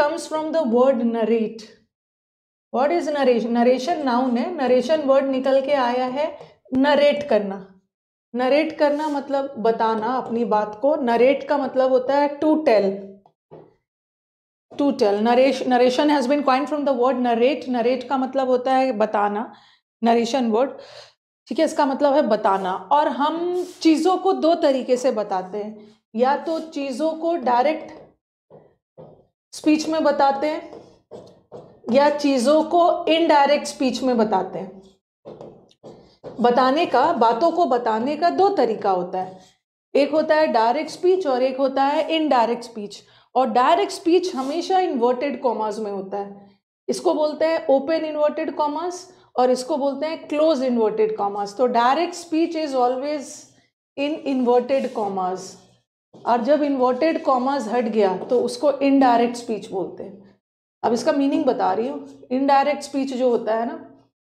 comes from the word narrate what is narration narration noun है narration word निकल के आया है narrate करना नरेट करना मतलब बताना अपनी बात को नरेट का मतलब होता है टू टेल टू टेल नरेश narration has been coined from the word narrate narrate का मतलब होता है बताना नरेशन वर्ड ठीक है इसका मतलब है बताना और हम चीज़ों को दो तरीके से बताते हैं या तो चीज़ों को डायरेक्ट स्पीच में बताते हैं या चीज़ों को इनडायरेक्ट स्पीच में बताते हैं बताने का बातों को बताने का दो तरीका होता है एक होता है डायरेक्ट स्पीच और एक होता है इनडायरेक्ट स्पीच और डायरेक्ट स्पीच हमेशा इन्वर्टेड कॉमास में होता है इसको बोलते हैं ओपन इन्वर्टेड कॉमर्स और इसको बोलते हैं क्लोज इन्वर्टेड कॉमास तो direct speech is always in inverted commas और जब इन्वर्टेड कॉमाज हट गया तो उसको इनडायरेक्ट स्पीच बोलते हैं अब इसका मीनिंग बता रही हूँ इनडायरेक्ट स्पीच जो होता है ना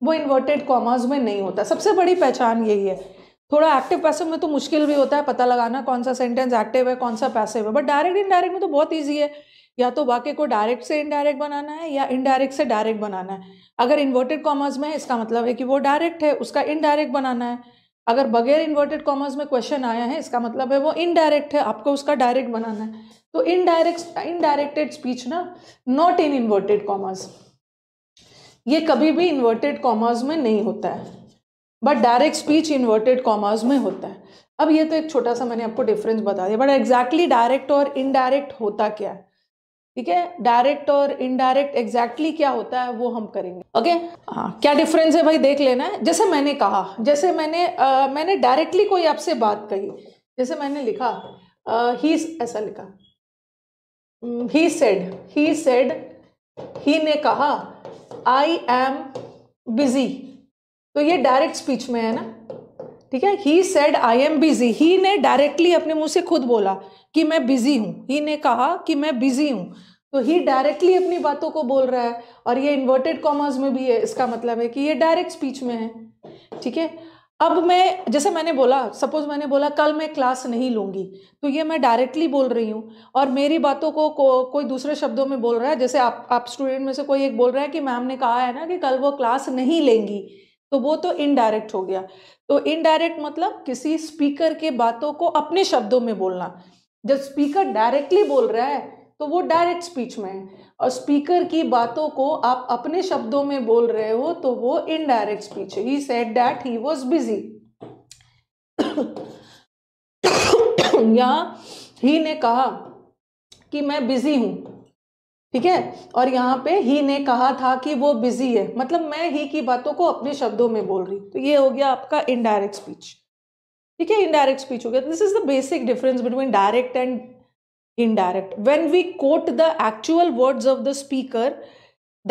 वो इन्वर्टेड कॉमाज में नहीं होता सबसे बड़ी पहचान यही है थोड़ा एक्टिव पैसिव में तो मुश्किल भी होता है पता लगाना कौन सा सेंटेंस एक्टिव है कौन सा पैसिव है बट डायरेक्ट इनडायरेक्ट में तो बहुत ईजी है या तो वाक्य को डायरेक्ट से इनडायरेक्ट बनाना है या इनडायरेक्ट से डायरेक्ट बनाना है अगर इन्वर्टेड कॉमर्स में है इसका मतलब है कि वो डायरेक्ट है उसका इनडायरेक्ट बनाना है अगर बगैर इन्वर्टेड कॉमर्स में क्वेश्चन आया है इसका मतलब है वो इनडायरेक्ट है आपको उसका डायरेक्ट बनाना है तो इनडायरेक्ट इनडायरेक्टेड स्पीच ना नॉट इन इन्वर्टेड कॉमर्स ये कभी भी इन्वर्टेड कॉमर्स में नहीं होता है but direct speech inverted commas में होता है अब ये तो एक छोटा सा मैंने आपको डिफरेंस बता दिया बट एग्जैक्टली डायरेक्ट और इनडायरेक्ट होता क्या है ठीक है डायरेक्ट और इनडायरेक्ट एग्जैक्टली exactly क्या होता है वो हम करेंगे ओके okay? हाँ क्या डिफरेंस है भाई देख लेना है जैसे मैंने कहा जैसे मैंने आ, मैंने डायरेक्टली कोई आपसे बात कही जैसे मैंने लिखा ही ऐसा लिखा ही सेड ही सेड ही ने कहा आई एम बिजी तो ये डायरेक्ट स्पीच में है ना ठीक है he said I am busy he ने डायरेक्टली अपने मुंह से खुद बोला कि मैं बिजी हूँ ही ने कहा कि मैं बिजी हूँ तो ही डायरेक्टली अपनी बातों को बोल रहा है और ये इन्वर्टेड कॉमर्स में भी है इसका मतलब है कि ये डायरेक्ट स्पीच में है ठीक है अब मैं जैसे मैंने बोला सपोज मैंने बोला कल मैं क्लास नहीं लूँगी तो ये मैं डायरेक्टली बोल रही हूँ और मेरी बातों को, को कोई दूसरे शब्दों में बोल रहा है जैसे आप आप स्टूडेंट में से कोई एक बोल रहा है कि मैम ने कहा है ना कि कल वो क्लास नहीं लेंगी तो वो तो इनडायरेक्ट हो गया तो इनडायरेक्ट मतलब किसी स्पीकर के बातों को अपने शब्दों में बोलना जब स्पीकर डायरेक्टली बोल रहा है तो वो डायरेक्ट स्पीच में है और स्पीकर की बातों को आप अपने शब्दों में बोल रहे हो तो वो इनडायरेक्ट स्पीच है he said that he was busy यहाँ ही ने कहा कि मैं बिजी हूं ठीक है और यहाँ पे ही ने कहा था कि वो बिजी है मतलब मैं ही की बातों को अपने शब्दों में बोल रही तो ये हो गया आपका इनडायरेक्ट स्पीच ठीक है इनडायरेक्ट स्पीच हो गया this is the basic difference between direct and indirect when we quote the actual words of the speaker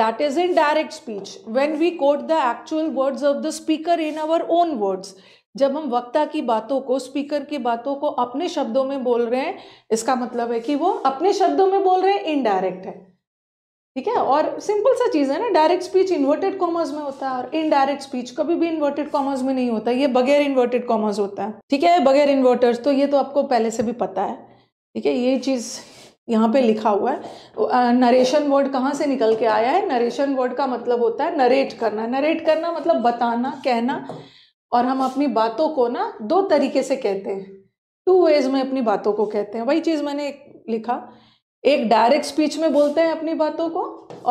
that is in direct speech when we quote the actual words of the speaker in our own words जब हम वक्ता की बातों को speaker की बातों को अपने शब्दों में बोल रहे हैं इसका मतलब है कि वो अपने शब्दों में बोल रहे हैं इनडायरेक्ट है ठीक है और सिंपल सा चीज़ है ना डायरेक्ट स्पीच इन्वर्टेड कॉमर्स में होता है और इनडायरेक्ट स्पीच कभी भी इन्वर्टेड कॉमर्स में नहीं होता ये बगैर इन्वर्टेड कॉमर्स होता है ठीक है बगैर इन्वर्टर्स तो ये तो आपको पहले से भी पता है ठीक है ये चीज़ यहाँ पे लिखा हुआ है नरेशन तो, वर्ड कहाँ से निकल के आया है नरेशन वर्ड का मतलब होता है नरेट करना नरेट करना मतलब बताना कहना और हम अपनी बातों को ना दो तरीके से कहते हैं टू वेज में अपनी बातों को कहते हैं वही चीज़ मैंने लिखा एक डायरेक्ट स्पीच में बोलते हैं अपनी बातों को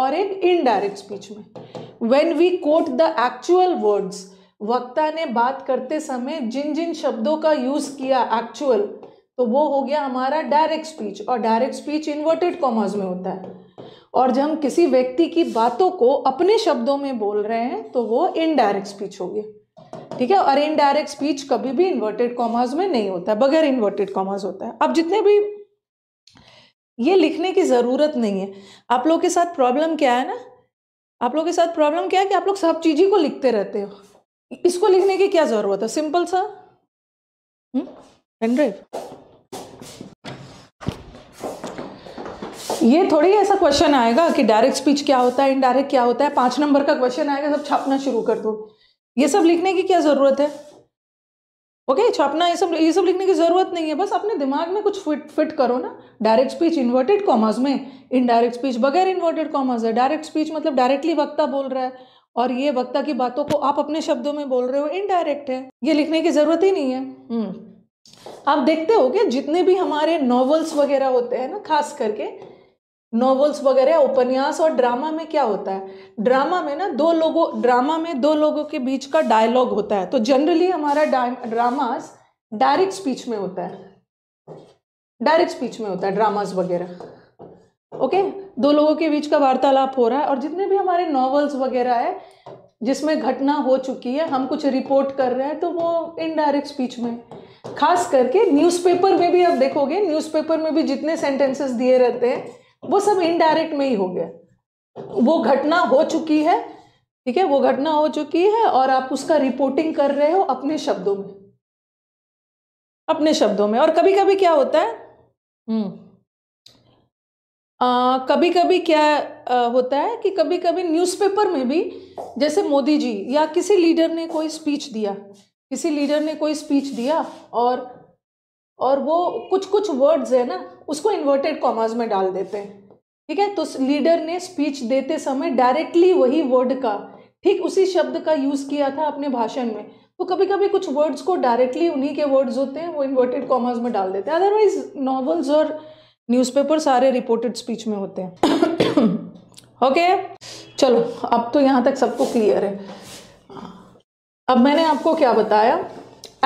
और एक इनडायरेक्ट स्पीच में when we quote the actual words वक्ता ने बात करते समय जिन जिन शब्दों का यूज किया एक्चुअल तो वो हो गया हमारा डायरेक्ट स्पीच और डायरेक्ट स्पीच इन्वर्टेड कॉमर्स में होता है और जब हम किसी व्यक्ति की बातों को अपने शब्दों में बोल रहे हैं तो वो इनडायरेक्ट स्पीच हो गया ठीक है और इनडायरेक्ट स्पीच कभी भी इन्वर्टेड कॉमर्स में नहीं होता बगैर इन्वर्टेड कॉमर्स होता है अब जितने भी ये लिखने की ज़रूरत नहीं है आप लोग के साथ प्रॉब्लम क्या है ना आप लोग के साथ प्रॉब्लम क्या है कि आप लोग सब चीज़ ही को लिखते रहते हो इसको लिखने की क्या ज़रूरत है सिंपल सा पेनड्राइव हम्म? ये थोड़ी ऐसा क्वेश्चन आएगा कि डायरेक्ट स्पीच क्या होता है इनडायरेक्ट क्या होता है पाँच नंबर का क्वेश्चन आएगा सब छापना शुरू कर दो ये सब लिखने की क्या ज़रूरत है ओके okay, छापना अच्छा, ये सब ये सब लिखने की ज़रूरत नहीं है बस अपने दिमाग में कुछ फिट फिट करो ना डायरेक्ट स्पीच इन्वर्टेड कॉमर्स में इनडायरेक्ट स्पीच बगैर इन्वर्टेड कॉमर्स है डायरेक्ट स्पीच मतलब डायरेक्टली वक्ता बोल रहा है और ये वक्ता की बातों को आप अपने शब्दों में बोल रहे हो इनडायरेक्ट है ये लिखने की ज़रूरत ही नहीं है हम्म। आप देखते हो कि जितने भी हमारे नॉवेल्स वगैरह होते हैं ना खास करके नॉवेल्स वगैरह उपन्यास और ड्रामा में क्या होता है ड्रामा में ना दो लोगों ड्रामा में दो लोगों के बीच का डायलॉग होता है तो जनरली हमारा ड्रामास डायरेक्ट स्पीच में होता है डायरेक्ट स्पीच में होता है ड्रामास वगैरह ओके दो लोगों के बीच का वार्तालाप हो रहा है और जितने भी हमारे नॉवेल्स वगैरह है जिसमें घटना हो चुकी है हम कुछ रिपोर्ट कर रहे हैं तो वो इनडायरेक्ट स्पीच में खास करके न्यूज़पेपर में भी आप देखोगे न्यूज़पेपर में भी जितने सेंटेंसेस दिए रहते हैं वो सब इनडायरेक्ट में ही हो गया वो घटना हो चुकी है ठीक है वो घटना हो चुकी है और आप उसका रिपोर्टिंग कर रहे हो अपने शब्दों में अपने शब्दों में और कभी कभी क्या होता है हम्म। कभी कभी क्या आ, होता है कि कभी कभी न्यूज़पेपर में भी जैसे मोदी जी या किसी लीडर ने कोई स्पीच दिया किसी लीडर ने कोई स्पीच दिया और और वो कुछ कुछ वर्ड्स है ना उसको इन्वर्टेड कॉमर्स में डाल देते हैं ठीक है तो लीडर ने स्पीच देते समय डायरेक्टली वही वर्ड का ठीक उसी शब्द का यूज़ किया था अपने भाषण में तो कभी कभी कुछ वर्ड्स को डायरेक्टली उन्हीं के वर्ड्स होते हैं वो इन्वर्टेड कॉमर्स में डाल देते हैं अदरवाइज नॉवल्स और न्यूज़पेपर सारे रिपोर्टेड स्पीच में होते हैं ओके चलो अब तो यहाँ तक सबको क्लियर है अब मैंने आपको क्या बताया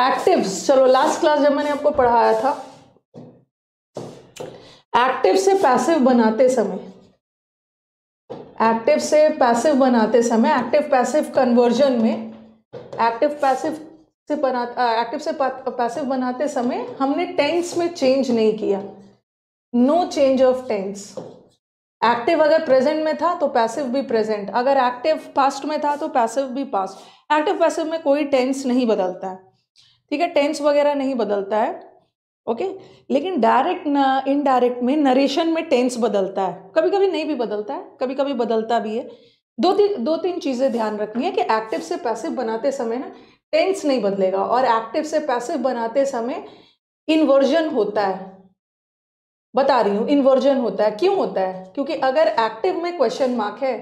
एक्टिव्स चलो लास्ट क्लास जब मैंने आपको पढ़ाया था एक्टिव से पैसिव बनाते समय एक्टिव से पैसिव बनाते समय एक्टिव पैसिव कन्वर्जन में एक्टिव पैसिव से बना एक्टिव से पैसिव बनाते समय हमने टेंस में चेंज नहीं किया no change of tense active अगर प्रेजेंट में था तो पैसिव भी प्रेजेंट अगर एक्टिव पास्ट में था तो पैसिव भी पास्ट एक्टिव पैसिव में कोई टेंस नहीं बदलता है ठीक है टेंस वगैरह नहीं बदलता है ओके लेकिन डायरेक्ट न इनडायरेक्ट में नरेशन में टेंस बदलता है कभी कभी नहीं भी बदलता है कभी कभी बदलता भी है दो तीन दो तीन चीज़ें ध्यान रखनी है कि एक्टिव से पैसिव बनाते समय ना टेंस नहीं बदलेगा और एक्टिव से पैसिव बनाते समय इन्वर्जन होता है बता रही हूँ इन्वर्जन होता है क्यों होता है क्योंकि अगर एक्टिव में क्वेश्चन मार्क है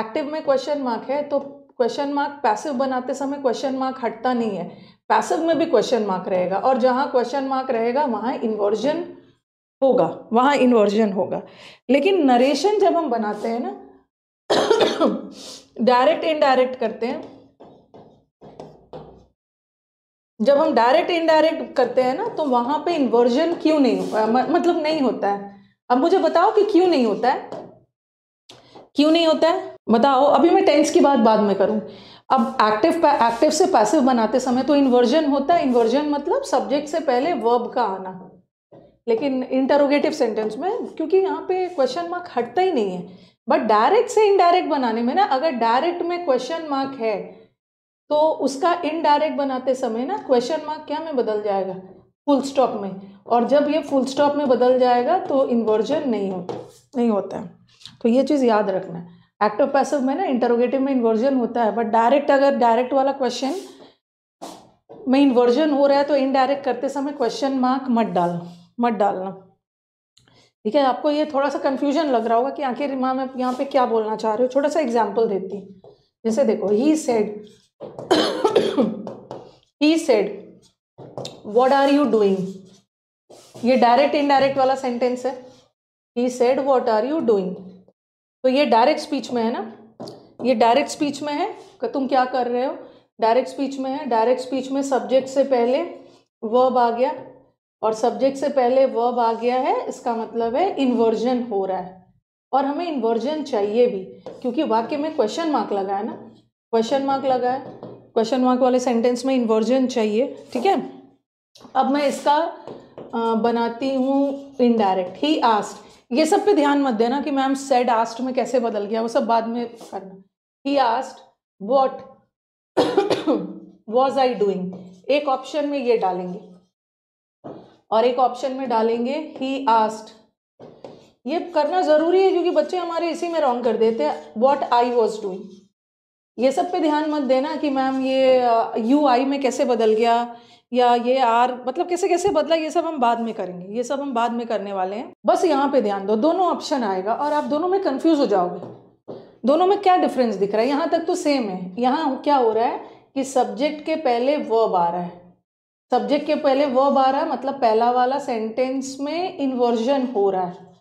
एक्टिव में क्वेश्चन मार्क है तो क्वेश्चन मार्क पैसिव बनाते समय क्वेश्चन मार्क हटता नहीं है पैसिव में भी क्वेश्चन मार्क रहेगा और जहाँ क्वेश्चन मार्क रहेगा वहाँ इन्वर्जन होगा वहाँ इन्वर्जन होगा लेकिन नरेशन जब हम बनाते हैं ना डायरेक्ट इनडायरेक्ट करते हैं जब हम डायरेक्ट इनडायरेक्ट करते हैं ना तो वहाँ पे इन्वर्जन क्यों नहीं होता मतलब नहीं होता है अब मुझे बताओ कि क्यों नहीं होता है क्यों नहीं होता है बताओ अभी मैं टेंस की बात बाद में करूँ अब एक्टिव एक्टिव से पैसिव बनाते समय तो इन्वर्जन होता है इन्वर्जन मतलब सब्जेक्ट से पहले वर्ब का आना लेकिन इंटरोगेटिव सेंटेंस में क्योंकि यहाँ पे क्वेश्चन मार्क हटता ही नहीं है बट डायरेक्ट से इनडायरेक्ट बनाने में ना अगर डायरेक्ट में क्वेश्चन मार्क है तो उसका इनडायरेक्ट बनाते समय ना क्वेश्चन मार्क क्या में बदल जाएगा फुल स्टॉप में और जब ये फुल स्टॉप में बदल जाएगा तो इन्वर्जन नहीं होता नहीं होता है तो ये चीज़ याद रखना है एक्टिव पैसिव में ना इंटरोगेटिव में इन्वर्जन होता है बट डायरेक्ट अगर डायरेक्ट वाला क्वेश्चन में इन्वर्जन हो रहा है तो इनडायरेक्ट करते समय क्वेश्चन मार्क मत डाल मत डालना ठीक है आपको ये थोड़ा सा कन्फ्यूजन लग रहा होगा कि आखिर माँ मैं यहाँ पे क्या बोलना चाह रही हूँ छोटा सा एग्जाम्पल देती जैसे देखो he said he said what are you doing ये डायरेक्ट इनडायरेक्ट वाला सेंटेंस है he said what are you doing तो ये डायरेक्ट स्पीच में है ना ये डायरेक्ट स्पीच में है कि तुम क्या कर रहे हो डायरेक्ट स्पीच में है डायरेक्ट स्पीच में सब्जेक्ट से पहले वर्ब आ गया और सब्जेक्ट से पहले वर्ब आ गया है इसका मतलब है इन्वर्जन हो रहा है और हमें इन्वर्जन चाहिए भी क्योंकि वाक्य में क्वेश्चन मार्क लगा है ना क्वेश्चन मार्क लगा है क्वेश्चन मार्क वाले सेंटेंस में इन्वर्जन चाहिए ठीक है अब मैं इसका बनाती हूँ इनडायरेक्ट ही आस्ट ये सब पे ध्यान मत देना कि मैम सेड आस्ट में कैसे बदल गया वो सब बाद में करना he asked what was I doing एक ऑप्शन में ये डालेंगे और एक ऑप्शन में डालेंगे ही आस्ट ये करना ज़रूरी है क्योंकि बच्चे हमारे इसी में रॉन्ग कर देते हैं वॉट आई वॉज डूइंग ये सब पे ध्यान मत देना कि मैम ये यू uh, आई में कैसे बदल गया या ये आर मतलब कैसे कैसे बदला ये सब हम बाद में करेंगे ये सब हम बाद में करने वाले हैं बस यहाँ पे ध्यान दो दोनों ऑप्शन आएगा और आप दोनों में कंफ्यूज हो जाओगे दोनों में क्या डिफरेंस दिख रहा है यहाँ तक तो सेम है यहाँ क्या हो रहा है कि सब्जेक्ट के पहले वर्ब आ रहा है सब्जेक्ट के पहले वर्ब आ रहा है मतलब पहला वाला सेंटेंस में इन्वर्जन हो रहा है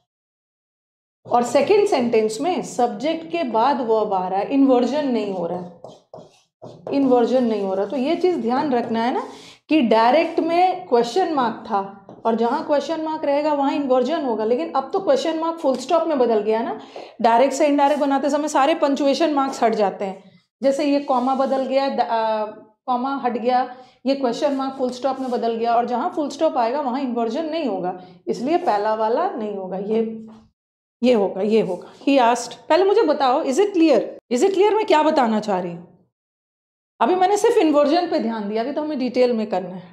और सेकेंड सेंटेंस में सब्जेक्ट के बाद वर्ब आ रहा है इन्वर्जन नहीं हो रहा है इन्वर्जन नहीं हो रहा तो ये चीज़ ध्यान रखना है ना कि डायरेक्ट में क्वेश्चन मार्क था और जहाँ क्वेश्चन मार्क रहेगा वहाँ इन्वर्जन होगा लेकिन अब तो क्वेश्चन मार्क फुल स्टॉप में बदल गया ना डायरेक्ट से इनडायरेक्ट बनाते समय सारे पंचुएशन मार्क्स हट जाते हैं जैसे ये कॉमा बदल गया कॉमा हट गया ये क्वेश्चन मार्क फुल स्टॉप में बदल गया और जहाँ फुल स्टॉप आएगा वहाँ इन्वर्जन नहीं होगा इसलिए पहला वाला नहीं होगा ये ये होगा ये होगा ही आस्ट पहले मुझे बताओ is it clear is it clear मैं क्या बताना चाह रही हूँ अभी मैंने सिर्फ इन्वर्जन पे ध्यान दिया अभी तो हमें डिटेल में करना है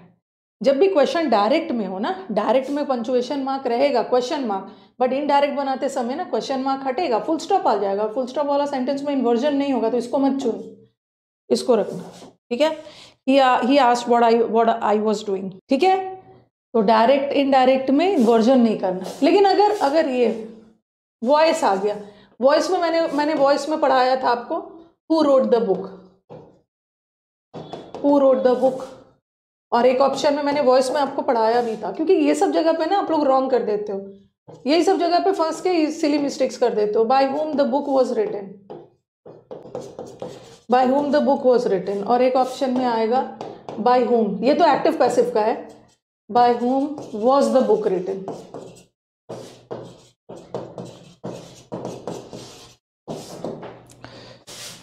जब भी क्वेश्चन डायरेक्ट में हो ना डायरेक्ट में पंचुएशन मार्क रहेगा क्वेश्चन मार्क बट इनडायरेक्ट बनाते समय ना क्वेश्चन मार्क हटेगा फुल स्टॉप आ जाएगा फुल स्टॉप वाला सेंटेंस में इन्वर्जन नहीं होगा तो इसको मत चुन इसको रखना ठीक है he asked what I what I was doing ठीक है तो डायरेक्ट इनडायरेक्ट में इन्वर्जन नहीं करना लेकिन अगर अगर ये वॉइस आ गया वॉइस में मैंने मैंने वॉइस में पढ़ाया था आपको who wrote the book who wrote the book और एक ऑप्शन में मैंने वॉइस में आपको पढ़ाया भी था क्योंकि ये सब जगह पे ना आप लोग रॉन्ग कर देते हो यही सब जगह पे फंस के सिली मिस्टेक्स कर देते हो by whom the book was written by whom the book was written और एक ऑप्शन में आएगा बाय होम ये तो एक्टिव पैसिव का है by whom was the book written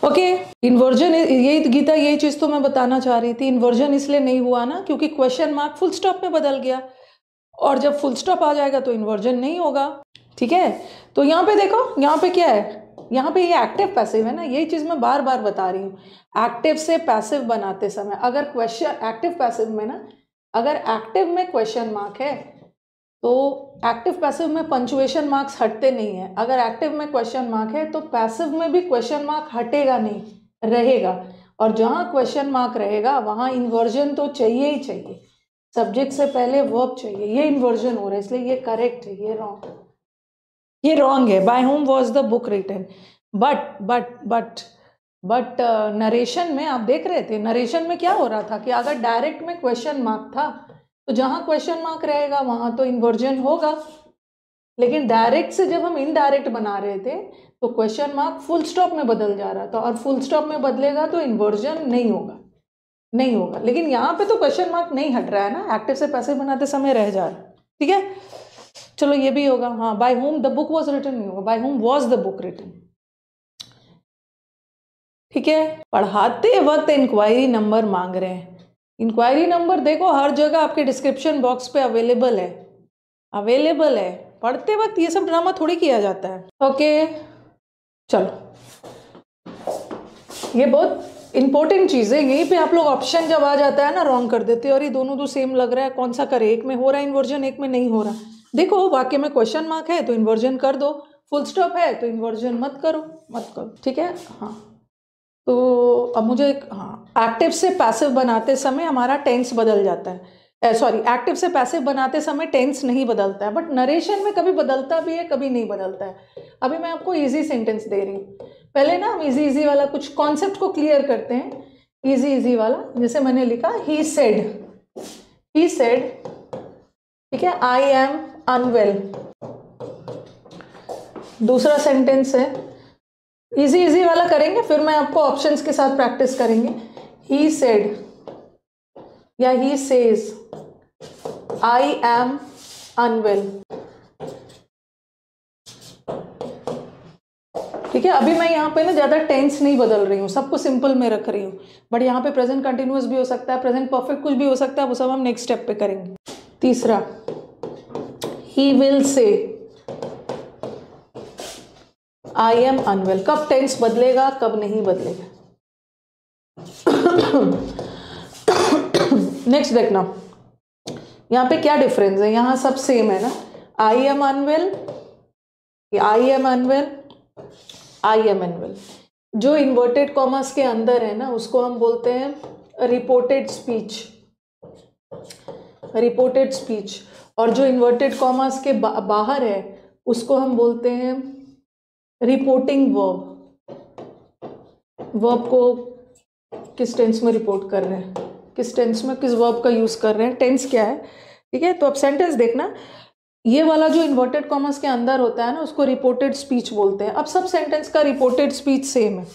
okay okay. Inversion यही गीता यही चीज तो मैं बताना चाह रही थी इन्वर्जन इसलिए नहीं हुआ ना क्योंकि क्वेश्चन मार्क फुल स्टॉप में बदल गया और जब फुल स्टॉप आ जाएगा तो इन्वर्जन नहीं होगा ठीक है तो यहाँ पे देखो यहाँ पे क्या है यहाँ पे ये एक्टिव पैसिव है ना यही चीज़ मैं बार बार बता रही हूँ एक्टिव से पैसिव बनाते समय अगर क्वेश्चन एक्टिव पैसिव में ना अगर एक्टिव में क्वेश्चन मार्क है तो एक्टिव पैसिव में पंचुएशन मार्क्स हटते नहीं है अगर एक्टिव में क्वेश्चन मार्क है तो पैसिव में भी क्वेश्चन मार्क हटेगा नहीं रहेगा और जहाँ क्वेश्चन मार्क रहेगा वहाँ इन्वर्जन तो चाहिए ही चाहिए सब्जेक्ट से पहले वर्ब चाहिए ये इन्वर्जन हो रहा है इसलिए ये करेक्ट है ये रॉन्ग ये रॉन्ग है by whom was the book written but but but but narration में आप देख रहे थे नरेशन में क्या हो रहा था कि अगर डायरेक्ट में क्वेश्चन मार्क था तो जहाँ क्वेश्चन मार्क रहेगा वहाँ तो इन्वर्जन होगा लेकिन डायरेक्ट से जब हम इनडायरेक्ट बना रहे थे तो क्वेश्चन मार्क फुल स्टॉप में बदल जा रहा था और फुल स्टॉप में बदलेगा तो इन्वर्जन नहीं होगा नहीं होगा लेकिन यहाँ पे तो क्वेश्चन मार्क नहीं हट रहा है ना एक्टिव से पैसे बनाते समय रह जा रहा ठीक है चलो ये भी होगा हाँ by whom the book was written नहीं होगा by whom was the book written ठीक है पढ़ाते वक्त इंक्वायरी नंबर मांग रहे हैं इंक्वायरी नंबर देखो हर जगह आपके डिस्क्रिप्शन बॉक्स पे अवेलेबल है अवेलेबल है पढ़ते वक्त ये सब ड्रामा थोड़ी किया जाता है ओके okay. चलो ये बहुत इंपॉर्टेंट चीज़ है यहीं पे आप लोग ऑप्शन जब आ जाता है ना रॉन्ग कर देते हैं और ये दोनों तो सेम लग रहा है कौन सा करे एक में हो रहा है इन्वर्जन एक में नहीं हो रहा देखो वाक्य में क्वेश्चन मार्क है तो इन्वर्जन कर दो फुल स्टॉप है तो इन्वर्जन मत करो मत करो ठीक है हाँ तो अब मुझे एक हाँ एक्टिव से पैसिव बनाते समय हमारा टेंस बदल जाता है सॉरी एक्टिव से पैसिव बनाते समय टेंस नहीं बदलता है बट नरेशन में कभी बदलता भी है कभी नहीं बदलता है अभी मैं आपको इजी सेंटेंस दे रही हूँ पहले ना हम इजी इजी वाला कुछ कॉन्सेप्ट को क्लियर करते हैं इजी इजी वाला जैसे मैंने लिखा ही सेड ही सेड ठीक है आई एम अनवेल दूसरा सेंटेंस है इजी इजी वाला करेंगे फिर मैं आपको ऑप्शंस के साथ प्रैक्टिस करेंगे ही सेड या he says I am unwell ठीक है अभी मैं यहाँ पे ना ज़्यादा टेंस नहीं बदल रही हूँ सबको सिंपल में रख रही हूँ बट यहाँ पे प्रेजेंट कंटिन्यूस भी हो सकता है प्रेजेंट परफेक्ट कुछ भी हो सकता है वो सब हम नेक्स्ट स्टेप पे करेंगे तीसरा he will say I am unwell कब टेंस बदलेगा कब नहीं बदलेगा नेक्स्ट देखना यहाँ पे क्या डिफरेंस है यहाँ सब सेम है ना I am unwell I am unwell I am unwell जो इन्वर्टेड कॉमर्स के अंदर है ना उसको हम बोलते हैं रिपोर्टेड स्पीच रिपोर्टेड स्पीच और जो इन्वर्टेड कॉमर्स के बा, बाहर है उसको हम बोलते हैं रिपोर्टिंग वर्ब वर्ब को किस टेंस में रिपोर्ट कर रहे हैं किस टेंस में किस वर्ब का यूज़ कर रहे हैं टेंस क्या है ठीक है तो अब सेंटेंस देखना ये वाला जो इन्वर्टेड कॉमर्स के अंदर होता है ना उसको रिपोर्टेड स्पीच बोलते हैं अब सब सेंटेंस का रिपोर्टेड स्पीच सेम है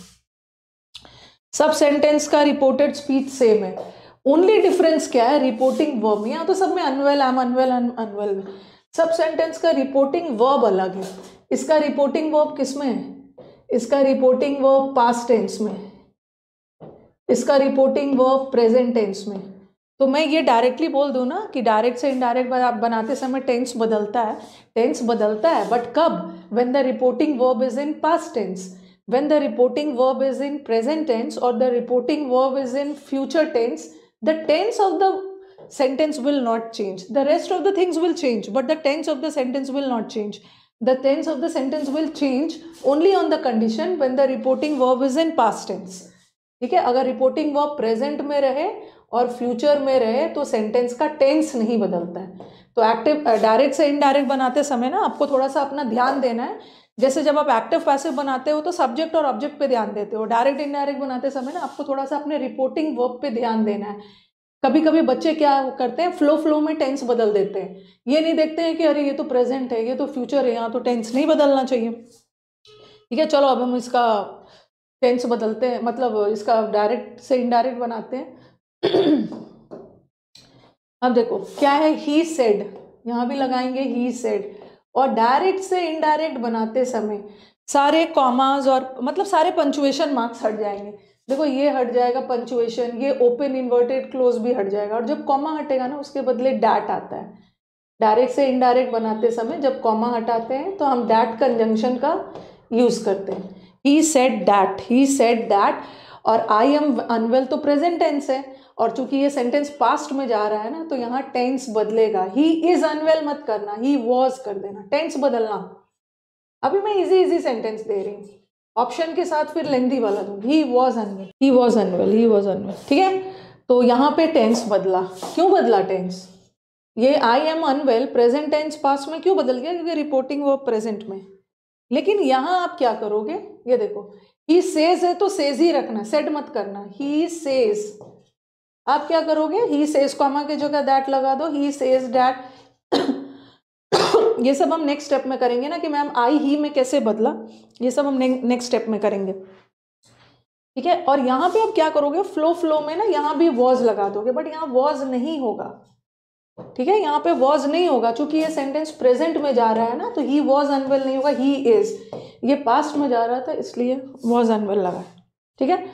सब सेंटेंस का रिपोर्टेड स्पीच सेम है ओनली डिफरेंस क्या है रिपोर्टिंग वर्ब यहाँ तो सब में अनवेल एम अनवेल अनवेल में सब सेंटेंस का रिपोर्टिंग वर्ब अलग है इसका रिपोर्टिंग वर्ब किस में है इसका रिपोर्टिंग वर्ब पास्ट टेंस में है इसका रिपोर्टिंग वर्क प्रेजेंट टेंस में तो मैं ये डायरेक्टली बोल दूँ ना कि डायरेक्ट से इनडायरेक्ट आप बनाते समय टेंस बदलता है टेंस बदलता है बट कब when the reporting verb is in past tense when the reporting verb is in present tense और the reporting verb is in future tense the tense of the sentence will not change the rest of the things will change but the tense of the sentence will not change the tense of the sentence will change only on the condition when the reporting verb is in past tense ठीक है अगर reporting verb present में रहे और future में रहे तो sentence का टेंस नहीं बदलता है तो एक्टिव डायरेक्ट से इनडायरेक्ट बनाते समय ना आपको थोड़ा सा अपना ध्यान देना है जैसे जब आप एक्टिव पैसिव बनाते हो तो सब्जेक्ट और ऑब्जेक्ट पे ध्यान देते हो डायरेक्ट इनडायरेक्ट बनाते समय ना आपको थोड़ा सा अपने रिपोर्टिंग वर्ब पे ध्यान देना है कभी कभी बच्चे क्या करते हैं फ्लो फ्लो में टेंस बदल देते हैं ये नहीं देखते हैं कि अरे ये तो प्रेजेंट है ये तो फ्यूचर है यहाँ तो टेंस नहीं बदलना चाहिए ठीक है चलो अब हम इसका टेंस बदलते हैं मतलब इसका डायरेक्ट से इनडायरेक्ट बनाते हैं अब देखो क्या है ही सेड यहाँ भी लगाएंगे ही सेड और डायरेक्ट से इनडायरेक्ट बनाते समय सारे कॉमाज और मतलब सारे पंचुएशन मार्क्स हट जाएंगे देखो ये हट जाएगा पंचुएशन ये ओपन इन्वर्टेड क्लोज भी हट जाएगा और जब कॉमा हटेगा ना उसके बदले डैट आता है डायरेक्ट से इनडायरेक्ट बनाते समय जब कॉमा हटाते हैं तो हम डैट कंजंक्शन का यूज़ करते हैं he said that he said that और आई एम अनवेल तो प्रेजेंट टेंस है और चूंकि ये सेंटेंस पास्ट में जा रहा है ना तो यहाँ टेंस बदलेगा ही इज अनवेल मत करना ही वॉज कर देना टेंस बदलना अभी मैं इजी इजी सेंटेंस दे रही हूँ ऑप्शन के साथ फिर लेंदी वाला दूंगी he was unwell he was unwell he was unwell ठीक है तो यहाँ पे टेंस बदला क्यों बदला टेंस ये I am unwell present tense past में क्यों बदल गया क्योंकि रिपोर्टिंग वो प्रेजेंट में लेकिन यहां आप क्या करोगे ये देखो ही सेज है तो सेज ही रखना सेट मत करना ही सेज आप क्या करोगे ही सेज कॉमा की जगह दैट लगा दो ही सेज डैट ये सब हम नेक्स्ट स्टेप में करेंगे ना कि मैम आई ही में कैसे बदला ये सब हम नेक्स्ट स्टेप में करेंगे ठीक है और यहां पे आप क्या करोगे फ्लो फ्लो में ना यहां भी वॉज लगा दोगे बट यहाँ वॉज नहीं होगा ठीक है यहाँ पे वॉज नहीं होगा चूंकि ये सेंटेंस प्रेजेंट में जा रहा है ना तो ही वॉज अनवेल नहीं होगा ही इज ये पास्ट में जा रहा था इसलिए वॉज अनवेल लगा ठीक है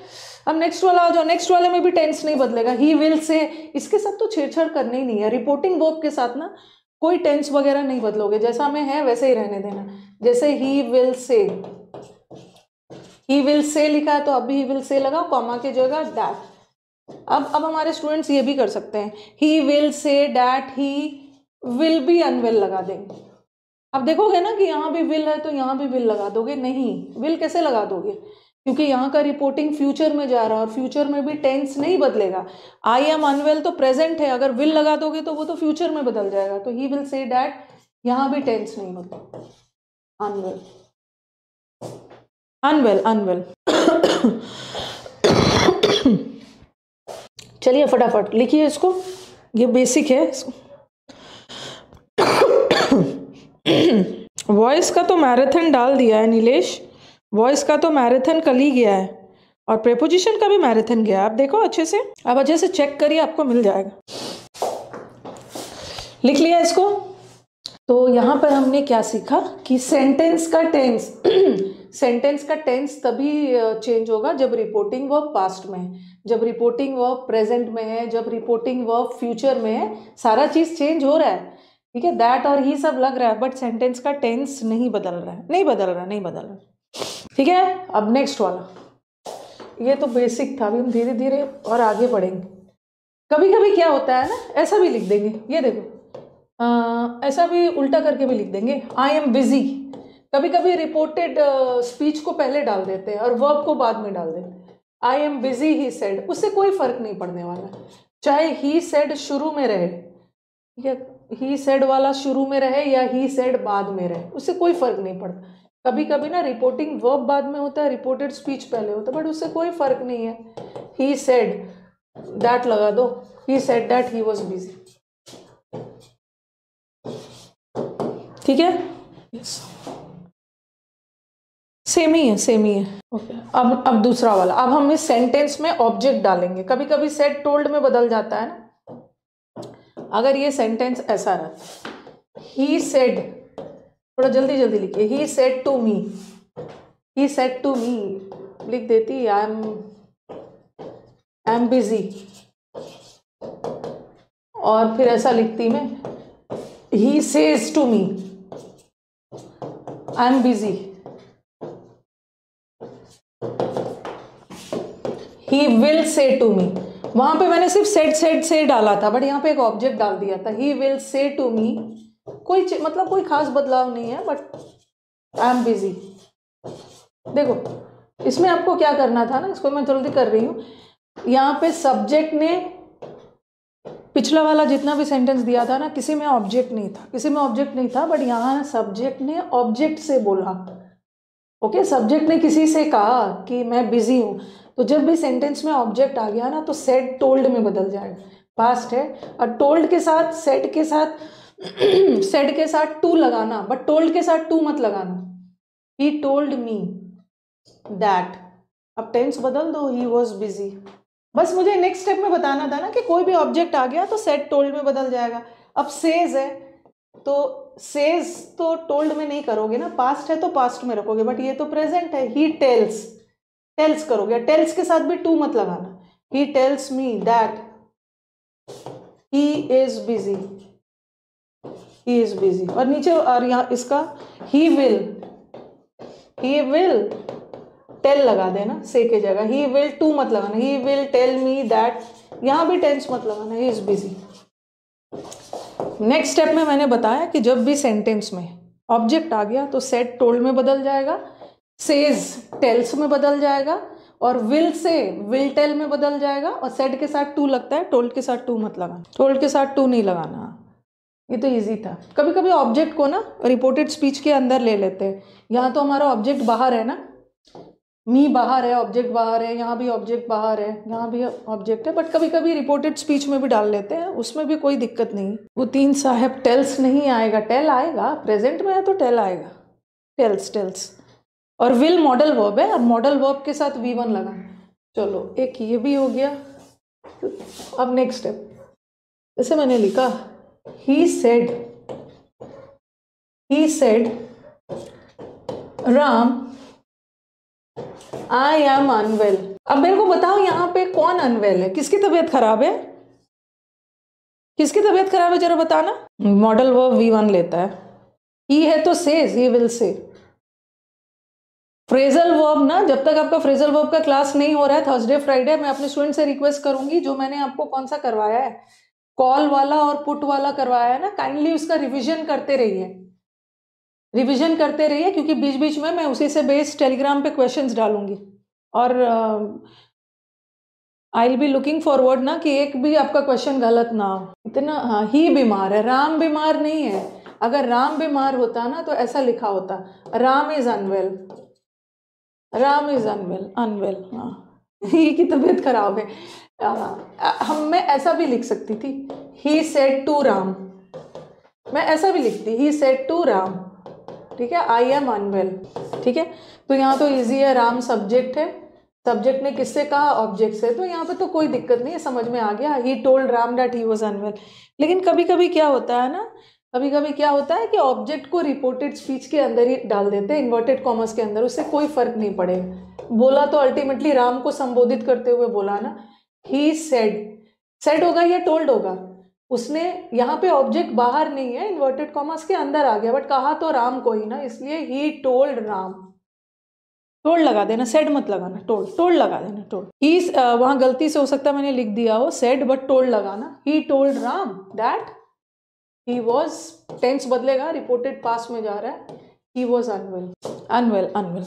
अब नेक्स्ट वाला आ जाओ नेक्स्ट वाले में भी टेंस नहीं बदलेगा ही विल से इसके साथ तो छेड़छाड़ करने ही नहीं है रिपोर्टिंग वर्ब के साथ ना कोई टेंस वगैरह नहीं बदलोगे जैसा हमें है वैसे ही रहने देना जैसे ही विल से ही विल से लिखा है तो अभी ही विल से लगा कॉमा की जगह दैट अब अब हमारे स्टूडेंट्स ये भी कर सकते हैं he will say that he will be unwell लगा देंगे अब देखोगे ना कि यहाँ भी विल है तो यहाँ भी विल लगा दोगे नहीं विल कैसे लगा दोगे क्योंकि यहाँ का रिपोर्टिंग फ्यूचर में जा रहा है और फ्यूचर में भी टेंस नहीं बदलेगा आई एम अनवेल तो प्रेजेंट है अगर विल लगा दोगे तो वो तो फ्यूचर में बदल जाएगा तो ही विल से डैट यहाँ भी टेंस नहीं बदला अनवेल अनवेल अनवेल चलिए फटाफट लिखिए इसको ये बेसिक है वॉइस का तो मैराथन डाल दिया है नीलेश वॉइस का तो मैराथन कल ही गया है और प्रेपोजिशन का भी मैराथन गया आप देखो अच्छे से आप अच्छे से चेक करिए आपको मिल जाएगा लिख लिया इसको तो यहाँ पर हमने क्या सीखा कि सेंटेंस का टेंस सेंटेंस का टेंस तभी चेंज होगा जब रिपोर्टिंग वर्ब पास्ट में है जब रिपोर्टिंग वर्ब प्रेजेंट में है जब रिपोर्टिंग वर्ब फ्यूचर में है सारा चीज़ चेंज हो रहा है ठीक है दैट और ही सब लग रहा है बट सेंटेंस का टेंस नहीं बदल रहा है नहीं बदल रहा नहीं बदल रहा ठीक है अब नेक्स्ट वाला ये तो बेसिक था अभी हम धीरे धीरे और आगे बढ़ेंगे कभी कभी क्या होता है ना ऐसा भी लिख देंगे ये देखो आ, ऐसा भी उल्टा करके भी लिख देंगे आई एम बिजी कभी कभी रिपोर्टेड स्पीच को पहले डाल देते हैं और वर्ब को बाद में डाल देते I am busy he said उससे कोई फर्क नहीं पड़ने वाला चाहे ही सेड शुरू में रहे या ही सेड वाला शुरू में रहे या ही सेड बाद में रहे उससे कोई फर्क नहीं पड़ता कभी कभी ना रिपोर्टिंग वर्ब बाद में होता है रिपोर्टेड स्पीच पहले होता है बट उससे कोई फर्क नहीं है ही सेड दैट लगा दो he said that he was busy ठीक है yes. सेम ही है सेम ही है ओके okay. अब अब दूसरा वाला अब हम इस सेंटेंस में ऑब्जेक्ट डालेंगे कभी कभी सेट टोल्ड में बदल जाता है ना अगर ये सेंटेंस ऐसा रहा ही सेड थोड़ा जल्दी जल्दी लिखिए he said to me he said to me लिख देती I am I am busy और फिर ऐसा लिखती मैं he says to me I am busy he will say to me वहां पे मैंने सिर्फ सेट सेट से डाला था बट यहाँ पे एक ऑब्जेक्ट डाल दिया था ही विल से टू मी कोई मतलब कोई खास बदलाव नहीं है बट आई एम बिजी देखो इसमें आपको क्या करना था ना इसको मैं जल्दी कर रही हूँ यहाँ पे सब्जेक्ट ने पिछला वाला जितना भी सेंटेंस दिया था ना किसी में ऑब्जेक्ट नहीं था किसी में ऑब्जेक्ट नहीं था बट यहाँ सब्जेक्ट ने ऑब्जेक्ट से बोला ओके okay, सब्जेक्ट ने किसी से कहा कि मैं बिजी हूँ तो जब भी सेंटेंस में ऑब्जेक्ट आ गया ना तो सेट टोल्ड में बदल जाएगा पास्ट है और टोल्ड के साथ सेट के साथ सेड के साथ टू लगाना बट टोल्ड के साथ टू मत लगाना ही टोल्ड मी दैट अब टेंस बदल दो ही वॉज बिजी बस मुझे नेक्स्ट स्टेप में बताना था ना कि कोई भी ऑब्जेक्ट आ गया तो सेट टोल्ड में बदल जाएगा अब सेज है तो सेज तो टोल्ड में नहीं करोगे ना पास्ट है तो पास्ट में रखोगे बट ये तो प्रेजेंट है ही टेल्स टेल्स करोगे टेल्स के साथ भी टू मत लगाना he tells me that he is busy he is busy और नीचे और यहां इसका he will he will tell लगा देना से के जगह ही विल टू मत लगाना he will tell me that यहां भी टेंस मत लगाना he is busy next step में मैंने बताया कि जब भी सेंटेंस में ऑब्जेक्ट आ गया तो सेट टोल्ड में बदल जाएगा सेज टेल्स में बदल जाएगा और विल से विल टेल में बदल जाएगा और सेड के साथ टू लगता है टोल्ड के साथ टू मत लगाना टोल्ड के साथ टू नहीं लगाना ये तो इजी था कभी कभी ऑब्जेक्ट को ना रिपोर्टेड स्पीच के अंदर ले लेते हैं यहाँ तो हमारा ऑब्जेक्ट बाहर है ना मी बाहर है ऑब्जेक्ट बाहर है यहाँ भी ऑब्जेक्ट बाहर है यहाँ भी ऑब्जेक्ट है बट कभी कभी रिपोर्टेड स्पीच में भी डाल लेते हैं उसमें भी कोई दिक्कत नहीं वो तीन साहब टेल्स नहीं आएगा टेल आएगा प्रेजेंट में है तो टेल आएगा टेल्स टेल्स और विल मॉडल वर्ब है और मॉडल वर्ब के साथ वी वन लगा चलो एक ये भी हो गया अब नेक्स्ट स्टेप जैसे मैंने लिखा he said he said Ram I am unwell अब मेरे को बताओ यहाँ पे कौन अनवेल है किसकी तबीयत खराब है किसकी तबीयत खराब है जरा बताना मॉडल वर्ब वी वन लेता है ही है तो says he will say phrasal verb ना जब तक आपका फ्रेजल वर्ब का क्लास नहीं हो रहा है थर्सडे फ्राइडे मैं अपने स्टूडेंट से रिक्वेस्ट करूंगी जो मैंने आपको कौन सा करवाया है कॉल वाला और पुट वाला करवाया है ना काइंडली उसका रिविजन करते रहिए रिविजन करते रहिए क्योंकि बीच बीच में मैं उसी से बेस्ड टेलीग्राम पे क्वेश्चन डालूंगी और आई बी लुकिंग फॉरवर्ड ना कि एक भी आपका क्वेश्चन गलत ना हो इतना हाँ ही बीमार है राम बीमार नहीं है अगर राम बीमार होता ना तो ऐसा लिखा होता Ram is unwell Ram is unwell unwell हाँ ही की तबीयत खराब है हम मैं ऐसा भी लिख सकती थी ही सेट टू राम मैं ऐसा भी लिखती ही सेट टू राम ठीक है आई एम अनवेल ठीक है तो यहाँ तो इजी है राम सब्जेक्ट है सब्जेक्ट ने किससे कहा ऑब्जेक्ट से तो यहाँ पे तो कोई दिक्कत नहीं है समझ में आ गया he told Ram that he was unwell लेकिन कभी कभी क्या होता है ना कभी कभी क्या होता है कि ऑब्जेक्ट को रिपोर्टेड स्पीच के अंदर ही डाल देते हैं इन्वर्टेड कॉमर्स के अंदर उससे कोई फर्क नहीं पड़े बोला तो अल्टीमेटली राम को संबोधित करते हुए बोला ना ही सेड सेड होगा या टोल्ड होगा उसने यहाँ पे ऑब्जेक्ट बाहर नहीं है इन्वर्टेड कॉमर्स के अंदर आ गया बट कहा तो राम को ही ना इसलिए ही टोल्ड राम टोल लगा देना सेड मत लगाना टोल टोल लगा देना टोल ही uh, वहाँ गलती से हो सकता है मैंने लिख दिया हो सेड बट टोल लगाना he told Ram that he was tense बदलेगा रिपोर्टेड पास में जा रहा है he was unwell unwell unwell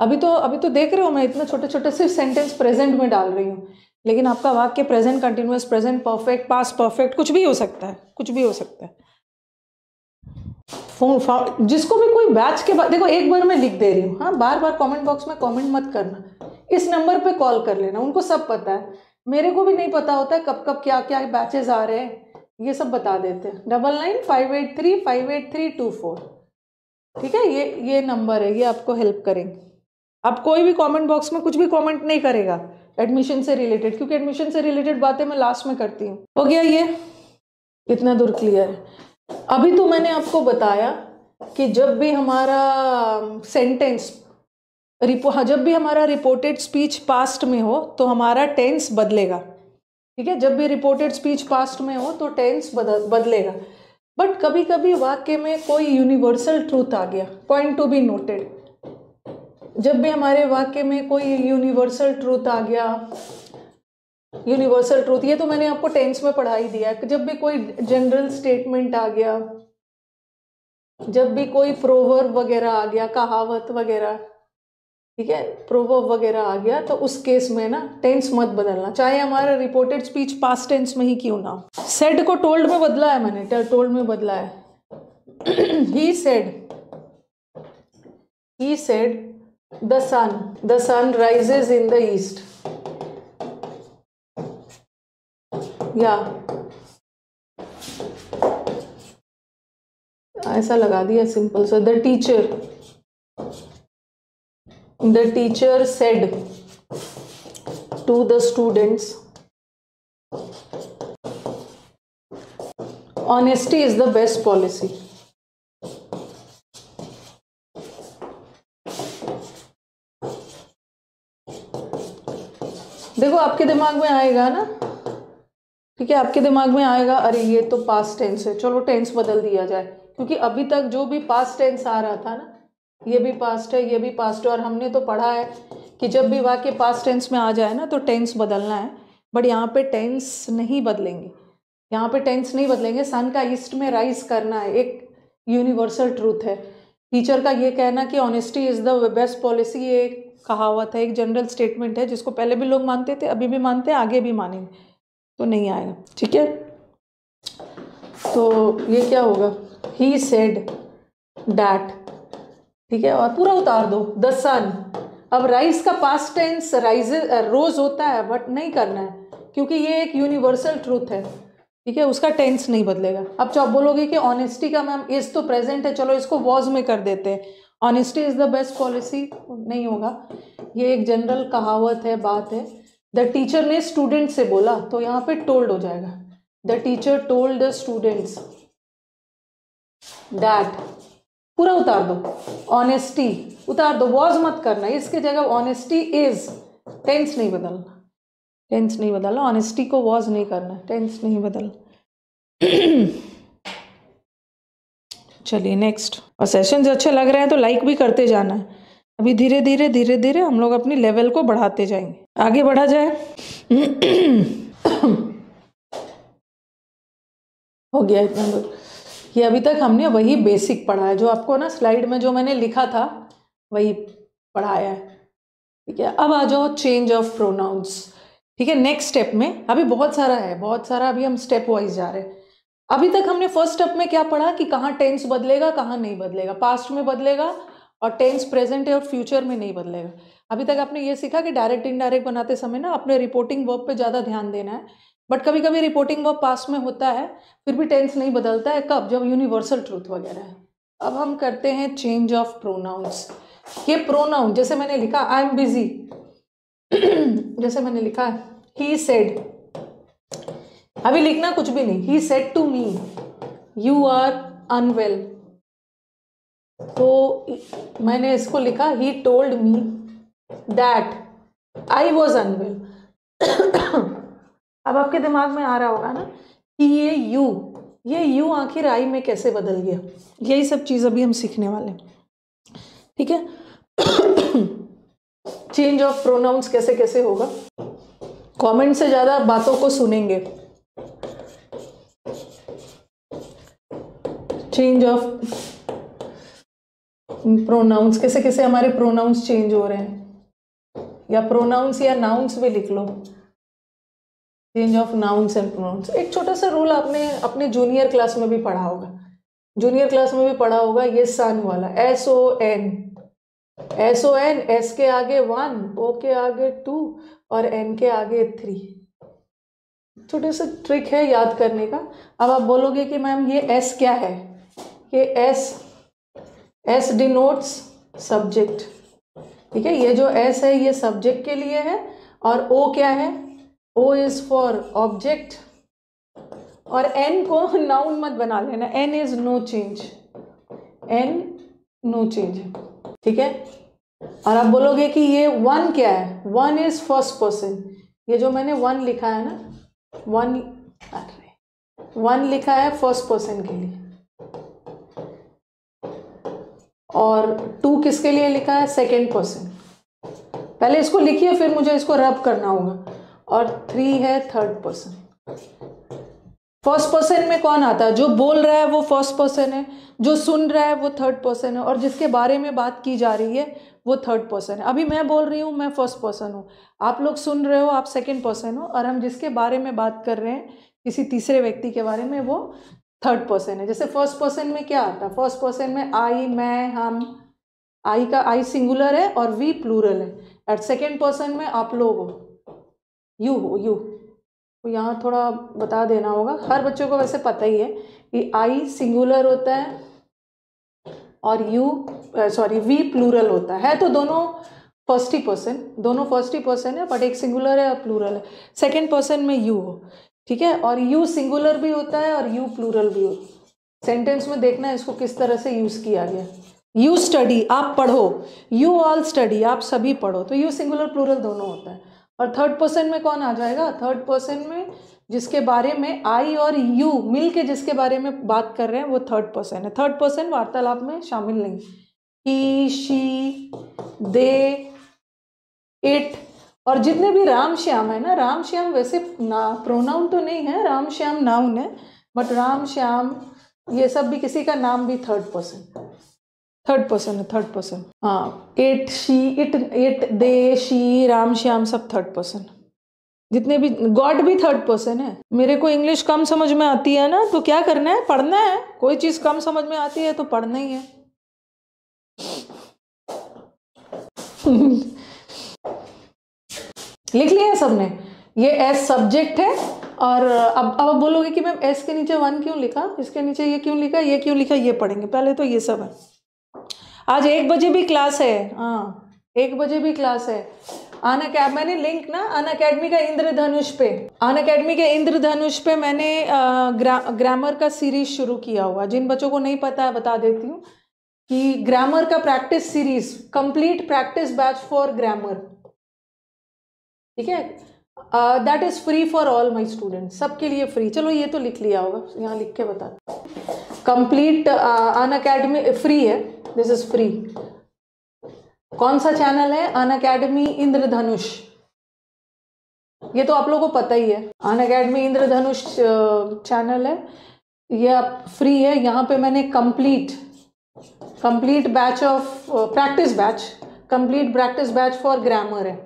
अभी तो अभी तो देख रहे हो मैं इतना छोटे छोटे सिर्फ सेंटेंस प्रेजेंट में डाल रही हूँ लेकिन आपका वाक्य present continuous present perfect past perfect कुछ भी हो सकता है कुछ भी हो सकता है फोन जिसको भी कोई बैच के बाद देखो एक बार मैं लिख दे रही हूँ हाँ बार बार कमेंट बॉक्स में कमेंट मत करना इस नंबर पे कॉल कर लेना उनको सब पता है मेरे को भी नहीं पता होता है कब कब क्या क्या बैचेस आ रहे हैं ये सब बता देते हैं double nine five eight three five eight three two four ठीक है ये ये नंबर है ये आपको हेल्प करेंगे आप कोई भी कमेंट बॉक्स में कुछ भी कमेंट नहीं करेगा एडमिशन से रिलेटेड क्योंकि एडमिशन से रिलेटेड बातें मैं लास्ट में करती हूँ हो गया ये कितना दूर क्लियर है अभी तो मैंने आपको बताया कि जब भी हमारा सेंटेंस रिपो हाँ, जब भी हमारा रिपोर्टेड स्पीच पास्ट में हो तो हमारा टेंस बदलेगा ठीक है जब भी रिपोर्टेड स्पीच पास्ट में हो तो टेंस बदल बदलेगा बट कभी कभी वाक्य में कोई यूनिवर्सल ट्रूथ आ गया पॉइंट टू बी नोटेड जब भी हमारे वाक्य में कोई यूनिवर्सल ट्रूथ आ गया यूनिवर्सल ट्रूथ ये तो मैंने आपको टेंस में पढ़ा ही दिया है जब भी कोई जनरल स्टेटमेंट आ गया जब भी कोई प्रोवर्ब वगैरह आ गया कहावत वगैरह ठीक है प्रोवर्ब वगैरह आ गया तो उस केस में ना टेंस मत बदलना चाहे हमारा रिपोर्टेड स्पीच पास टेंस में ही क्यों ना सेड को टोल्ड में बदला है मैंने टोल्ड में बदला है he said he said the sun the sun rises in the east या ऐसा लगा दिया सिंपल सा the teacher the teacher said to the students honesty is the best policy देखो आपके दिमाग में आएगा ना ठीक है आपके दिमाग में आएगा अरे ये तो पास्ट टेंस है चलो टेंस बदल दिया जाए क्योंकि अभी तक जो भी पास्ट टेंस आ रहा था ना ये भी पास्ट है ये भी पास्ट है और हमने तो पढ़ा है कि जब भी वाक्य पास्ट टेंस में आ जाए ना तो टेंस बदलना है बट यहाँ पे टेंस नहीं बदलेंगे यहाँ पे टेंस नहीं बदलेंगे सन का ईस्ट में राइज करना है एक यूनिवर्सल ट्रूथ है टीचर का ये कहना कि honesty is the best policy ये एक कहावत है एक जनरल स्टेटमेंट है जिसको पहले भी लोग मानते थे अभी भी मानते हैं आगे भी मानेंगे तो नहीं आएगा ठीक है तो ये क्या होगा ही सेड डैट ठीक है और पूरा उतार दो द सन अब राइज का पास्ट टेंस राइज रोज होता है बट नहीं करना है क्योंकि ये एक यूनिवर्सल ट्रूथ है ठीक है उसका टेंस नहीं बदलेगा अब तो आप बोलोगे कि ऑनेस्टी का मैम इज तो प्रेजेंट है चलो इसको वॉज में कर देते हैं honesty is the best policy नहीं होगा ये एक जनरल कहावत है बात है द टीचर ने स्टूडेंट से बोला तो यहाँ पे टोल्ड हो जाएगा the teacher told the students that पूरा उतार दो ऑनेस्टी उतार दो वॉज मत करना इसके जगह ऑनेस्टी इज टेंस नहीं बदलना टेंस नहीं बदलना ऑनेस्टी को वॉज नहीं करना टेंस नहीं बदलना चलिए नेक्स्ट और सेशन जो अच्छे लग रहे हैं तो लाइक भी करते जाना है अभी धीरे धीरे धीरे धीरे हम लोग अपनी लेवल को बढ़ाते जाएंगे आगे बढ़ा जाए हो गया इतना कि अभी तक हमने वही बेसिक पढ़ा है जो आपको ना स्लाइड में जो मैंने लिखा था वही पढ़ाया है ठीक है अब आ जाओ चेंज ऑफ प्रोनाउंस ठीक है नेक्स्ट स्टेप में अभी बहुत सारा है बहुत सारा अभी हम स्टेप वाइज जा रहे हैं अभी तक हमने फर्स्ट स्टेप में क्या पढ़ा कि कहाँ टेंस बदलेगा कहाँ नहीं बदलेगा पास्ट में बदलेगा और टेंस प्रेजेंट और फ्यूचर में नहीं बदलेगा अभी तक आपने ये सीखा कि डायरेक्ट इनडायरेक्ट बनाते समय ना अपने रिपोर्टिंग वर्क पे ज़्यादा ध्यान देना है बट कभी कभी रिपोर्टिंग वर्क पास में होता है फिर भी टेंस नहीं बदलता है कब जब यूनिवर्सल ट्रूथ वगैरह है अब हम करते हैं चेंज ऑफ प्रोनाउंस ये प्रोनाउन जैसे मैंने लिखा आई एम बिजी जैसे मैंने लिखा ही सेड अभी लिखना कुछ भी नहीं he said to me you are unwell तो मैंने इसको लिखा he told me that I was unwell अब आपके दिमाग में आ रहा होगा ना कि ये यू ये यू आखिर आई में कैसे बदल गया यही सब चीज़ अभी हम सीखने वाले हैं ठीक है चेंज ऑफ प्रोनाउंस कैसे कैसे होगा कमेंट से ज़्यादा बातों को सुनेंगे चेंज ऑफ प्रोनाउंस कैसे कैसे हमारे प्रोनाउंस चेंज हो रहे हैं या प्रोनाउंस या नाउंस भी लिख लो change of nouns and pronouns एक छोटा सा रूल आपने अपने जूनियर क्लास में भी पढ़ा होगा जूनियर क्लास में भी पढ़ा होगा ये सन वाला S O N S O N S के आगे वन ओ के आगे टू और एन के आगे थ्री छोटे से ट्रिक है याद करने का अब आप बोलोगे कि मैम ये एस क्या है ये एस एस डिनोट्स सब्जेक्ट ठीक है ये जो एस है ये सब्जेक्ट के लिए है और ओ क्या है ओ इज़ फॉर ऑब्जेक्ट और एन को नाउन मत बना लेना N is no change N no change ठीक है और आप बोलोगे कि ये वन क्या है वन इज़ फर्स्ट पर्सन ये जो मैंने वन लिखा है ना वन वन लिखा है फर्स्ट पर्सन के लिए और टू किसके लिए लिखा है सेकेंड पर्सन पहले इसको लिखिए फिर मुझे इसको रब करना होगा और थ्री है थर्ड पर्सन फर्स्ट पर्सन में कौन आता है जो बोल रहा है वो फर्स्ट पर्सन है जो सुन रहा है वो थर्ड पर्सन है और जिसके बारे में बात की जा रही है वो थर्ड पर्सन है अभी मैं बोल रही हूँ मैं फर्स्ट पर्सन हूँ आप लोग सुन रहे हो आप सेकेंड पर्सन हो और हम जिसके बारे में बात कर रहे हैं किसी तीसरे व्यक्ति के बारे में वो थर्ड पर्सन है जैसे फर्स्ट पर्सन में क्या आता है फर्स्ट पर्सन में आई मैं हम आई का आई सिंगुलर है और वी प्लूरल है एट सेकेंड पर्सन में आप लोग हो यू हो यू तो यहाँ थोड़ा बता देना होगा हर बच्चों को वैसे पता ही है कि आई सिंगुलर होता है और यू सॉरी वी प्लूरल होता है तो दोनों फर्स्ट ही पर्सन दोनों फर्स्ट ही पर्सन है बट एक सिंगुलर है और प्लूरल है सेकेंड पर्सन में यू हो ठीक है और यू सिंगुलर भी होता है और यू प्लूरल भी हो सेंटेंस में देखना है इसको किस तरह से यूज़ किया गया यू स्टडी आप पढ़ो यू ऑल स्टडी आप सभी पढ़ो तो यू सिंगुलर प्लूरल दोनों होता है और थर्ड पर्सन में कौन आ जाएगा थर्ड पर्सन में जिसके बारे में आई और यू मिल के जिसके बारे में बात कर रहे हैं वो थर्ड पर्सन है थर्ड पर्सन वार्तालाप में शामिल नहीं ही शी दे इट और जितने भी राम श्याम है ना राम श्याम वैसे ना प्रोनाउन तो नहीं है राम श्याम नाउन है बट राम श्याम ये सब भी किसी का नाम भी थर्ड पर्सन थर्ड पर्सन है थर्ड पर्सन हाँ he she it it they she Ram Shyam सब थर्ड पर्सन जितने भी गॉड भी थर्ड पर्सन है मेरे को इंग्लिश कम समझ में आती है ना तो क्या करना है पढ़ना है कोई चीज़ कम समझ में आती है तो पढ़ना ही है लिख लिया है सबने ये एस सब्जेक्ट है और अब अब आप बोलोगे कि मैम एस के नीचे वन क्यों लिखा इसके नीचे ये क्यों लिखा ये क्यों लिखा ये पढ़ेंगे पहले तो ये सब है आज एक बजे भी क्लास है हाँ एक बजे भी क्लास है अन अकेडमी मैंने लिंक ना अन अकेडमी का इंद्रधनुष पे अन अकेडमी के इंद्रधनुष पे मैंने ग्रा, ग्रामर का सीरीज शुरू किया हुआ जिन बच्चों को नहीं पता है बता देती हूँ कि ग्रामर का practice series complete practice batch for grammar ठीक है that is free for all my student सबके लिए फ्री चलो ये तो लिख लिया होगा यहाँ लिख के बता कंप्लीट अन अकेडमी फ्री है दिस इज फ्री कौन सा चैनल है अन अकेडमी इंद्रधनुष ये तो आप लोगों को पता ही है अन अकेडमी इंद्रधनुष चैनल है ये आप फ्री है यहाँ पे मैंने complete complete batch of practice batch complete practice batch for grammar है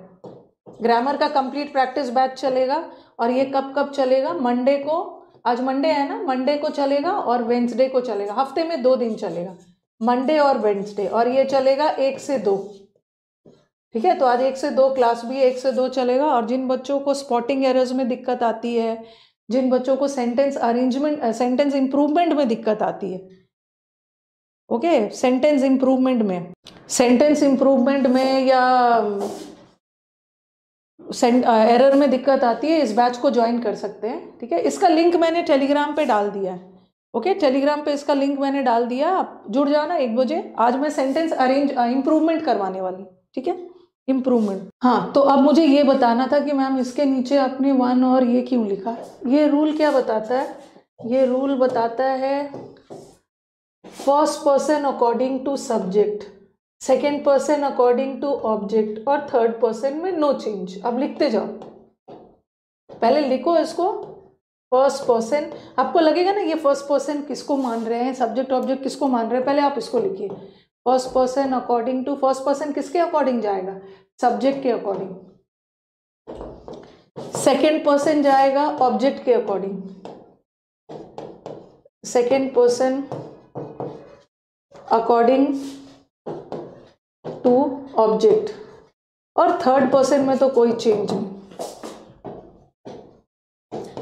ग्रामर का कंप्लीट प्रैक्टिस बैच चलेगा और ये कब कब चलेगा मंडे को आज मंडे है ना मंडे को चलेगा और वेंसडे को चलेगा हफ्ते में दो दिन चलेगा मंडे और वेंसडे और ये चलेगा एक से दो ठीक है तो आज एक से दो क्लास भी एक से दो चलेगा और जिन बच्चों को स्पॉटिंग एरर्स में दिक्कत आती है जिन बच्चों को सेंटेंस अरेंजमेंट सेंटेंस इम्प्रूवमेंट में दिक्कत आती है ओके सेंटेंस इम्प्रूवमेंट में सेंटेंस इम्प्रूवमेंट में या एरर में दिक्कत आती है इस बैच को ज्वाइन कर सकते हैं ठीक है इसका लिंक मैंने टेलीग्राम पे डाल दिया है ओके टेलीग्राम पे इसका लिंक मैंने डाल दिया आप जुड़ जाना एक बजे आज मैं सेंटेंस अरेंज इम्प्रूवमेंट करवाने वाली ठीक है इम्प्रूवमेंट हाँ तो अब मुझे ये बताना था कि मैम इसके नीचे आपने वन और ये क्यों लिखा ये रूल क्या बताता है ये रूल बताता है first person according to subject second person according to object और थर्ड पर्सन में नो चेंज अब लिखते जाओ पहले लिखो इसको फर्स्ट पर्सन आपको लगेगा ना ये फर्स्ट पर्सन किसको मान रहे हैं सब्जेक्ट ऑब्जेक्ट किसको मान रहे हैं पहले आप इसको लिखिए first person according to first person किसके अकॉर्डिंग जाएगा सब्जेक्ट के अकॉर्डिंग सेकेंड पर्सन जाएगा ऑब्जेक्ट के according second person according to object और थर्ड पर्सन में तो कोई चेंज नहीं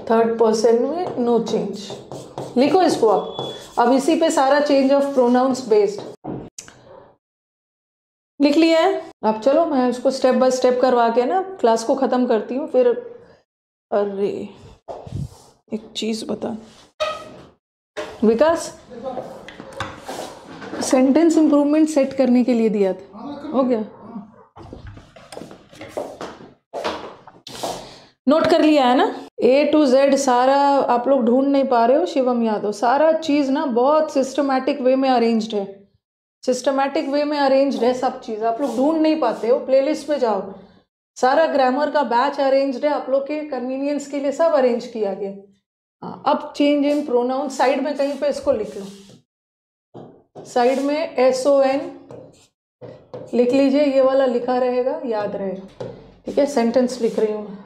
थर्ड पर्सन में नो चेंज लिखो इसको आप अब इसी पे सारा चेंज ऑफ प्रोनाउंस बेस्ड लिख लिया है अब चलो मैं इसको स्टेप बाय स्टेप करवा के ना क्लास को ख़त्म करती हूँ फिर अरे एक चीज़ बता विकास सेंटेंस इम्प्रूवमेंट सेट करने के लिए दिया था हो गया नोट कर लिया है ना ए टू जेड सारा आप लोग ढूंढ नहीं पा रहे हो शिवम यादव सारा चीज़ ना बहुत सिस्टमैटिक वे में अरेंज्ड है सिस्टमैटिक वे में अरेंज्ड है सब चीज़ आप लोग ढूंढ नहीं पाते हो प्लेलिस्ट में जाओ सारा ग्रामर का बैच अरेंज्ड है आप लोग के कन्वीनियंस के लिए सब अरेंज किया गया हाँ, अब चेंज इन प्रोनाउन साइड में कहीं पे इसको लिख लो साइड में एस ओ एन लिख लीजिए ये वाला लिखा रहेगा याद रहेगा ठीक है सेंटेंस लिख रही हूँ मैं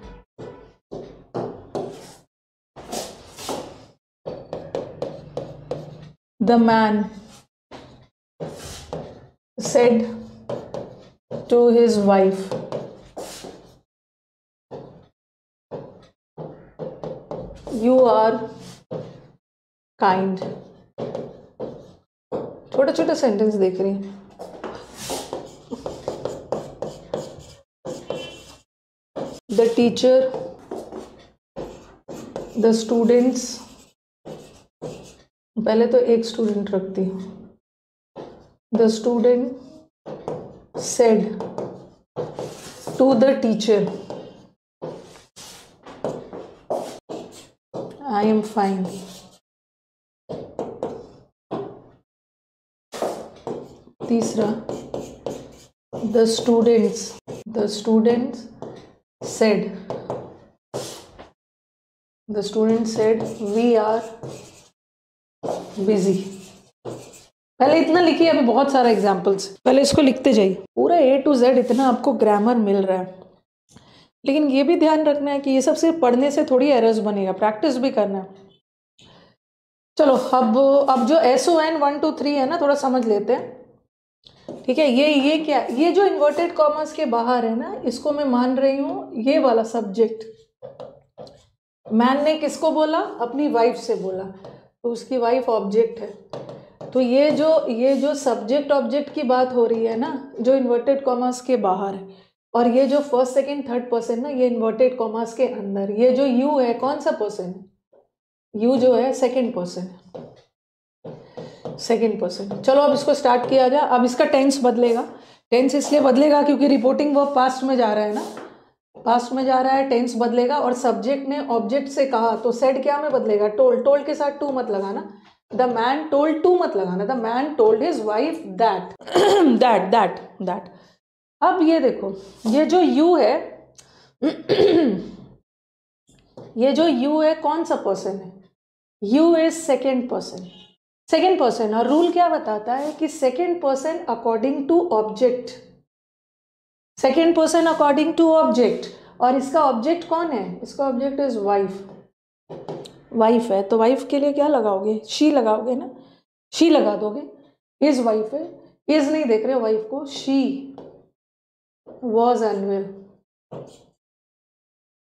The man said to his wife, You are kind. छोटा छोटा सेंटेंस देख रही the teacher, the students, पहले तो एक स्टूडेंट रखती हूँ the student said to the teacher I am fine तीसरा the students the students said the student said we are busy पहले इतना लिखिए अभी बहुत सारा एग्जाम्पल्स पहले इसको लिखते जाइए पूरा ए टू जेड इतना आपको ग्रामर मिल रहा है लेकिन ये भी ध्यान रखना है कि ये सब सिर्फ पढ़ने से थोड़ी एरर्स बनेगा प्रैक्टिस भी करना है चलो अब अब जो S O N one two three है ना थोड़ा समझ लेते हैं ठीक है ये ये क्या ये जो इन्वर्टेड कॉमर्स के बाहर है ना इसको मैं मान रही हूँ ये वाला सब्जेक्ट मैन ने किसको बोला अपनी वाइफ से बोला तो उसकी वाइफ ऑब्जेक्ट है तो ये जो ये जो सब्जेक्ट ऑब्जेक्ट की बात हो रही है ना जो इन्वर्टेड कॉमर्स के बाहर है और ये जो फर्स्ट सेकेंड थर्ड पर्सन ना ये इन्वर्टेड कॉमर्स के अंदर ये जो यू है कौन सा पर्सन है यू जो है सेकेंड पर्सन है सेकेंड पर्सन चलो अब इसको स्टार्ट किया जाए अब इसका टेंस बदलेगा टेंस इसलिए बदलेगा क्योंकि रिपोर्टिंग वर्ब पास्ट में जा रहा है ना पास्ट में जा रहा है टेंस बदलेगा और सब्जेक्ट ने ऑब्जेक्ट से कहा तो सेट क्या में बदलेगा टोल टोल के साथ टू मत लगाना द मैन टोल्ड टू मत लगाना the man told his wife that that that that अब ये देखो ये जो यू है ये जो यू है कौन सा पर्सन है you is second person second person और रूल क्या बताता है कि second person according to object second person according to object और इसका ऑब्जेक्ट कौन है इसका ऑब्जेक्ट इज वाइफ वाइफ है तो वाइफ के लिए क्या लगाओगे शी लगाओगे ना शी लगा दोगे इज वाइफ है इज नहीं देख रहे वाइफ को शी वॉज एनविल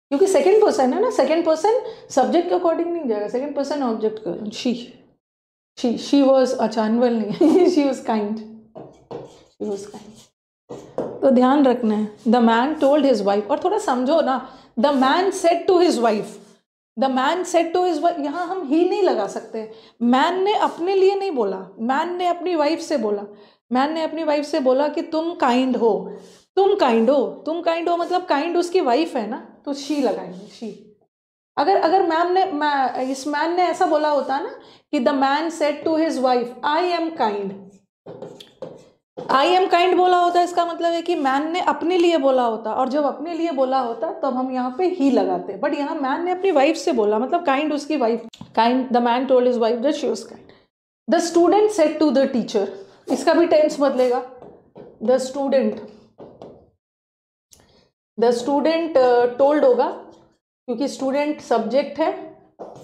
क्योंकि सेकेंड पर्सन है ना सेकेंड पर्सन सब्जेक्ट के अकॉर्डिंग नहीं जाएगा second person object she she she was अच्छा नहीं she was kind she was kind तो ध्यान रखना है the man told his wife और थोड़ा समझो ना the man said to his wife the man said to his wife यहाँ हम ही नहीं लगा सकते मैन ने अपने लिए नहीं बोला मैन ने अपनी वाइफ से बोला मैन ने अपनी वाइफ से बोला कि तुम काइंड हो तुम काइंड हो तुम काइंड हो मतलब काइंड उसकी वाइफ है ना तो शी लगाएंगे शी अगर अगर मैम ने मैं इस मैन ने ऐसा बोला होता ना कि the man said to his wife I am kind I am kind बोला होता इसका मतलब है कि मैन ने अपने लिए बोला होता और जब अपने लिए बोला होता तब हम यहाँ पे ही लगाते बट यहाँ मैन ने अपनी वाइफ से बोला मतलब काइंड उसकी wife kind the man told his wife that she was kind the student said to the teacher इसका भी टेंस बदलेगा the student the student told होगा क्योंकि स्टूडेंट सब्जेक्ट है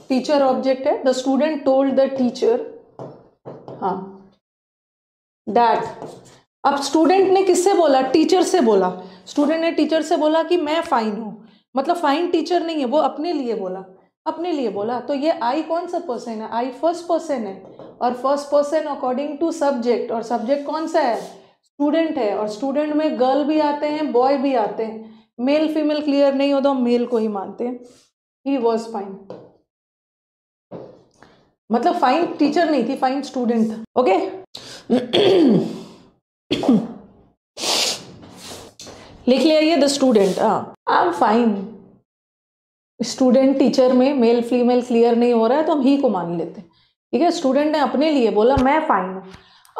टीचर ऑब्जेक्ट है the student told the teacher हाँ that अब स्टूडेंट ने किससे बोला टीचर से बोला स्टूडेंट ने टीचर से बोला कि मैं फाइन हूँ मतलब फाइन टीचर नहीं है वो अपने लिए बोला अपने लिए बोला तो ये आई कौन सा पर्सन है आई फर्स्ट पर्सन है और first person according to subject और सब्जेक्ट कौन सा है स्टूडेंट है और स्टूडेंट में गर्ल भी आते हैं बॉय भी आते हैं मेल फीमेल क्लियर नहीं हो तो मेल को ही मानते हैं ही वॉज फाइन मतलब फाइन टीचर नहीं थी फाइन स्टूडेंट था ओके लिख लिया ये द स्टूडेंट हाँ I am fine student teacher में मेल फीमेल क्लियर नहीं हो रहा है तो हम ही को मान लेते हैं ठीक है स्टूडेंट ने अपने लिए बोला मैं फाइन हूँ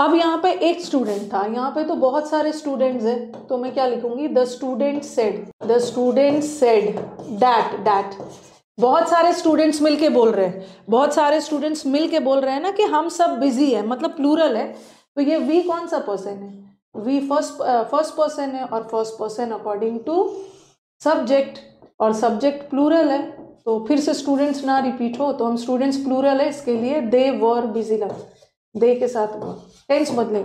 अब यहाँ पे एक स्टूडेंट था यहाँ पे तो बहुत सारे स्टूडेंट्स हैं तो मैं क्या लिखूंगी the student said the student said that that बहुत सारे स्टूडेंट्स मिलके बोल रहे हैं बहुत सारे स्टूडेंट्स मिलके बोल रहे हैं ना कि हम सब बिजी है मतलब प्लूरल है तो ये वी कौन सा पर्सन है वी फर्स्ट फर्स्ट पर्सन है और first person according to subject और सब्जेक्ट प्लूरल है तो फिर से स्टूडेंट्स ना रिपीट हो तो हम स्टूडेंट्स प्लूरल है इसके लिए दे वर बिजी लग दे के साथ टेंस बदले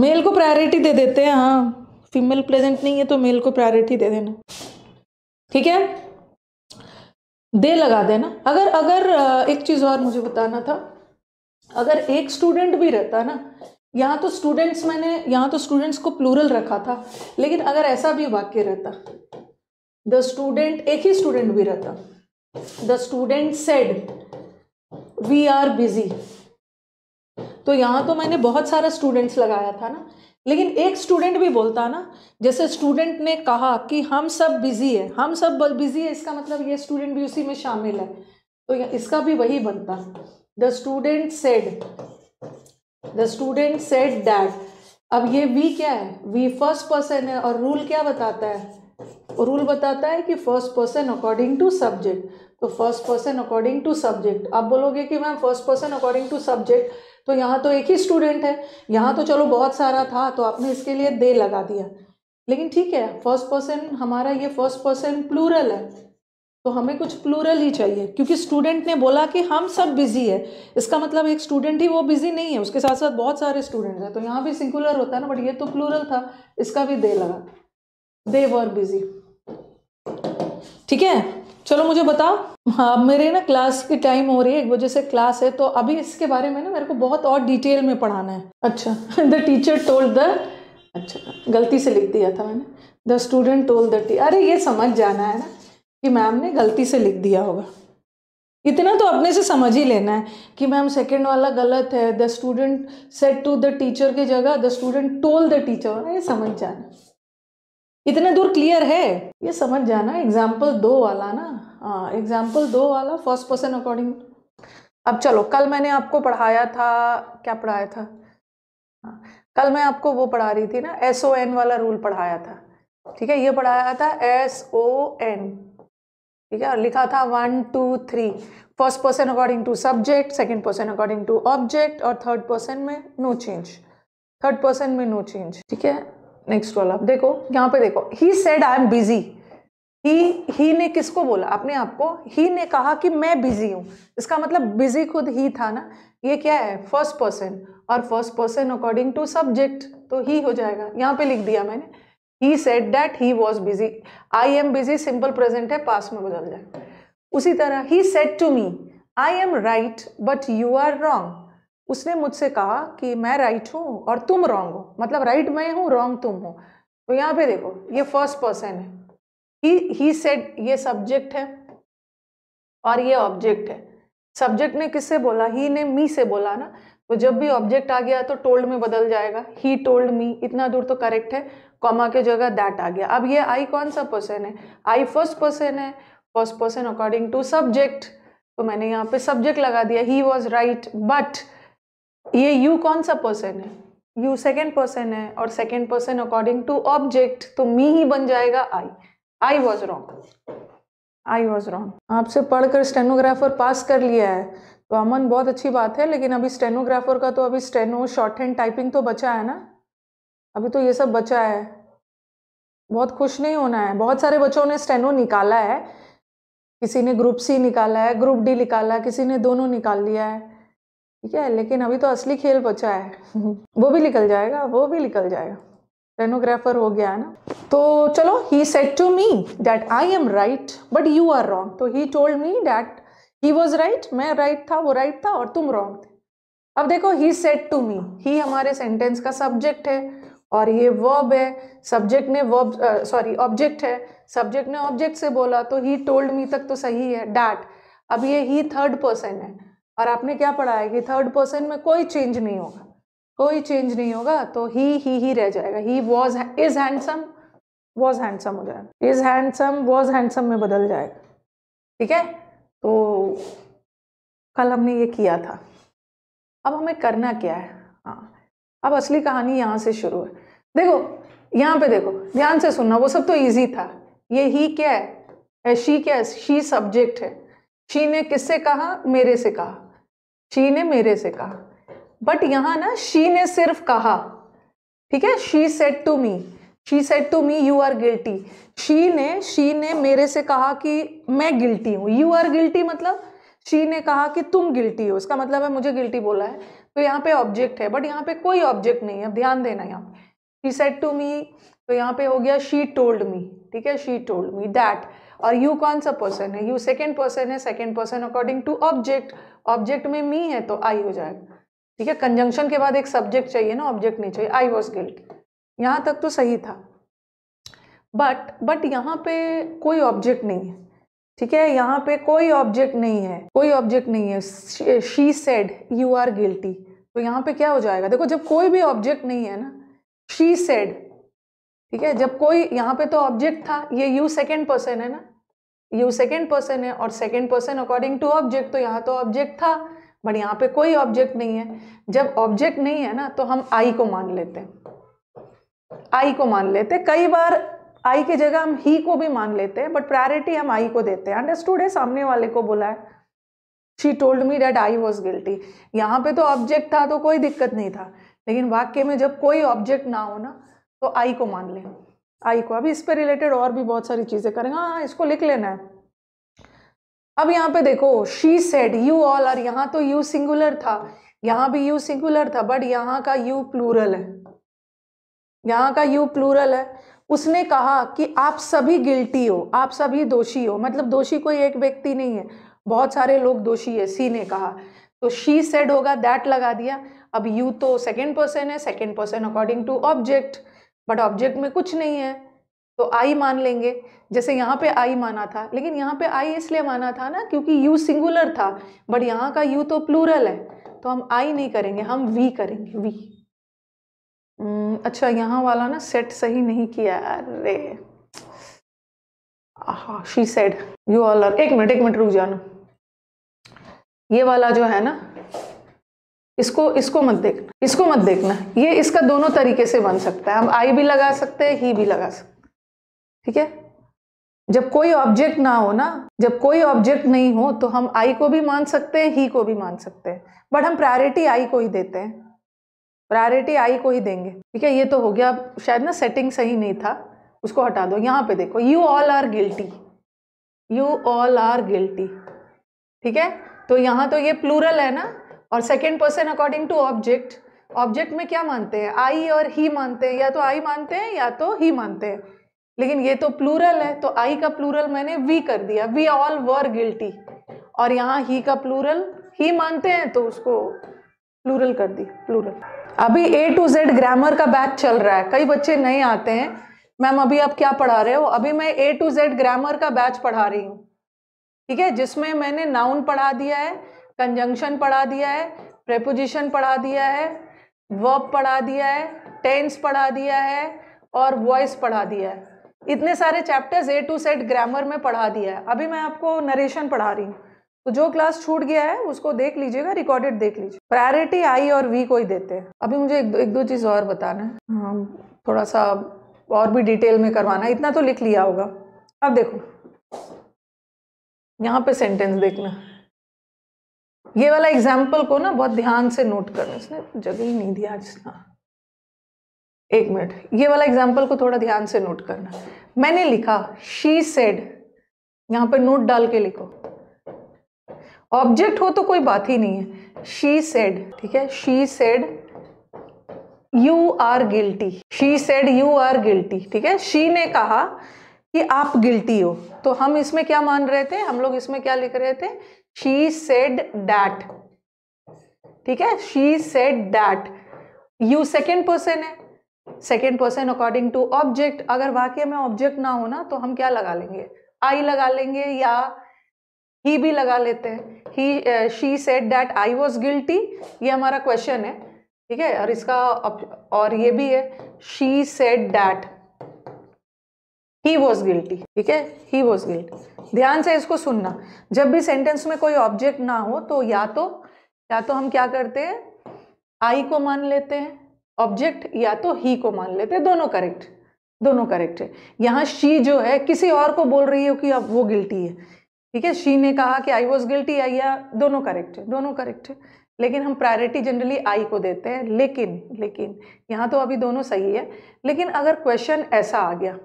मेल को प्रायोरिटी दे देते हैं हाँ फीमेल प्रेजेंट नहीं है तो मेल को प्रायोरिटी दे देना ठीक है दे लगा देना अगर अगर एक चीज़ और मुझे बताना था अगर एक स्टूडेंट भी रहता ना यहाँ तो स्टूडेंट्स मैंने यहाँ तो स्टूडेंट्स को प्लूरल रखा था लेकिन अगर ऐसा भी वाक्य रहता द स्टूडेंट एक ही स्टूडेंट भी रहता the student said we are busy तो यहाँ तो मैंने बहुत सारा स्टूडेंट्स लगाया था ना लेकिन एक स्टूडेंट भी बोलता ना जैसे स्टूडेंट ने कहा कि हम सब बिज़ी है हम सब बिज़ी है इसका मतलब ये स्टूडेंट भी उसी में शामिल है तो इसका भी वही बनता the student said the student said that अब ये वी क्या है वी फर्स्ट पर्सन है और रूल क्या बताता है रूल बताता है कि first person according to subject तो first person according to subject आप बोलोगे कि ma'am first person according to subject तो यहाँ तो एक ही स्टूडेंट है यहाँ तो चलो बहुत सारा था तो आपने इसके लिए दे लगा दिया लेकिन ठीक है फर्स्ट पर्सन हमारा ये फर्स्ट पर्सन प्लूरल है तो हमें कुछ प्लूरल ही चाहिए क्योंकि स्टूडेंट ने बोला कि हम सब बिज़ी है इसका मतलब एक स्टूडेंट ही वो बिज़ी नहीं है उसके साथ साथ बहुत सारे स्टूडेंट हैं तो यहाँ भी सिंगुलर होता है ना बट ये तो प्लूरल था इसका भी दे लगा दे वर बिजी ठीक है चलो मुझे बताओ हाँ मेरे ना क्लास की टाइम हो रही है एक बजे से क्लास है तो अभी इसके बारे में ना मेरे को बहुत और डिटेल में पढ़ाना है अच्छा द टीचर टोल्ड द अच्छा गलती से लिख दिया था मैंने द स्टूडेंट टोल्ड द अरे ये समझ जाना है ना कि मैम ने गलती से लिख दिया होगा इतना तो अपने से समझ ही लेना है कि मैम सेकेंड वाला गलत है the student said to the teacher की जगह the student told the teacher ये समझ जाना है इतने दूर क्लियर है ये समझ जाना एग्जाम्पल दो वाला ना हाँ एग्जाम्पल दो वाला फर्स्ट पर्सन अकॉर्डिंग अब चलो कल मैंने आपको पढ़ाया था क्या पढ़ाया था हाँ, कल मैं आपको वो पढ़ा रही थी ना एस ओ एन वाला रूल पढ़ाया था ठीक है ये पढ़ाया था एस ओ एन ठीक है और लिखा था one two three first person according to subject second person according to object और थर्ड पर्सन में नो चेंज थर्ड पर्सन में नो चेंज ठीक है नेक्स्ट वाला देखो यहाँ पे देखो he said I am busy he he ने किसको बोला अपने आप को ही ने कहा कि मैं बिजी हूँ इसका मतलब बिजी खुद ही था ना ये क्या है फर्स्ट पर्सन और first person according to subject तो ही हो जाएगा यहाँ पे लिख दिया मैंने he said that he was busy I am busy simple present है पास में बदल जाए उसी तरह he said to me I am right but you are wrong उसने मुझसे कहा कि मैं राइट हूँ और तुम रॉन्ग हो मतलब राइट मैं हूँ रॉन्ग तुम हो तो यहाँ पे देखो ये फर्स्ट पर्सन है ही ही सेड ये सब्जेक्ट है और ये ऑब्जेक्ट है सब्जेक्ट ने किससे बोला ही ने मी से बोला ना तो जब भी ऑब्जेक्ट आ गया तो टोल्ड में बदल जाएगा ही टोल्ड मी इतना दूर तो करेक्ट है कॉमा के जगह दैट आ गया अब ये आई कौन सा पर्सन है आई फर्स्ट पर्सन है first person according to subject तो मैंने यहाँ पे सब्जेक्ट लगा दिया ही वॉज राइट बट ये यू कौन सा पर्सन है यू सेकेंड पर्सन है और second person according to object तो मी ही बन जाएगा I I was wrong I was wrong आपसे पढ़कर स्टेनोग्राफर पास कर लिया है तो अमन बहुत अच्छी बात है लेकिन अभी स्टेनोग्राफर का तो अभी स्टेनो शॉर्ट हैंड टाइपिंग तो बचा है ना अभी तो ये सब बचा है बहुत खुश नहीं होना है बहुत सारे बच्चों ने स्टेनो निकाला है किसी ने ग्रुप सी निकाला है ग्रुप डी निकाला किसी ने दोनों निकाल लिया है ठीक है लेकिन अभी तो असली खेल बचा है वो भी निकल जाएगा वो भी निकल जाएगा टेनोग्राफर हो गया है ना तो चलो he said to me that I am right but you are wrong तो he told me that he was right मैं राइट right था वो राइट right था और तुम रॉन्ग थे अब देखो ही सेट टू मी ही हमारे सेंटेंस का सब्जेक्ट है और ये वर्ब है सब्जेक्ट ने वर्ब सॉरी ऑब्जेक्ट है सब्जेक्ट ने ऑब्जेक्ट से बोला तो ही टोल्ड मी तक तो सही है डैट अब ये ही थर्ड पर्सन है और आपने क्या पढ़ा है कि थर्ड पर्सन में कोई चेंज नहीं होगा कोई चेंज नहीं होगा तो ही ही ही रह जाएगा he was is handsome was handsome हो जाएगा इज हैंडसम वॉज हैंडसम में बदल जाएगा ठीक है तो कल हमने ये किया था अब हमें करना क्या है हाँ अब असली कहानी यहाँ से शुरू है देखो यहाँ पे देखो ध्यान से सुनना वो सब तो इजी था ये ही क्या है शी क्या है शी सब्जेक्ट है शी ने किससे कहा मेरे से कहा शी ने मेरे से कहा बट यहां ना शी ने सिर्फ कहा ठीक है she said to me she said to me you are guilty she ने शी ने मेरे से कहा कि मैं गिल्टी हूं यू आर गिल्टी मतलब शी ने कहा कि तुम गिल्टी हो इसका मतलब है मुझे गिल्टी बोला है तो यहाँ पे ऑब्जेक्ट है बट यहाँ पे कोई ऑब्जेक्ट नहीं है ध्यान देना यहाँ पे शी सेट टू मी तो यहाँ पे हो गया शी टोल्ड मी ठीक है शी टोल्ड मी दैट और यू कौन सा पर्सन है यू सेकेंड पर्सन है second person according to object object में मी है तो आई हो जाएगा ठीक है कंजंक्शन के बाद एक सब्जेक्ट चाहिए ना ऑब्जेक्ट नहीं चाहिए आई वॉज गिल्ट यहाँ तक तो सही था बट बट यहाँ पे कोई ऑब्जेक्ट नहीं है ठीक है यहाँ पे कोई ऑब्जेक्ट नहीं है कोई ऑब्जेक्ट नहीं है she said you are guilty तो यहाँ पे क्या हो जाएगा देखो जब कोई भी ऑब्जेक्ट नहीं है ना शी सेड ठीक है जब कोई यहाँ पे तो ऑब्जेक्ट था ये यू सेकेंड पर्सन है ना यू सेकेंड पर्सन है और second person according to object तो यहाँ तो ऑब्जेक्ट था बट यहाँ पे कोई ऑब्जेक्ट नहीं है जब ऑब्जेक्ट नहीं है ना तो हम आई को मान लेते हैं आई को मान लेते कई बार आई की जगह हम ही को भी मान लेते हैं बट प्रायोरिटी हम आई को देते हैं अंडरस्टूड है सामने वाले को बोला है she told me that I was guilty यहाँ पे तो ऑब्जेक्ट था तो कोई दिक्कत नहीं था लेकिन वाक्य में जब कोई ऑब्जेक्ट ना हो ना तो आई को मान लें आई को अभी इस पर रिलेटेड और भी बहुत सारी चीज़ें करेंगे हाँ इसको लिख लेना है अब यहाँ पे देखो she said you all are यहाँ तो यू सिंगुलर था यहाँ भी यू सिंगुलर था बट यहाँ का यू प्लूरल है यहाँ का यू प्लूरल है उसने कहा कि आप सभी गिल्टी हो आप सभी दोषी हो मतलब दोषी कोई एक व्यक्ति नहीं है बहुत सारे लोग दोषी है सी ने कहा तो शी सेड होगा दैट लगा दिया अब यू तो सेकेंड पर्सन है second person according to object but object में कुछ नहीं है तो आई मान लेंगे जैसे यहाँ पे आई माना था लेकिन यहाँ पे आई इसलिए माना था ना क्योंकि यू सिंगुलर था बट यहाँ का यू तो प्लूरल है तो हम आई नहीं करेंगे हम वी करेंगे वी hmm, अच्छा यहाँ वाला ना सेट सही नहीं किया अरे हाँ she said you all are एक मिनट एक मिनट रुक जाना ये वाला जो है ना इसको इसको मत देखना इसको मत देखना ये इसका दोनों तरीके से बन सकता है हम आई भी लगा सकते हैं ही भी लगा सकते ठीक है जब कोई ऑब्जेक्ट ना हो ना जब कोई ऑब्जेक्ट नहीं हो तो हम आई को भी मान सकते हैं ही को भी मान सकते हैं बट हम प्रायोरिटी आई को ही देते हैं प्रायोरिटी आई को ही देंगे ठीक है ये तो हो गया शायद ना सेटिंग सही नहीं था उसको हटा दो यहाँ पे देखो you all are guilty you all are guilty ठीक है तो यहाँ तो ये प्लूरल है ना और second person according to object object में क्या मानते हैं आई और ही मानते हैं या तो आई मानते हैं या तो ही मानते हैं लेकिन ये तो प्लूरल है तो आई का प्लूरल मैंने वी कर दिया वी ऑल वर गिल्टी और यहाँ ही का प्लूरल ही मानते हैं तो उसको प्लूरल कर दी प्लूरल अभी ए टू जेड ग्रामर का बैच चल रहा है कई बच्चे नए आते हैं मैम अभी आप क्या पढ़ा रहे हो अभी मैं ए टू जेड ग्रामर का बैच पढ़ा रही हूँ ठीक है जिसमें मैंने नाउन पढ़ा दिया है कंजंक्शन पढ़ा दिया है प्रेपोजिशन पढ़ा दिया है वर्ब पढ़ा दिया है टेंस पढ़ा दिया है और वॉइस पढ़ा दिया है इतने सारे chapters A to Z grammar में पढ़ा दिया है अभी मैं आपको नरेशन पढ़ा रही हूँ तो जो क्लास छूट गया है उसको देख लीजिएगा रिकॉर्डेड देख लीजिए प्रायोरिटी आई और वी को ही देते हैं अभी मुझे एक दो एक दो चीज़ और बताना है हाँ थोड़ा सा और भी डिटेल में करवाना इतना तो लिख लिया होगा अब देखो यहाँ पे सेंटेंस देखना ये वाला एग्जाम्पल को ना बहुत ध्यान से नोट करना इसने जगह ही नहीं दिया जिसना एक मिनट ये वाला एग्जाम्पल को थोड़ा ध्यान से नोट करना मैंने लिखा शी सेड यहां पर नोट डाल के लिखो ऑब्जेक्ट हो तो कोई बात ही नहीं है शी सेड ठीक है she said you are guilty she said you are guilty ठीक है शी ने कहा कि आप गिल्टी हो तो हम इसमें क्या मान रहे थे हम लोग इसमें क्या लिख रहे थे शी सेड डैट ठीक है she said that you second person है second person according to object अगर वाक्य में ऑब्जेक्ट ना हो ना तो हम क्या लगा लेंगे आई लगा लेंगे या ही भी लगा लेते हैं he she said that I was guilty ये हमारा क्वेश्चन है ठीक है और इसका और ये भी है she said that he was guilty ठीक है ही वॉज गिल्टी ध्यान से इसको सुनना जब भी सेंटेंस में कोई ऑब्जेक्ट ना हो तो या तो या तो हम क्या करते हैं आई को मान लेते हैं ऑब्जेक्ट या तो ही को मान लेते हैं दोनों करेक्ट दोनों करेक्ट है यहाँ शी जो है किसी और को बोल रही हो कि अब वो गिल्टी है ठीक है शी ने कहा कि आई वॉज गिल्टी आई या दोनों करेक्ट है दोनों करेक्ट है लेकिन हम प्रायोरिटी जनरली आई को देते हैं लेकिन लेकिन यहाँ तो अभी दोनों सही है लेकिन अगर क्वेश्चन ऐसा आ गया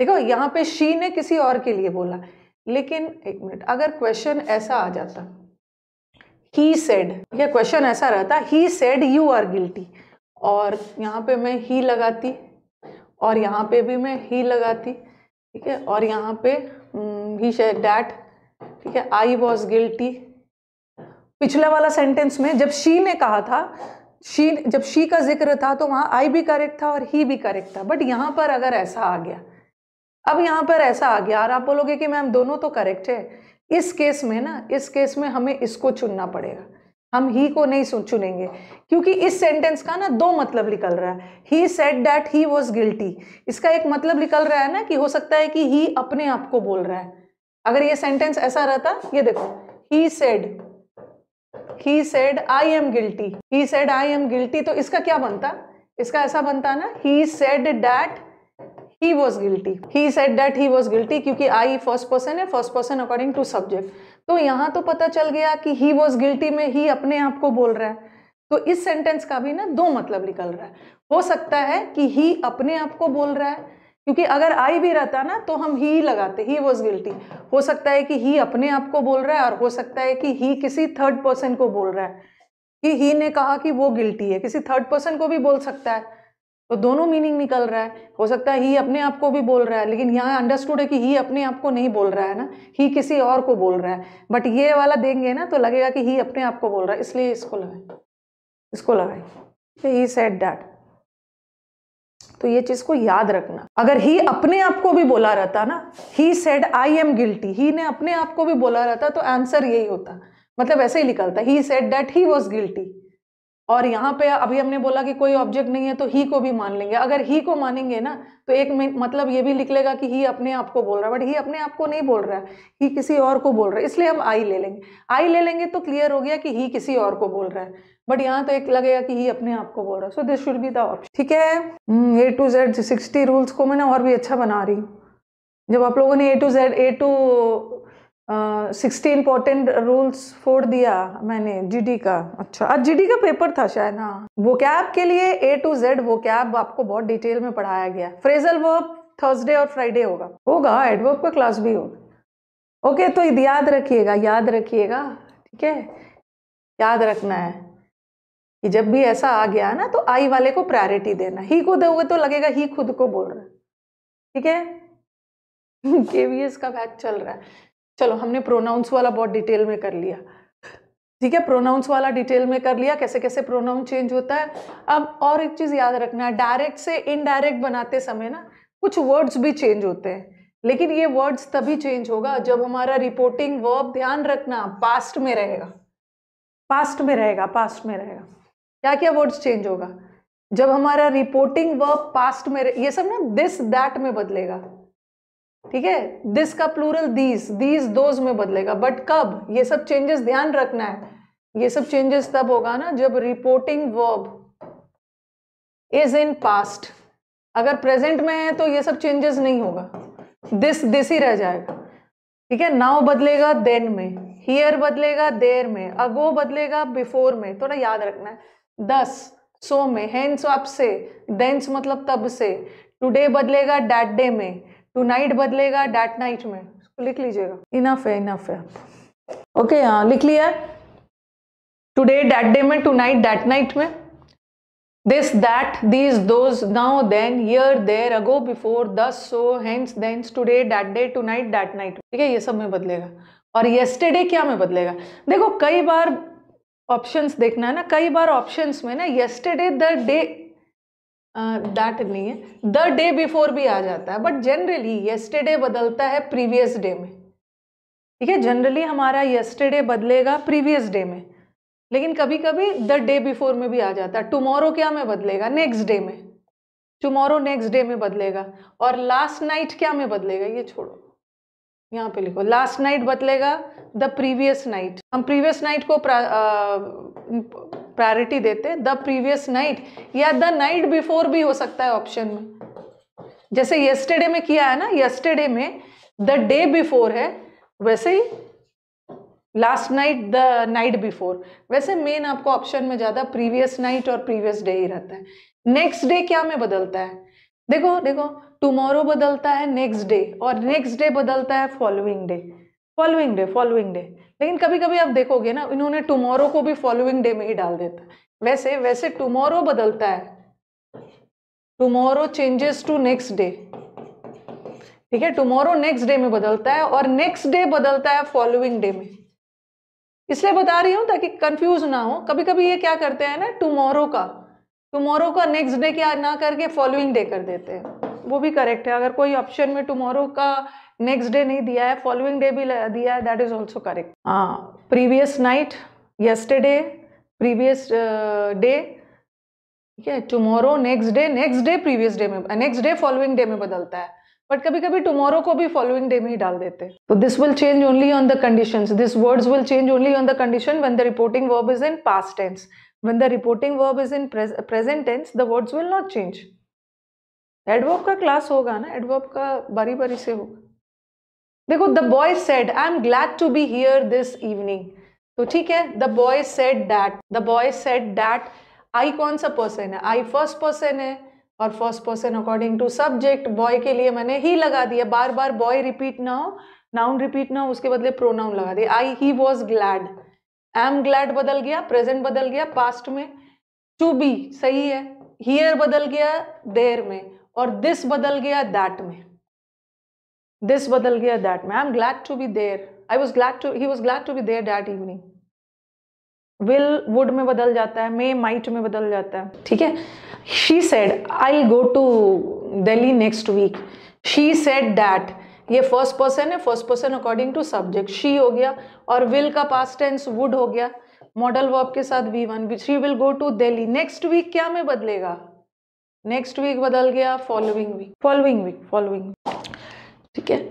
देखो यहाँ पे शी ने किसी और के लिए बोला लेकिन एक मिनट अगर क्वेश्चन ऐसा आ जाता ही सेड या क्वेश्चन ऐसा रहता he said you are guilty और यहाँ पे मैं ही लगाती और यहाँ पे भी मैं ही लगाती ठीक है और यहाँ पे ही शेड डैट ठीक है आई वॉज गिल्टी पिछला वाला सेंटेंस में जब शी ने कहा था शी जब शी का जिक्र था तो वहाँ आई भी करेक्ट था और ही भी करेक्ट था बट यहाँ पर अगर ऐसा आ गया अब यहाँ पर ऐसा आ गया और आप बोलोगे कि मैम दोनों तो करेक्ट है इस केस में ना इस केस में हमें इसको चुनना पड़ेगा हम ही को नहीं सुन चुनेंगे क्योंकि इस सेंटेंस का ना दो मतलब निकल रहा है he said that he was guilty इसका एक मतलब निकल रहा है ना कि हो सकता है कि ही अपने आप को बोल रहा है अगर ये सेंटेंस ऐसा रहता ये देखो he said he said I am guilty he said I am guilty तो इसका क्या बनता इसका ऐसा बनता ना he said that he was guilty he said that he was guilty क्योंकि आई फर्स्ट पर्सन है first person according to subject तो यहाँ तो पता चल गया कि ही वॉज गिल्टी में ही अपने आप को बोल रहा है तो इस सेंटेंस का भी ना दो मतलब निकल रहा है हो सकता है कि ही अपने आप को बोल रहा है क्योंकि अगर आई भी रहता ना तो हम ही लगाते ही वॉज गिल्टी हो सकता है कि ही अपने आप को बोल रहा है और हो सकता है कि ही किसी थर्ड पर्सन को बोल रहा है कि ही ने कहा कि वो गिल्टी है किसी थर्ड पर्सन को भी बोल सकता है तो दोनों मीनिंग निकल रहा है हो सकता है ही अपने आप को भी बोल रहा है लेकिन यहाँ अंडरस्टूड है कि ही अपने आप को नहीं बोल रहा है ना ही किसी और को बोल रहा है बट ये वाला देंगे ना तो लगेगा कि ही अपने आप को बोल रहा है इसलिए इसको लगाए इसको लगाए ही सेट डैट तो ये चीज को याद रखना अगर ही अपने आप को भी बोला रहता ना he said I am guilty he ने अपने आप को भी बोला रहता तो आंसर यही होता मतलब ऐसे ही निकलता he said that he was guilty और यहाँ पे अभी हमने बोला कि कोई ऑब्जेक्ट नहीं है तो ही को भी मान लेंगे अगर ही को मानेंगे ना तो एक मतलब ये भी निकलेगा कि ही अपने आप को बोल रहा है बट ही अपने आप को नहीं बोल रहा है ही किसी और को बोल रहा है इसलिए हम आई ले लेंगे आई ले लेंगे तो क्लियर हो गया कि ही किसी और को बोल रहा है बट यहाँ तो एक लगेगा कि ही अपने आप को बोल रहा है so this should be the option ठीक है A to Z sixty rules को मैं ना और भी अच्छा बना रही हूँ जब आप लोगों ने A to Z A to sixty important rules फोड़ दिया मैंने जीडी का अच्छा आज जीडी का पेपर था शायद हाँ वो कैब के लिए ए टू जेड वो कैब आपको बहुत डिटेल में पढ़ाया गया फ्रेजल वर्ब थर्सडे और फ्राइडे होगा होगा एडवर्ब का क्लास भी होगा ओके तो याद रखिएगा याद रखिएगा ठीक है याद रखना है कि जब भी ऐसा आ गया ना तो आई वाले को प्रायोरिटी देना ही को दोगे तो लगेगा ही खुद को बोल रहा है ठीक है केवीएस का बैच चल रहा है चलो हमने प्रोनाउंस वाला बहुत डिटेल में कर लिया ठीक है प्रोनाउंस वाला डिटेल में कर लिया कैसे कैसे प्रोनाउन चेंज होता है अब और एक चीज़ याद रखना है डायरेक्ट से इनडायरेक्ट बनाते समय ना कुछ वर्ड्स भी चेंज होते हैं लेकिन ये वर्ड्स तभी चेंज होगा जब हमारा रिपोर्टिंग वर्ब ध्यान रखना पास्ट में रहेगा पास्ट में रहेगा पास्ट में रहेगा क्या क्या वर्ड्स चेंज होगा जब हमारा रिपोर्टिंग वर्ब पास्ट में ये सब ना दिस दैट में बदलेगा ठीक है दिस का प्लूरल दीज दीज दोज में बदलेगा बट कब ये सब चेंजेस ध्यान रखना है ये सब चेंजेस तब होगा ना जब reporting verb is in past अगर प्रेजेंट में है तो ये सब चेंजेस नहीं होगा दिस दिस ही रह जाएगा ठीक है नाउ बदलेगा देन में हियर बदलेगा देर में अगो बदलेगा बिफोर में थोड़ा याद रखना है दस सो में हैंस आपसे देंस मतलब तब से टुडे बदलेगा डैट डे में टू नाइट बदलेगा डैट नाइट में इसको लिख लीजिएगा इनफ है इनफ है ओके हाँ लिख लिया टुडे डैट डे में टू नाइट डैट नाइट में this that that those now then here there ago before thus so hence hence thence that day tonight that night ठीक है ये सब में बदलेगा और येस्टरडे क्या में बदलेगा देखो कई बार ऑप्शंस देखना है ना कई बार ऑप्शंस में ना येस्टरडे द डे डैट नहीं है द डे बिफोर भी आ जाता है बट जनरली येस्टरडे बदलता है प्रीवियस डे में ठीक है जनरली हमारा येस्टरडे बदलेगा प्रीवियस डे में लेकिन कभी कभी द डे बिफोर में भी आ जाता है टुमोरो क्या में बदलेगा नेक्स्ट डे में टुमारो नेक्स्ट डे में बदलेगा और लास्ट नाइट क्या में बदलेगा ये छोड़ो यहाँ पे लिखो लास्ट नाइट बदलेगा द प्रीवियस नाइट हम प्रीवियस नाइट को प्रायोरिटी देते द प्रीवियस नाइट या द नाइट बिफोर भी हो सकता है ऑप्शन में जैसे येस्टरडे में किया है ना येस्टरडे में द डे बिफोर है वैसे ही last night the night before वैसे मेन आपको ऑप्शन में ज़्यादा प्रीवियस नाइट और प्रीवियस डे ही रहता है नेक्स्ट डे क्या में बदलता है देखो देखो टुमारो बदलता है नेक्स्ट डे और नेक्स्ट डे बदलता है following day following day following day लेकिन कभी कभी आप देखोगे ना इन्होंने टुमारो को भी फॉलोइंग डे में ही डाल देता है वैसे वैसे टुमारो बदलता है tomorrow changes to next day ठीक है टुमारो नेक्स्ट डे में बदलता है और नेक्स्ट डे बदलता है फॉलोइंग डे में इसलिए बता रही हूं ताकि कंफ्यूज ना हो कभी कभी ये क्या करते हैं ना टुमारो का टुमारो का नेक्स्ट डे क्या ना करके फॉलोइंग डे कर देते हैं वो भी करेक्ट है अगर कोई ऑप्शन में टुमारो का नेक्स्ट डे नहीं दिया है फॉलोइंग डे भी दिया है that is also correct previous night yesterday previous day ठीक है tomorrow next day next day previous day में नेक्स्ट डे फॉलोइंग डे में बदलता है बट कभी कभी टुमोरो को भी फॉलोइंग डे में ही डाल देते हैं तो this will change only on the condition this words will change only on the condition when the reporting verb is in past tense when the reporting verb is in present tense the words will not change change adverb का class होगा ना adverb का बारी बारी से होगा देखो the boy said I am glad to be here this evening तो ठीक है the boy said that the boy said that I कौन सा पर्सन है आई फर्स्ट पर्सन है और first person according to subject boy के लिए मैंने ही लगा दिया बार बार बॉय रिपीट ना हो नाउन रिपीट ना हो उसके बदले प्रोनाउन लगा दिया I he was glad I am glad बदल गया प्रेजेंट बदल गया पास्ट में टू बी सही है हियर बदल गया देर में और दिस बदल गया दैट में दिस बदल गया दैट मैं I am glad to be there I was glad to he was glad to be there that evening will would में बदल जाता है मे माइट में बदल जाता है ठीक है she said I go to Delhi next week she said that ये फर्स्ट पर्सन है first person according to subject she हो गया और विल का पास टेंस वुड हो गया मॉडल वर्ब के साथ V one she will go to Delhi next week क्या में बदलेगा नेक्स्ट वीक बदल गया following week following week following ठीक है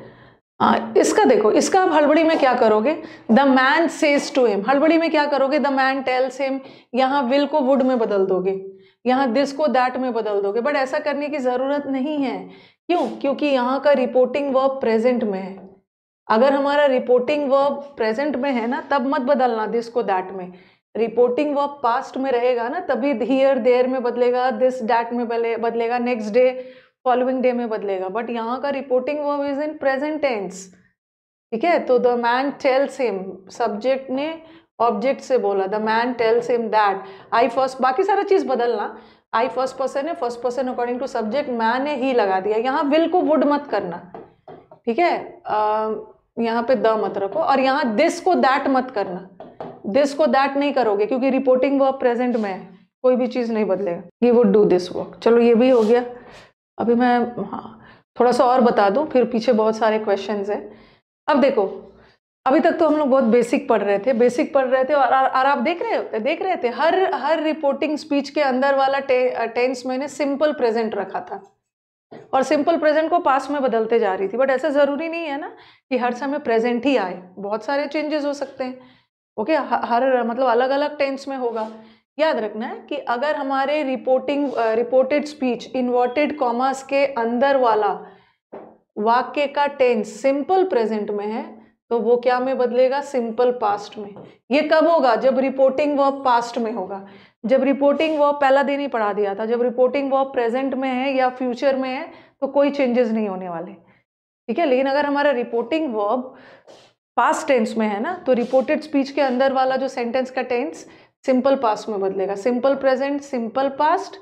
आ, इसका देखो इसका आप हड़बड़ी में क्या करोगे the man says to him हड़बड़ी में क्या करोगे द मैन टेल्स हिम यहाँ विल को वुड में बदल दोगे यहाँ दिस को दैट में बदल दोगे बट ऐसा करने की ज़रूरत नहीं है क्यों क्योंकि यहाँ का रिपोर्टिंग वर्ब प्रेजेंट में है अगर हमारा रिपोर्टिंग वर्ब प्रेजेंट में है ना तब मत बदलना दिस को दैट में रिपोर्टिंग वर्ब पास्ट में रहेगा ना तभी हियर देयर में बदलेगा दिस डैट में बदलेगा नेक्स्ट डे फॉलोइंग डे में बदलेगा बट यहाँ का reporting verb is in present tense ठीक है तो the man tells him subject ने ऑब्जेक्ट से बोला the man tells him that I first बाकी सारा चीज़ बदलना आई फर्स्ट पर्सन है first person according to subject man ने ही लगा दिया यहाँ विल को वुड मत करना ठीक है यहाँ पे द मत रखो और यहाँ दिस को दैट मत करना दिस को दैट नहीं करोगे क्योंकि रिपोर्टिंग वर्ब प्रेजेंट में है कोई भी चीज़ नहीं बदलेगा he would do this work चलो ये भी हो गया अभी मैं हाँ थोड़ा सा और बता दूँ फिर पीछे बहुत सारे क्वेश्चन हैं अब देखो अभी तक तो हम लोग बहुत बेसिक पढ़ रहे थे बेसिक पढ़ रहे थे और और आप देख रहे होते देख रहे थे हर हर रिपोर्टिंग स्पीच के अंदर वाला टे, टेंस मैंने सिंपल प्रेजेंट रखा था और सिंपल प्रेजेंट को पास में बदलते जा रही थी बट ऐसा ज़रूरी नहीं है ना कि हर समय प्रेजेंट ही आए बहुत सारे चेंजेस हो सकते हैं ओके हर मतलब अलग अलग टेंस में होगा याद रखना है कि अगर हमारे reporting reported speech inverted commas के अंदर वाला वाक्य का टेंस सिंपल प्रेजेंट में है तो वो क्या में बदलेगा सिंपल पास्ट में ये कब होगा जब रिपोर्टिंग वर्ब पास्ट में होगा जब रिपोर्टिंग वर्ब पहला दिन ही पढ़ा दिया था जब रिपोर्टिंग वर्ब प्रेजेंट में है या फ्यूचर में है तो कोई चेंजेस नहीं होने वाले ठीक है लेकिन अगर हमारा रिपोर्टिंग वर्ब पास्ट टेंस में है ना तो रिपोर्टेड स्पीच के अंदर वाला जो सेंटेंस का टेंस सिंपल पास्ट में बदलेगा simple present simple past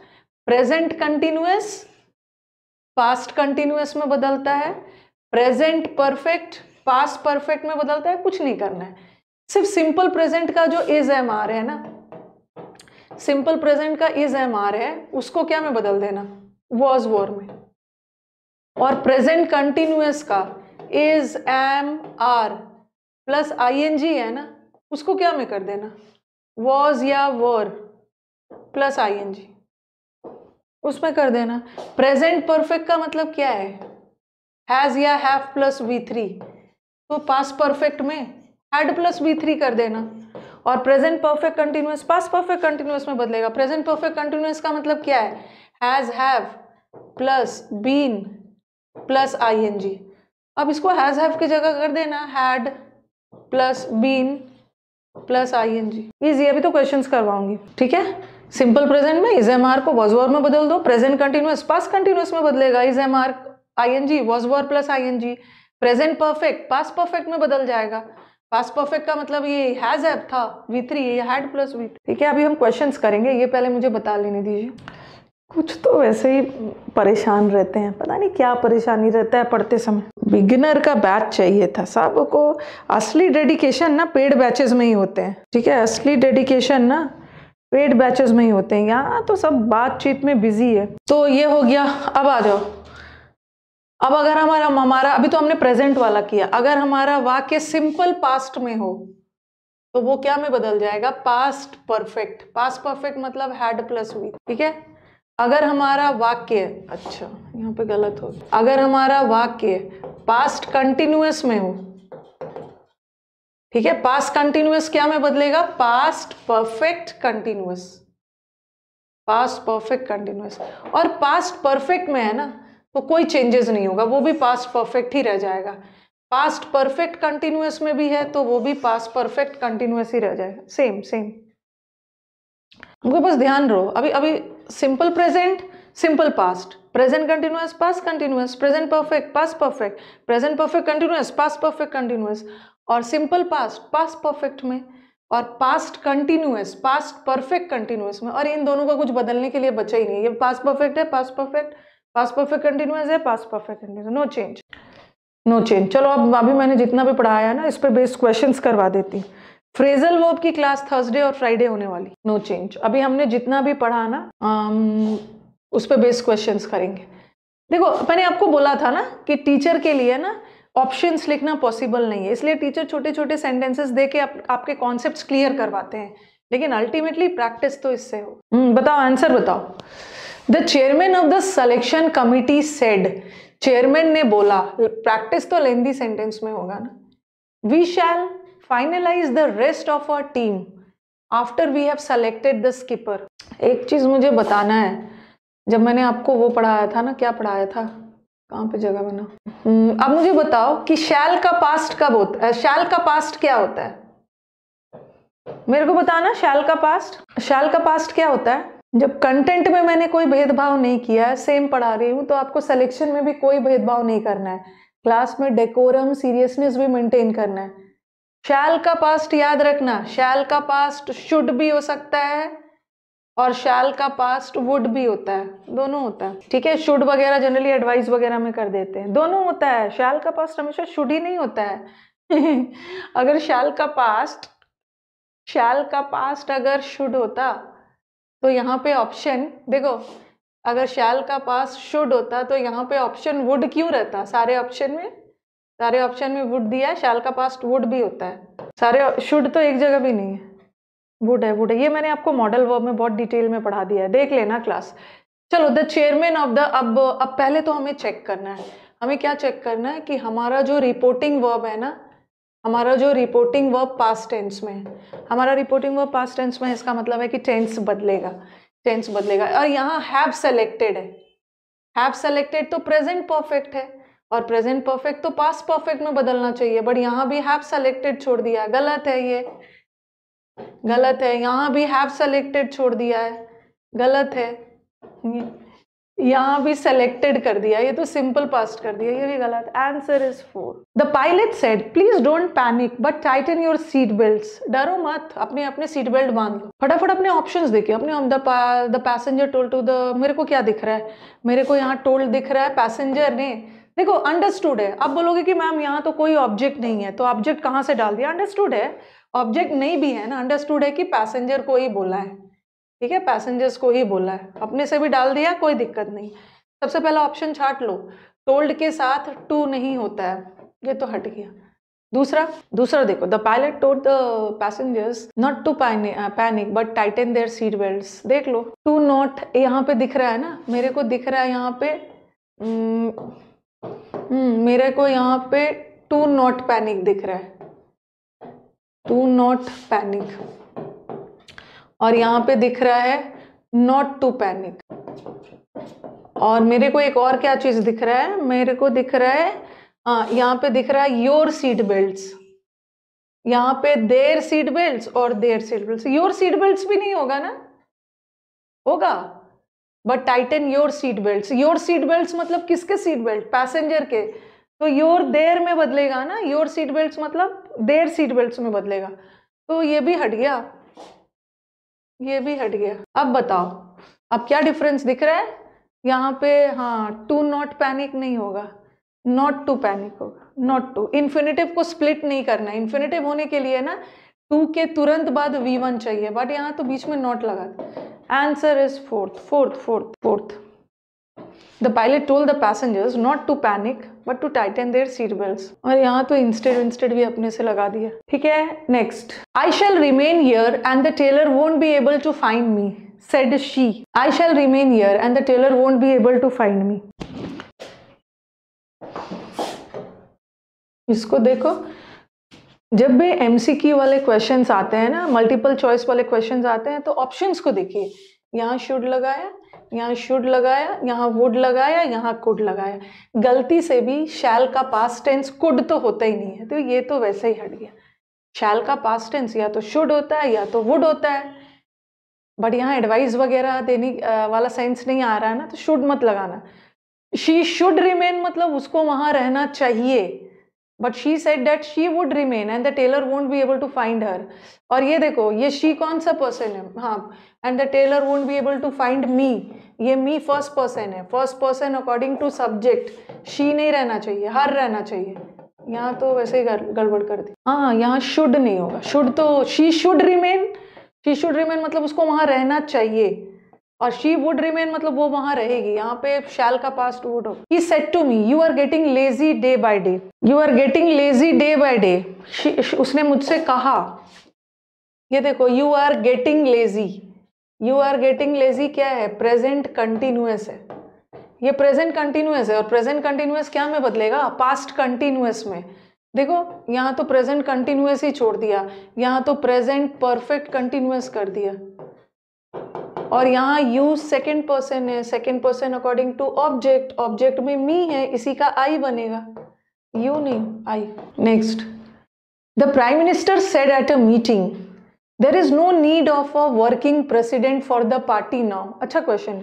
present continuous past continuous में बदलता है प्रेजेंट परफेक्ट पास्ट परफेक्ट में बदलता है कुछ नहीं करना है सिर्फ सिंपल प्रेजेंट का जो इज एम आर है ना सिंपल प्रेजेंट का इज एम आर है उसको क्या में बदल देना वॉज वॉर में और प्रेजेंट कंटिन्यूस का is am are plus I N G है ना उसको क्या में कर देना वॉज या वर प्लस आई एन जी उसमें कर देना प्रेजेंट परफेक्ट का मतलब क्या है हैज़ या हैव प्लस वी थ्री तो पास परफेक्ट में हैड प्लस वी थ्री कर देना और present perfect continuous past perfect continuous में बदलेगा प्रेजेंट परफेक्ट कंटिन्यूस का मतलब क्या है has have plus been plus I N G अब इसको हैज़ हैव की जगह कर देना had plus been plus I N G easy अभी तो क्वेश्चन करवाऊंगी ठीक है सिंपल प्रेजेंट में इज एम आर को वॉज वॉर में बदल दो प्रेजेंट कंटिन्यूस पास कंटिन्यूस में बदलेगा is am are I N G were plus I N G present perfect past perfect में बदल जाएगा पास परफेक्ट का मतलब ये हैज एप था वी थ्री ये हैड प्लस वी ठीक है अभी हम क्वेश्चन करेंगे ये पहले मुझे बता लेने दीजिए कुछ तो वैसे ही परेशान रहते हैं पता नहीं क्या परेशानी रहता है पढ़ते समय बिगिनर का बैच चाहिए था सब को असली डेडिकेशन ना पेड बैचेस में ही होते हैं ठीक है असली डेडिकेशन ना पेड बैचेस में ही होते हैं यहाँ तो सब बातचीत में बिजी है तो ये हो गया अब आ जाओ अब अगर हमारा हमारा अभी तो हमने प्रेजेंट वाला किया अगर हमारा वाक्य सिंपल पास्ट में हो तो वो क्या में बदल जाएगा पास्ट परफेक्ट पास्ट परफेक्ट मतलब हैड प्लस हुई ठीक है अगर हमारा वाक्य अच्छा यहाँ पे गलत हो अगर हमारा वाक्य पास्ट कंटिन्यूस में हो ठीक है पास्ट कंटिन्यूस क्या में बदलेगा past perfect continuous past perfect continuous और पास्ट परफेक्ट में है ना तो कोई चेंजेस नहीं होगा वो भी पास्ट परफेक्ट ही रह जाएगा पास्ट परफेक्ट कंटिन्यूस में भी है तो वो भी पास्ट परफेक्ट कंटिन्यूस ही रह जाएगा सेम सेम हमको बस ध्यान रहो अभी अभी simple present simple past present continuous past continuous present perfect past perfect present perfect continuous past perfect continuous और सिंपल पास्ट पास्ट परफेक्ट में और past continuous past perfect continuous में और इन दोनों का कुछ बदलने के लिए बचा ही नहीं ये पास्ट परफेक्ट है past perfect past perfect continuous है past perfect continuous no change no change चलो अब अभी मैंने जितना भी पढ़ाया है ना इस पर बेस्ड क्वेश्चंस करवा देती हूँ फ्रेजल वर्ब की क्लास थर्सडे और फ्राइडे होने वाली नो no चेंज अभी हमने जितना भी पढ़ा ना आम, um, उस पर बेस्ड क्वेश्चन करेंगे देखो मैंने आपको बोला था ना कि टीचर के लिए ना ऑप्शंस लिखना पॉसिबल नहीं है इसलिए टीचर छोटे छोटे सेंटेंसेस दे के आप, आपके कॉन्सेप्ट क्लियर करवाते हैं लेकिन अल्टीमेटली प्रैक्टिस तो इससे हो hmm, बताओ आंसर बताओ the chairman of the selection committee said chairman ने बोला प्रैक्टिस तो लेंदी सेंटेंस में होगा ना we shall finalize the rest of our team after we have selected the skipper एक चीज़ मुझे बताना है जब मैंने आपको वो पढ़ाया था ना क्या पढ़ाया था कहाँ पे जगह बना हम्म, अब मुझे बताओ कि शैल का पास्ट कब होता है शैल का पास्ट क्या होता है मेरे को बताना शैल का पास्ट शैल का पास्ट क्या होता है जब कंटेंट में मैंने कोई भेदभाव नहीं किया है सेम पढ़ा रही हूँ तो आपको सिलेक्शन में भी कोई भेदभाव नहीं करना है क्लास में डेकोरम सीरियसनेस भी मेंटेन करना है शैल का पास्ट याद रखना शैल का पास्ट शुड भी हो सकता है और शैल का पास्ट वुड भी होता है दोनों होता है ठीक है शुड वगैरह जनरली एडवाइस वगैरह में कर देते हैं दोनों होता है शैल का पास्ट हमेशा शुड ही नहीं होता है अगर शैल का पास्ट शैल का पास्ट अगर शुड होता तो यहाँ पे ऑप्शन देखो अगर शैल का पास्ट शुड होता तो यहाँ पे ऑप्शन वुड क्यों रहता सारे ऑप्शन में सारे ऑप्शन में वुड दिया है शाल का पास्ट वुड भी होता है सारे शुड तो एक जगह भी नहीं है वुड है वुड है ये मैंने आपको मॉडल वर्ब में बहुत डिटेल में पढ़ा दिया है देख लेना क्लास चलो द चेयरमैन ऑफ द अब अब पहले तो हमें चेक करना है हमें क्या चेक करना है कि हमारा जो रिपोर्टिंग वर्ब है ना हमारा जो रिपोर्टिंग वर्ब पास्ट टेंस में है हमारा रिपोर्टिंग वर्ब पास्ट टेंस में है इसका मतलब है कि टेंस बदलेगा टेंस बदलेगा और यहाँ हैव सेलेक्टेड है हैव सेलेक्टेड तो प्रेजेंट परफेक्ट है और प्रेजेंट परफेक्ट तो पास परफेक्ट में बदलना चाहिए बट यहाँ भी हैव सेलेक्टेड छोड़ दिया है गलत है ये गलत है यहाँ भी हैव सेलेक्टेड छोड़ दिया है गलत है यहाँ भी सेलेक्टेड कर दिया ये तो सिंपल पास्ट कर दिया ये भी गलत answer is four the pilot said please don't panic but tighten your seat belt डरो मत अपने अपने सीट बेल्ट बांध लो फटाफट अपने ऑप्शंस देखिए अपने पैसेंजर टोल टू द मेरे को क्या दिख रहा है मेरे को यहाँ टोल दिख रहा है पैसेंजर ने देखो अंडरस्टूड है अब बोलोगे कि मैम यहाँ तो कोई ऑब्जेक्ट नहीं है तो ऑब्जेक्ट कहाँ से डाल दिया अंडरस्टूड है ऑब्जेक्ट नहीं भी है ना अंडरस्टूड है कि पैसेंजर को ही बोला है ठीक है पैसेंजर्स को ही बोला है अपने से भी डाल दिया कोई दिक्कत नहीं सबसे पहला ऑप्शन छाट लो टोल्ड के साथ टू नहीं होता है ये तो हट गया दूसरा दूसरा देखो the pilot told the passengers not to panic but tighten their seat belt देख लो टू नॉट यहाँ पे दिख रहा है ना मेरे को दिख रहा है यहाँ पे mm, हम्म, मेरे को यहाँ पे टू नॉट पैनिक दिख रहा है टू नॉट पैनिक और यहाँ पे दिख रहा है नॉट टू पैनिक और मेरे को एक और क्या चीज दिख रहा है मेरे को दिख रहा है हाँ यहाँ पे दिख रहा है योर सीट बेल्ट यहाँ पे देर सीट बेल्ट और their seat belt your seat belt भी नहीं होगा ना होगा but tighten your seat belt your seat belt मतलब किसके सीट बेल्ट पैसेंजर के तो योर देर में बदलेगा ना योर सीट बेल्ट मतलब देर सीट बेल्ट में बदलेगा तो ये भी हट गया ये भी हट गया अब बताओ अब क्या डिफरेंस दिख रहा है यहाँ पे हाँ टू नॉट पैनिक नहीं होगा नॉट टू पैनिक होगा नॉट टू इन्फिनेटिव को स्प्लिट नहीं करना इन्फिनेटिव होने के लिए ना टू के तुरंत बाद वी वन चाहिए बट यहाँ तो बीच में नॉट लगा Answer is fourth, fourth, fourth, fourth. The pilot told the passengers not to panic but to tighten their seat belts. aur yahan to instead instead bhi apne se laga diya theek hai next. I shall remain here and the tailor won't be able to find me, said she. I shall remain here and the tailor won't be able to find me. isko dekho जब भी M वाले question आते हैं ना multiple choice वाले question आते हैं तो ऑप्शन को देखिए यहाँ शुड लगाया यहाँ शुड लगाया यहाँ वुड लगाया यहाँ कुड लगाया गलती से भी शैल का पास्ट टेंस कुड तो होता ही नहीं है तो ये तो वैसे ही हट गया शैल का पास टेंस या तो शुड होता है या तो वुड होता है बट यहाँ एडवाइस वगैरह देने वाला सेंस नहीं आ रहा है ना तो शुड मत लगाना शी शुड रिमेन मतलब उसको वहाँ रहना चाहिए but she said that she would remain and the tailor won't be able to find her और ये देखो ये शी कौन सा पर्सन है हाँ and the tailor won't be able to find me ये मी फर्स्ट पर्सन है first person according to subject she नहीं रहना चाहिए हर रहना चाहिए यहाँ तो वैसे ही गड़बड़ कर दी हाँ यहाँ शुड नहीं होगा शुड तो she should remain she should remain मतलब उसको वहाँ रहना चाहिए और शी वुड रिमेन मतलब वो वहां रहेगी यहाँ पे शैल का past would he said to me you are getting lazy day by day you are getting lazy day by day उसने मुझसे कहा ये देखो you are getting lazy you are getting lazy क्या है प्रेजेंट कंटिन्यूस है ये प्रेजेंट कंटिन्यूस है और प्रेजेंट कंटिन्यूस क्या में बदलेगा पास्ट कंटिन्यूस में देखो यहाँ तो प्रेजेंट कंटिन्यूस ही छोड़ दिया यहाँ तो प्रेजेंट परफेक्ट कंटिन्यूस कर दिया और यहाँ यूज सेकेंड पर्सन है second person according to object object में मी है इसी का आई बनेगा यू नहीं I next the prime minister said at a meeting there is no need of a working president for the party now अच्छा question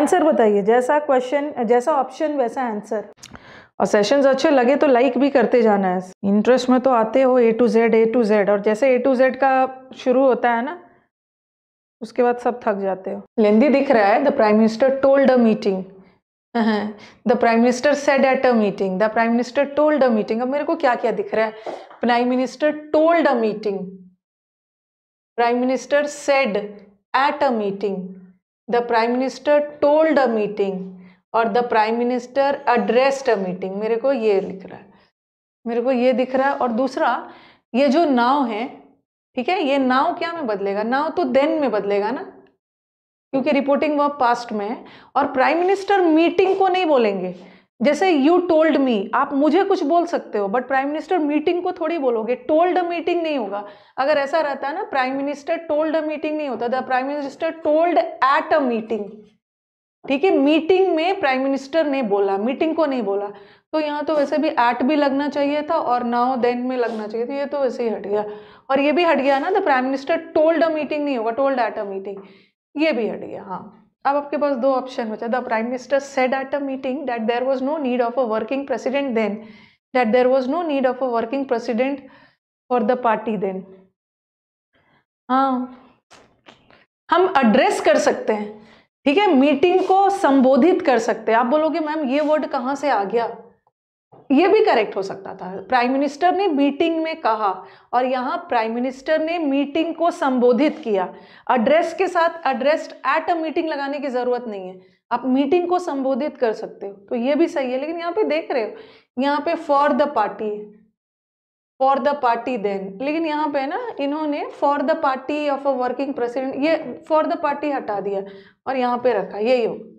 answer बताइए जैसा question जैसा ऑप्शन वैसा आंसर और सेशंस अच्छे लगे तो लाइक भी करते जाना है इंटरेस्ट में तो आते हो A to Z A to Z और जैसे ए टू जेड का शुरू होता है ना उसके बाद सब थक जाते हो लेंदी दिख रहा है the prime minister told a meeting the prime minister said at a meeting the prime minister told a meeting अब मेरे को क्या क्या दिख रहा है prime minister told a meeting prime minister said at a meeting the prime minister told a meeting और the prime minister addressed a meeting मेरे को ये लिख रहा है मेरे को ये दिख रहा है और दूसरा ये जो नाव है ठीक है ये नाव क्या में बदलेगा नाव तो देन में बदलेगा ना क्योंकि रिपोर्टिंग वर्ब पास्ट में है और प्राइम मिनिस्टर मीटिंग को नहीं बोलेंगे जैसे यू टोल्ड मी आप मुझे कुछ बोल सकते हो बट प्राइम मिनिस्टर मीटिंग को थोड़ी बोलोगे टोल्ड अ मीटिंग नहीं होगा अगर ऐसा रहता है ना prime minister told a meeting नहीं होता the prime minister told at a meeting ठीक है मीटिंग में प्राइम मिनिस्टर ने बोला मीटिंग को नहीं बोला तो यहाँ तो वैसे भी एट भी लगना चाहिए था और नाउ देन में लगना चाहिए था ये तो वैसे ही हट गया और ये भी हट गया ना the prime minister told a meeting नहीं होगा टोल्ड एट अ मीटिंग ये भी हट गया हाँ अब आपके पास दो ऑप्शन बचा the prime minister said at a meeting that there was no need of a working president then that there was no need of a working president for the party then हाँ हम address कर सकते हैं ठीक है meeting को संबोधित कर सकते हैं आप बोलोगे मैम ये वर्ड कहाँ से आ गया ये भी करेक्ट हो सकता था प्राइम मिनिस्टर ने मीटिंग में कहा और यहाँ प्राइम मिनिस्टर ने मीटिंग को संबोधित किया एड्रेस के साथ एड्रेस्ड एट अ मीटिंग लगाने की ज़रूरत नहीं है आप मीटिंग को संबोधित कर सकते हो तो ये भी सही है लेकिन यहाँ पे देख रहे हो यहाँ पे for the party for the party then लेकिन यहाँ पे ना इन्होंने for the party of a working president ये फॉर द पार्टी हटा दिया और यहाँ पे रखा यही होगा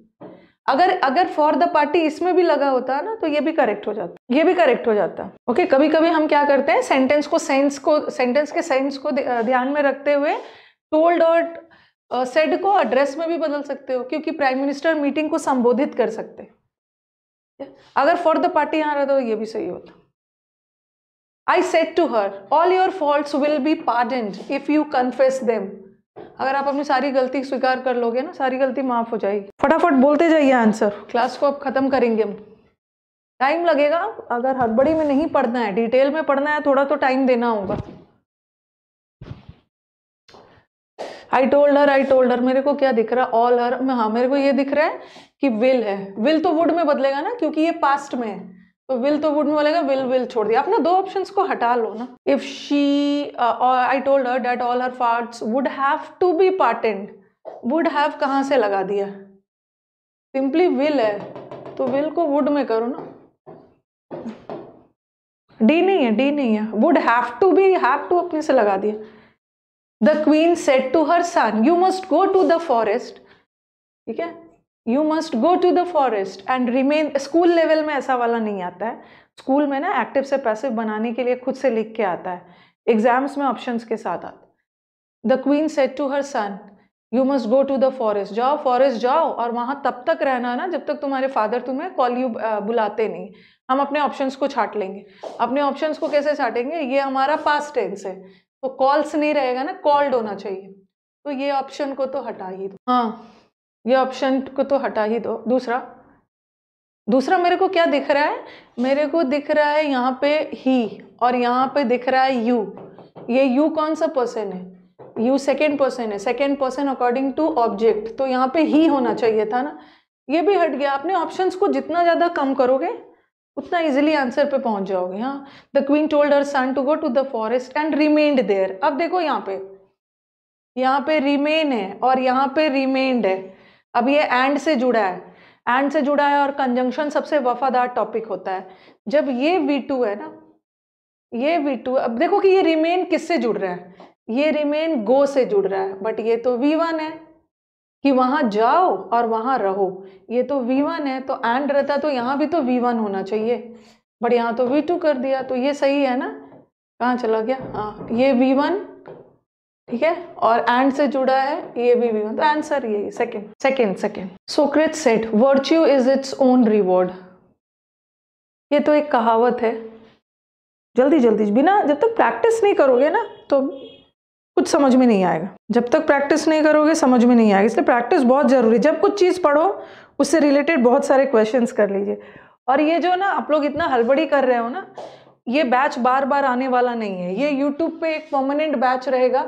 अगर अगर फॉर द पार्टी इसमें भी लगा होता ना तो ये भी करेक्ट हो जाता ये भी करेक्ट हो जाता ओके okay, कभी कभी हम क्या करते हैं सेंटेंस को सेंस को सेंटेंस के सेंस को ध्यान में रखते हुए टोल्ड और सेड को एड्रेस में भी बदल सकते हो क्योंकि प्राइम मिनिस्टर मीटिंग को संबोधित कर सकते अगर फॉर द पार्टी यहाँ रहता तो ये भी सही होता I said to her all your fault will be pardoned if you confess them अगर आप अपनी सारी गलती स्वीकार कर लोगे ना सारी गलती माफ़ हो जाएगी फटाफट बोलते जाइए आंसर क्लास को अब ख़त्म करेंगे हम टाइम लगेगा अगर हड़बड़ी में नहीं पढ़ना है डिटेल में पढ़ना है थोड़ा तो टाइम देना होगा I told her I told हर मेरे को क्या दिख रहा है ऑल हर हाँ मेरे को ये दिख रहा है कि विल है विल तो वुड में बदलेगा ना क्योंकि ये पास्ट में है तो विल तो वुड में बोलेगा विल विल छोड़ दिया अपना दो ऑप्शंस को हटा लो ना if she I told her that all her fault would have to be pardoned would have कहाँ से लगा दिया सिंपली विल है तो विल को वुड में करो ना डी नहीं है डी नहीं है would have to be have to अपने से लगा दिया the queen said to her son you must go to the forest ठीक है you must go to the forest and remain school level में ऐसा वाला नहीं आता है स्कूल में ना एक्टिव से पैसिव बनाने के लिए खुद से लिख के आता है एग्जाम्स में ऑप्शन के साथ आता the queen said to her son you must go to the forest जाओ फॉरेस्ट जाओ और वहाँ तब तक रहना ना जब तक तुम्हारे फादर तुम्हें कॉल यू बुलाते नहीं हम अपने ऑप्शंस को छाट लेंगे अपने ऑप्शंस को कैसे छाटेंगे ये हमारा पास टेंस है तो कॉल्स नहीं रहेगा ना कॉल्ड होना चाहिए तो ये ऑप्शन को तो हटा ही दो हाँ ये ऑप्शन को तो हटा ही दो दूसरा दूसरा मेरे को क्या दिख रहा है मेरे को दिख रहा है यहाँ पे ही और यहाँ पे दिख रहा है यू ये यू कौन सा पर्सन है यू सेकेंड पर्सन है second person according to object तो यहाँ पे ही होना चाहिए था ना ये भी हट गया अपने ऑप्शंस को जितना ज़्यादा कम करोगे उतना इजिली आंसर पे पहुंच जाओगे हाँ the queen told her son to go to the forest and remained there अब देखो यहाँ पे यहाँ पे रिमेन है और यहाँ पे रिमेन्ड है अब ये एंड से जुड़ा है एंड से जुड़ा है और कंजंक्शन सबसे वफादार टॉपिक होता है जब ये वी टू है ना ये वी टू अब देखो कि ये रिमेन किससे जुड़ रहा है ये रिमेन गो से जुड़ रहा है बट ये तो वी वन है कि वहां जाओ और वहाँ रहो ये तो वी वन है तो एंड रहता तो यहाँ भी तो वी वन होना चाहिए बट यहाँ तो वी टू कर दिया तो ये सही है ना कहाँ चला गया हाँ ये वी वन ठीक है और एंड से जुड़ा है ये भी भी तो मतलब आंसर यही second second second Socrates said virtue is its own reward ये तो एक कहावत है जल्दी जल्दी बिना जब तक प्रैक्टिस नहीं करोगे ना तो कुछ समझ में नहीं आएगा जब तक प्रैक्टिस नहीं करोगे समझ में नहीं आएगा इसलिए प्रैक्टिस बहुत ज़रूरी जब कुछ चीज़ पढ़ो उससे रिलेटेड बहुत सारे क्वेश्चन कर लीजिए और ये जो ना आप लोग इतना हलबड़ी कर रहे हो ना ये बैच बार बार आने वाला नहीं है ये यूट्यूब पे एक परमानेंट बैच रहेगा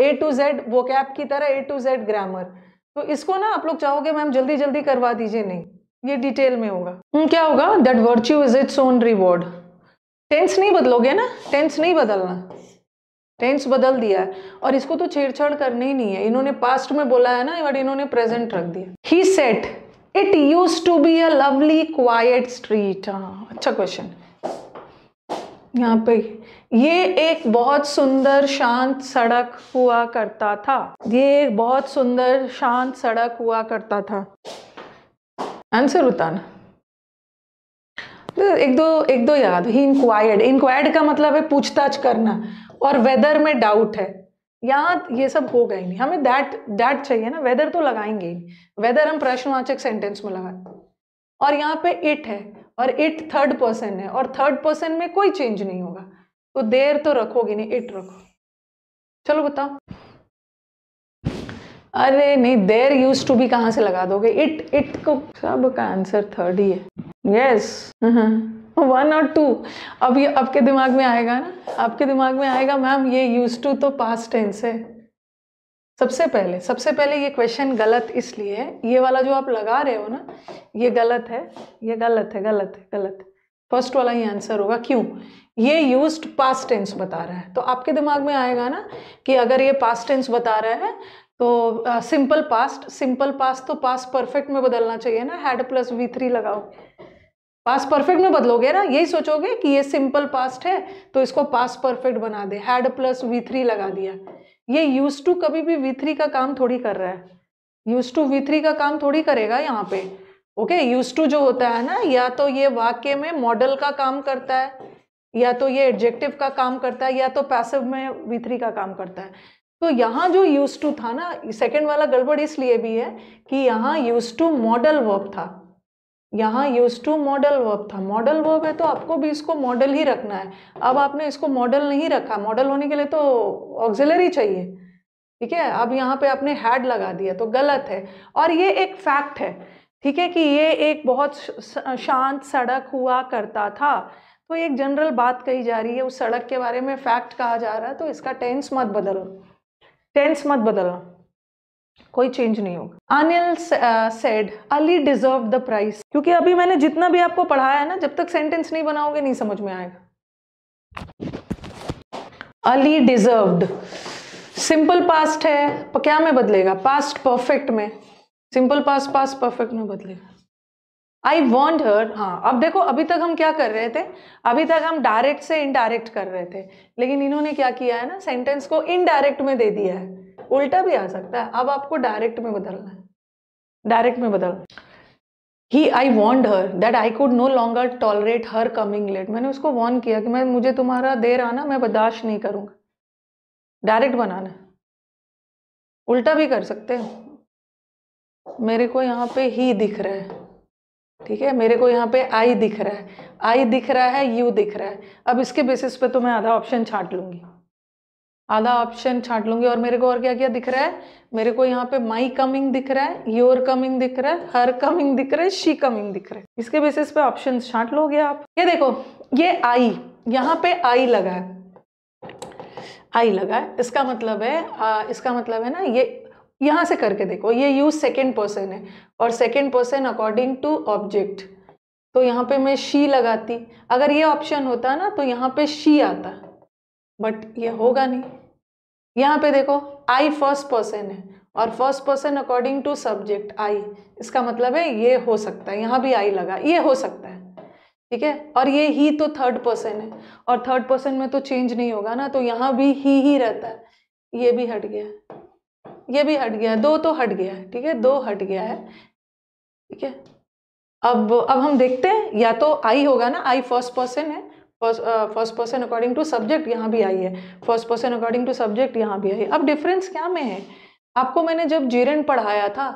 ए टू जेड वो कैप की तरह ए टू जेड ग्रामर तो इसको ना आप लोग चाहोगे मैम जल्दी जल्दी करवा दीजिए नहीं ये डिटेल में होगा हम्म, क्या होगा that virtue is its own reward tense नहीं बदलोगे ना टेंस नहीं बदलना टेंस बदल दिया है और इसको तो छेड़छाड़ करने ही नहीं है इन्होंने पास्ट में बोला है ना बट इन्होंने प्रेजेंट रख दिया he said it used to be a lovely quiet street अच्छा क्वेश्चन यहाँ पे ये एक बहुत सुंदर शांत सड़क हुआ करता था ये एक बहुत सुंदर शांत सड़क हुआ करता था आंसर उतारना तो एक दो एक दो याद ही इंक्वायर्ड इंक्वायर्ड का मतलब है पूछताछ करना और वेदर में डाउट है यहाँ ये सब हो गए नहीं हमें दैट दैट चाहिए ना वेदर तो लगाएंगे ही वेदर हम प्रश्नवाचक सेंटेंस में लगाए और यहाँ पे इट है और इट थर्ड पर्सन है और थर्ड पर्सन में कोई चेंज नहीं होगा तो देर तो रखोगे नहीं इट रखो चलो बताओ अरे नहीं देर यूज टू भी कहाँ से लगा दोगे इट इट को सब का आंसर थर्ड ही है यस वन और टू अब ये आपके दिमाग में आएगा ना आपके दिमाग में आएगा मैम ये यूज टू तो पास्ट टेंस है सबसे पहले सबसे पहले ये क्वेश्चन गलत इसलिए है ये वाला जो आप लगा रहे हो ना ये गलत है ये गलत है गलत है गलत है फर्स्ट वाला ही आंसर होगा क्यों ये यूज्ड पास्ट टेंस बता रहा है तो आपके दिमाग में आएगा ना कि अगर ये पास्ट टेंस बता रहा है तो सिंपल पास्ट सिंपल पास्ट तो पास्ट परफेक्ट में बदलना चाहिए ना हैड प्लस वी थ्री लगाओ पास परफेक्ट में बदलोगे ना यही सोचोगे कि ये सिंपल पास्ट है तो इसको पास परफेक्ट बना दे हैड प्लस वी थ्री लगा दिया ये यूज टू कभी भी वी थ्री का काम थोड़ी कर रहा है यूज टू वी थ्री का काम थोड़ी करेगा यहाँ पे ओके यूज टू जो होता है ना या तो ये वाक्य में मॉडल का काम करता है या तो ये एडजेक्टिव का काम करता है या तो पैसिव में वी थ्री का काम करता है तो यहाँ जो यूज टू था ना सेकेंड वाला गड़बड़ इसलिए भी है कि यहाँ यूज टू मॉडल वर्ब था यहाँ यूज टू मॉडल वर्ब था मॉडल वर्ब है तो आपको भी इसको मॉडल ही रखना है अब आपने इसको मॉडल नहीं रखा मॉडल होने के लिए तो ऑक्जिलरी चाहिए ठीक है अब यहाँ पे आपने हैड लगा दिया तो गलत है और ये एक फैक्ट है ठीक है कि ये एक बहुत शांत सड़क हुआ करता था तो एक जनरल बात कही जा रही है उस सड़क के बारे में फैक्ट कहा जा रहा है तो इसका टेंस मत बदलो टेंस मत बदलो कोई चेंज नहीं होगा Anil said Ali deserve the prize क्योंकि अभी मैंने जितना भी आपको पढ़ाया है ना जब तक सेंटेंस नहीं बनाओगे नहीं समझ में आएगा अली डिजर्व्ड सिंपल पास्ट है क्या में बदलेगा पास्ट परफेक्ट में सिंपल पास्ट पास्ट परफेक्ट में बदलेगा आई वॉन्ट हर हाँ अब देखो अभी तक हम क्या कर रहे थे अभी तक हम डायरेक्ट से इनडायरेक्ट कर रहे थे लेकिन इन्होंने क्या किया है ना सेंटेंस को इनडायरेक्ट में दे दिया है उल्टा भी आ सकता है अब आपको डायरेक्ट में बदलना है डायरेक्ट में बदलना ही I warned her that I could no longer tolerate her coming late मैंने उसको वॉर्न किया कि मैं मुझे तुम्हारा देर आना मैं बर्दाश्त नहीं करूंगा डायरेक्ट बनाना उल्टा भी कर सकते हो मेरे को यहाँ पे ही दिख रहा है ठीक है मेरे को यहाँ पे आई दिख रहा है आई दिख रहा है यू दिख रहा है अब इसके बेसिस पे तो मैं आधा ऑप्शन छाट लूंगी आधा ऑप्शन छाट लूंगी और मेरे को और क्या क्या दिख रहा है मेरे को यहाँ पे माई कमिंग दिख रहा है योर कमिंग दिख रहा है हर कमिंग दिख रहा है शी कमिंग दिख रहा है इसके बेसिस पे ऑप्शन छाट लोगे आप ये देखो ये आई यहाँ पे आई लगा है आई लगा है इसका मतलब है आ, इसका मतलब है ना ये यहाँ से करके देखो ये यूज सेकेंड पर्सन है और second person according to object तो यहाँ पे मैं शी लगाती अगर ये ऑप्शन होता ना तो यहाँ पे शी आता बट ये होगा नहीं यहाँ पे देखो आई फर्स्ट पर्सन है और first person according to subject I इसका मतलब है ये हो सकता है यहाँ भी आई लगा ये हो सकता है ठीक है और ये ही तो थर्ड पर्सन है और थर्ड पर्सन में तो चेंज नहीं होगा ना तो यहाँ भी ही ही रहता है ये भी हट गया ये भी हट गया है दो तो हट गया है ठीक है दो हट गया है ठीक है अब अब हम देखते हैं या तो आई होगा ना आई फर्स्ट पर्सन है first person according to subject यहाँ भी आई है first person according to subject यहाँ भी आई अब डिफरेंस क्या में है आपको मैंने जब जीरेंड पढ़ाया था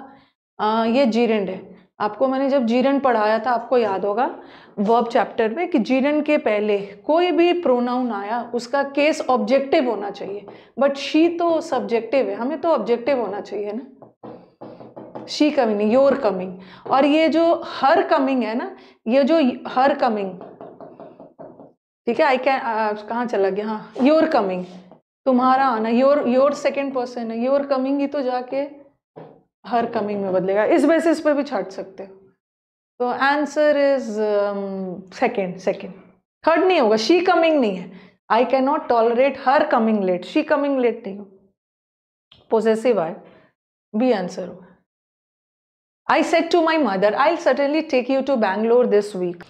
आ, ये जीरेंड है आपको मैंने जब जीरन पढ़ाया था आपको याद होगा वर्ब चैप्टर में कि जीरन के पहले कोई भी प्रोनाउन आया उसका केस ऑब्जेक्टिव होना चाहिए बट शी तो सब्जेक्टिव है हमें तो ऑब्जेक्टिव होना चाहिए ना शी कमिंग योर कमिंग और ये जो हर कमिंग है ना ये जो हर कमिंग ठीक है आई कैन कहाँ चला गया हाँ योर कमिंग तुम्हारा आना योर योर सेकेंड पर्सन है योर कमिंग ही तो जाके हर कमिंग में बदलेगा इस बेसिस पे भी छाट सकते हो तो answer is second second third नहीं होगा शी कमिंग नहीं है I can not tolerate her coming late she coming late नहीं हो पॉजिटिव आए बी आंसर हो I said to my mother I suddenly take you to Bangalore this week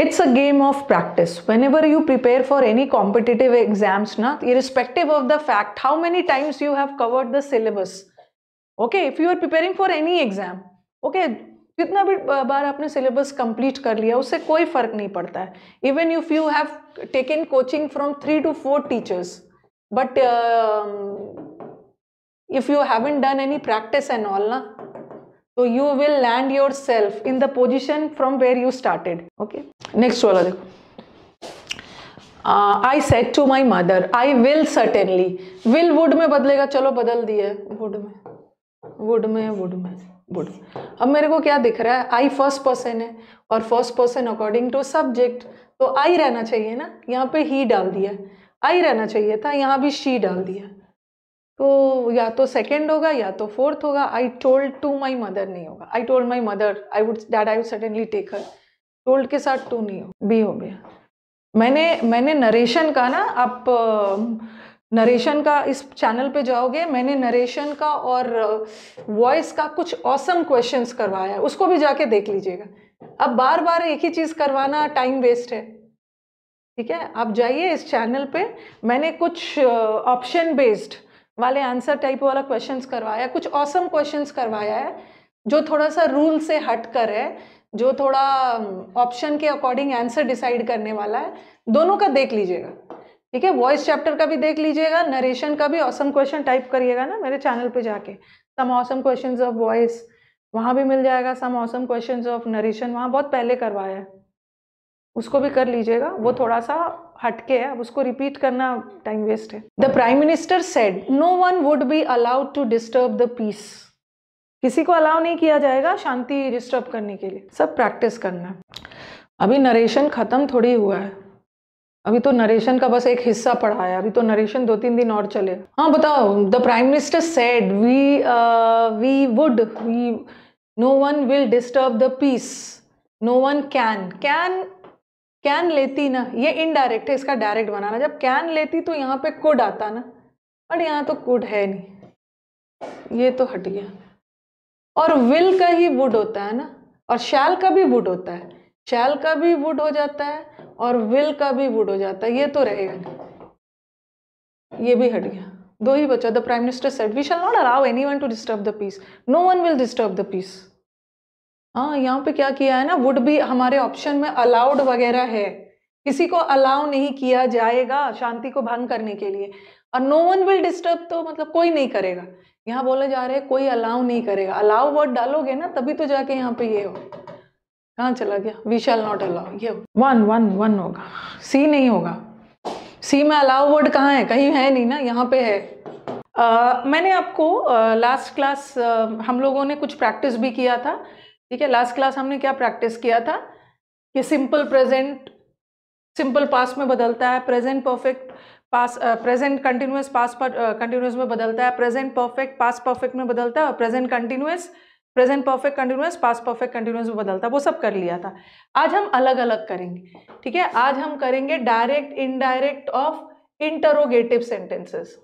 it's a game of practice whenever you prepare for any competitive exams ना irrespective of the fact how many times you have covered the syllabus okay if you are preparing for any exam okay कितना भी बार आपने syllabus complete कर लिया उससे कोई फर्क नहीं पड़ता है even if you have taken coaching from three two four teachers but if you haven't done any practice and all ना तो you will land yourself in the position from where you started okay next वाला देखो I said to my mother I will certainly will would में बदलेगा चलो बदल दिए would में वुड में वुड में वुड अब मेरे को क्या दिख रहा है आई फर्स्ट पर्सन है और first person according to subject तो आई रहना चाहिए ना यहाँ पे ही डाल दिया आई रहना चाहिए था यहाँ भी शी डाल दिया तो या तो सेकेंड होगा या तो फोर्थ होगा I told to my mother नहीं होगा I told my mother I would डैड I would suddenly take her told के साथ टू नहीं हो बी हो गया मैंने मैंने नरेशन का ना आप नरेशन का इस चैनल पे जाओगे मैंने नरेशन का और वॉइस का कुछ औसम क्वेश्चंस करवाया है उसको भी जाके देख लीजिएगा अब बार बार एक ही चीज़ करवाना टाइम वेस्ट है ठीक है आप जाइए इस चैनल पे मैंने कुछ ऑप्शन बेस्ड वाले आंसर टाइप वाला क्वेश्चंस करवाया कुछ औसम क्वेश्चंस करवाया है जो थोड़ा सा रूल से हट कर है जो थोड़ा ऑप्शन के अकॉर्डिंग आंसर डिसाइड करने वाला है दोनों का देख लीजिएगा ठीक है वॉइस चैप्टर का भी देख लीजिएगा नरेशन का भी औसम क्वेश्चन टाइप करिएगा ना मेरे चैनल पे जाके some awesome question of voice वहाँ भी मिल जाएगा some awesome question of narration वहाँ बहुत पहले करवाया है उसको भी कर लीजिएगा वो थोड़ा सा हटके है अब उसको रिपीट करना टाइम वेस्ट है the prime minister said no one would be allowed to disturb the peace किसी को अलाउ नहीं किया जाएगा शांति डिस्टर्ब करने के लिए सब प्रैक्टिस करना अभी नरेशन खत्म थोड़ी हुआ है अभी तो नरेशन का बस एक हिस्सा पढ़ा है अभी तो नरेशन दो तीन दिन और चले हाँ बताओ the prime minister said we we would we no one will disturb the peace no one can can can लेती ना ये इनडायरेक्ट है इसका डायरेक्ट बनाना जब कैन लेती तो यहाँ पे कुड आता ना बट यहाँ तो कुड है नहीं ये तो हट गया और विल का ही वुड होता है ना और शैल का भी वुड होता है शैल का भी वुड हो जाता है और विल का भी वुड हो जाता है ये तो रहेगा ये भी हट गया दो ही बचा the prime minister said we shall not allow any one to disturb the peace no one will disturb the peace हाँ यहाँ पे क्या किया है ना वुड भी हमारे ऑप्शन में अलाउड वगैरह है किसी को अलाउ नहीं किया जाएगा शांति को भंग करने के लिए और नो वन विल डिस्टर्ब तो मतलब कोई नहीं करेगा यहाँ बोला जा रहा है कोई अलाउ नहीं करेगा अलाउ वर्ड डालोगे ना तभी तो जाके यहाँ पे ये हो कहाँ चला गया वी शैल नॉट अलाउ ये वन वन वन होगा सी नहीं होगा सी में अलाउ वर्ड कहाँ है कहीं है नहीं ना यहाँ पे है uh, मैंने आपको लास्ट uh, क्लास uh, हम लोगों ने कुछ प्रैक्टिस भी किया था ठीक है लास्ट क्लास हमने क्या प्रैक्टिस किया था कि सिंपल प्रेजेंट सिंपल पास में बदलता है present perfect past present continuous past पर कंटिन्यूस में बदलता है प्रेजेंट परफेक्ट पास परफेक्ट में बदलता है और present continuous present perfect continuous past perfect continuous में बदलता वो सब कर लिया था आज हम अलग अलग करेंगे ठीक है आज हम करेंगे direct indirect of interrogative sentences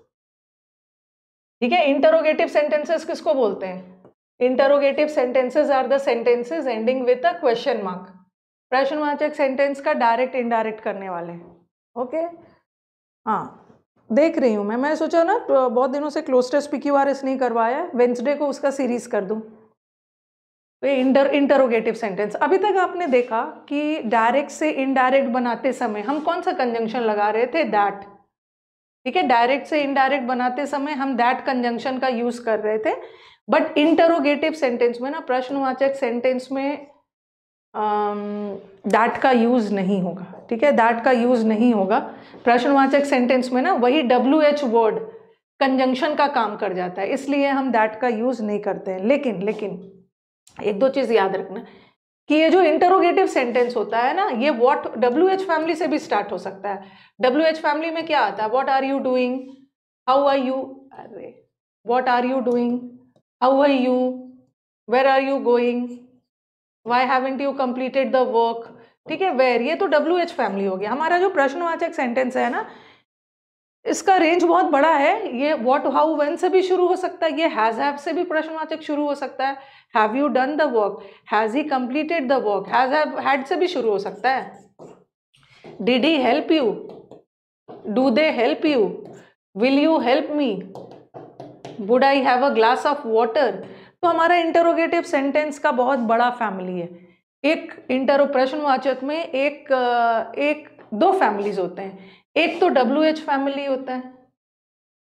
ठीक है इंटरोगेटिव सेंटेंसेस किसको बोलते हैं interrogative sentences are the sentences ending with a question mark प्रश्नवाचक सेंटेंस का डायरेक्ट इनडायरेक्ट करने वाले ओके okay? हाँ देख रही हूँ मैं मैं सोचा ना बहुत दिनों से क्लोस्टेस्ट पी क्यू आर एस नहीं करवाया वेंसडे को उसका सीरीज कर दूँ तो इंटर इंटरोगेटिव सेंटेंस अभी तक आपने देखा कि डायरेक्ट से इनडायरेक्ट बनाते समय हम कौन सा कंजंक्शन लगा रहे थे दैट ठीक है डायरेक्ट से इनडायरेक्ट बनाते समय हम दैट कंजंक्शन का यूज कर रहे थे बट इंटरोगेटिव सेंटेंस में ना प्रश्नवाचक सेंटेंस में दैट का यूज नहीं होगा ठीक है दैट का यूज नहीं होगा प्रश्नवाचक सेंटेंस में ना वही डब्ल्यू एच वर्ड कंजंक्शन का काम कर जाता है इसलिए हम दैट का यूज नहीं करते हैं लेकिन लेकिन एक दो चीज याद रखना कि ये जो इंटरोगेटिव सेंटेंस होता है ना ये व्हाट डब्ल्यू एच फैमिली से भी स्टार्ट हो सकता है डब्ल्यू एच फैमिली में क्या आता है what are you doing how are you अरे what are you doing how are you where are you going why haven't you completed the work ठीक है वेर ये तो डब्ल्यू एच फैमिली हो गया हमारा जो प्रश्नवाचक सेंटेंस है ना इसका रेंज बहुत बड़ा है ये वॉट हाउ वन से भी शुरू हो सकता है ये हैज़ हैव से भी प्रश्नवाचक शुरू हो सकता है have you done the work has he completed the work has had से भी शुरू हो सकता है did he help you do they help you will you help me would I have a glass of water तो हमारा interrogative sentence का बहुत बड़ा फैमिली है एक इंटरो प्रश्नवाचक में एक एक दो फैमिलीज होते हैं एक तो डब्ल्यू एच फैमिली होता है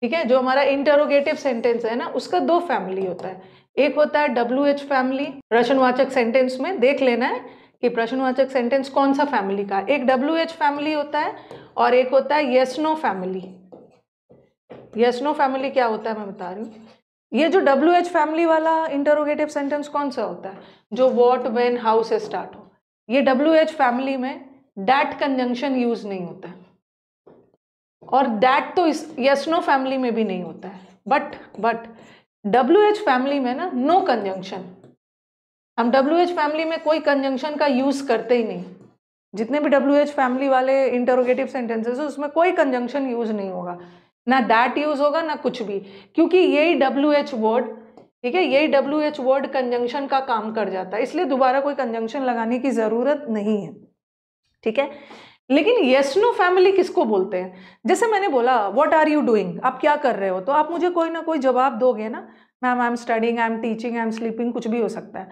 ठीक है जो हमारा इंटरोगेटिव सेंटेंस है ना उसका दो फैमिली होता है एक होता है डब्ल्यू एच फैमिली प्रश्नवाचक सेंटेंस में देख लेना है कि प्रश्नवाचक सेंटेंस कौन सा फैमिली का एक डब्ल्यू एच फैमिली होता है और एक होता है yes no family yes no family क्या होता है मैं बता रही हूँ ये जो डब्ल्यू एच फैमिली वाला इंटरोगेटिव सेंटेंस कौन सा होता है जो वॉट वेन हाउ से स्टार्ट हो ये डब्ल्यू एच फैमिली में डैट कंजंक्शन यूज नहीं होता है और डैट तो इस यस नो फैमिली में भी नहीं होता है but but W H family में ना नो कंजंक्शन हम डब्ल्यू एच फैमिली में कोई कंजंक्शन का यूज़ करते ही नहीं जितने भी डब्ल्यू एच फैमिली वाले इंटरोगेटिव सेंटेंसेस उसमें कोई कंजंक्शन यूज़ नहीं होगा ना दैट यूज़ होगा ना कुछ भी क्योंकि यही डब्ल्यू एच वर्ड ठीक है यही डब्ल्यू एच वर्ड कंजंक्शन का काम कर जाता है इसलिए दोबारा कोई कंजंक्शन लगाने की ज़रूरत नहीं है ठीक है लेकिन येस नो फैमिली किसको बोलते हैं जैसे मैंने बोला वॉट आर यू डूइंग आप क्या कर रहे हो तो आप मुझे कोई ना कोई जवाब दोगे ना ma'am I am studying I am teaching I am sleeping कुछ भी हो सकता है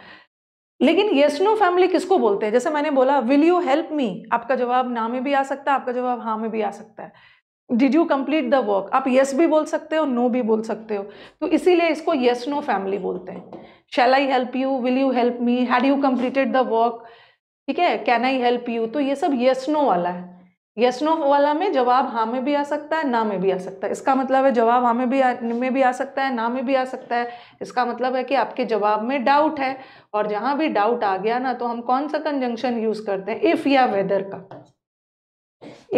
लेकिन येस नो फैमिली किसको बोलते हैं जैसे मैंने बोला विल यू हेल्प मी आपका जवाब ना में भी आ सकता है आपका जवाब हाँ में भी आ सकता है did you complete the work आप येस yes भी बोल सकते हो नो no भी बोल सकते हो तो इसीलिए इसको येस नो फैमिली बोलते हैं shall I help you will you help me had you completed the work ठीक है कैन आई हेल्प यू तो ये सब यस नो वाला है यस नो वाला में जवाब हाँ में भी आ सकता है ना में भी आ सकता है इसका मतलब है जवाब हाँ में भी आ, में भी आ सकता है ना में भी आ सकता है इसका मतलब है कि आपके जवाब में डाउट है और जहाँ भी डाउट आ गया ना तो हम कौन सा कंजंक्शन यूज़ करते हैं इफ़ या वेदर का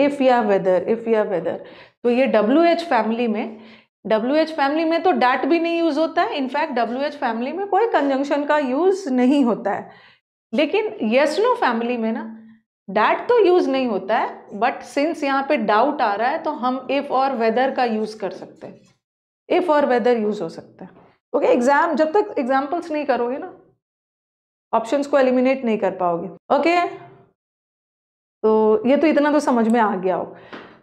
इफ़ या वेदर इफ़ या वेदर तो ये डब्ल्यू एच फैमिली में डब्ल्यू एच फैमिली में तो डैट भी नहीं यूज़ होता है इनफैक्ट डब्ल्यू एच फैमिली में कोई कंजंक्शन का यूज़ नहीं होता है लेकिन यस नो फैमिली में ना डैट तो यूज नहीं होता है बट सिंस यहाँ पे डाउट आ रहा है तो हम इफ और वेदर का यूज कर सकते हैं इफ और वेदर यूज हो सकता है ओके एग्जाम जब तक एग्जाम्पल्स नहीं करोगे ना ऑप्शंस को एलिमिनेट नहीं कर पाओगे ओके okay? तो ये तो इतना तो समझ में आ गया हो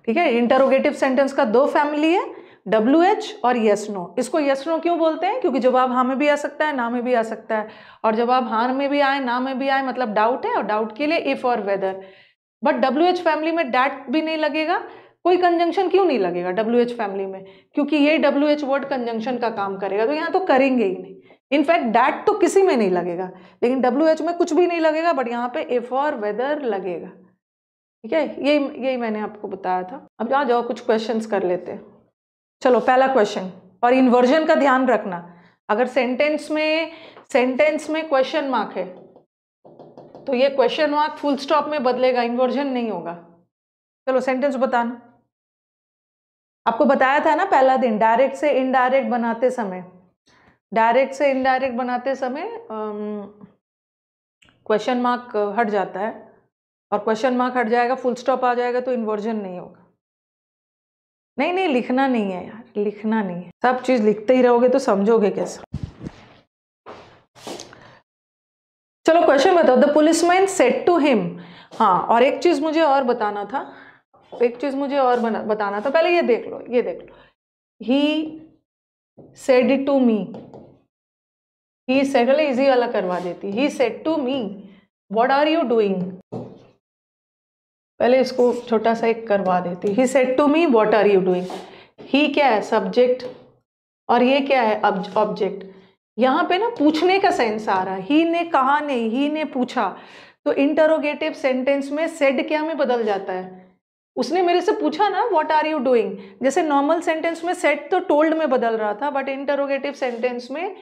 ठीक है इंटरोगेटिव सेंटेंस का दो फैमिली है डब्ल्यू एच और यस नो इसको यस नो क्यों बोलते हैं क्योंकि जवाब हाँ में भी आ सकता है ना में भी आ सकता है और जवाब हाँ में भी आए ना में भी आए मतलब डाउट है और डाउट के लिए इफ और whether but W H family में डैट भी नहीं लगेगा कोई कंजंक्शन क्यों नहीं लगेगा डब्ल्यू एच फैमिली में क्योंकि ये डब्ल्यू एच वर्ड कंजंक्शन का काम करेगा तो यहाँ तो करेंगे ही नहीं इनफैक्ट डैट तो किसी में नहीं लगेगा लेकिन डब्ल्यू एच में कुछ भी नहीं लगेगा बट यहाँ पे इफ और वेदर लगेगा ठीक है यही यही मैंने आपको बताया था अब यहाँ जाओ कुछ क्वेश्चन कर लेते हैं चलो पहला क्वेश्चन और इन्वर्जन का ध्यान रखना अगर सेंटेंस में सेंटेंस में क्वेश्चन मार्क है तो ये क्वेश्चन मार्क फुल स्टॉप में बदलेगा इन्वर्जन नहीं होगा चलो सेंटेंस बताना आपको बताया था ना पहला दिन डायरेक्ट से इनडायरेक्ट बनाते समय डायरेक्ट से इनडायरेक्ट बनाते समय क्वेश्चन मार्क हट जाता है और क्वेश्चन मार्क हट जाएगा फुल स्टॉप आ जाएगा तो इन्वर्जन नहीं होगा नहीं नहीं लिखना नहीं है यार लिखना नहीं है सब चीज़ लिखते ही रहोगे तो समझोगे कैसे चलो क्वेश्चन बताओ the policeman said to him हाँ और एक चीज़ मुझे और बताना था एक चीज़ मुझे और बताना था पहले ये देख लो ये देख लो ही सेड टू मी ही सेटल इजी वाला करवा देती he said to me what are you doing पहले इसको छोटा सा एक करवा देती he said to me what are you doing he क्या है सब्जेक्ट और ये क्या है ऑब्जेक्ट यहाँ पे ना पूछने का सेंस आ रहा है ही ने कहा नहीं ही ने पूछा तो इंटरोगेटिव सेंटेंस में सेड क्या में बदल जाता है उसने मेरे से पूछा ना व्हाट आर यू डूइंग जैसे नॉर्मल सेंटेंस में सेट तो टोल्ड में बदल रहा था बट इंटरोगेटिव सेंटेंस में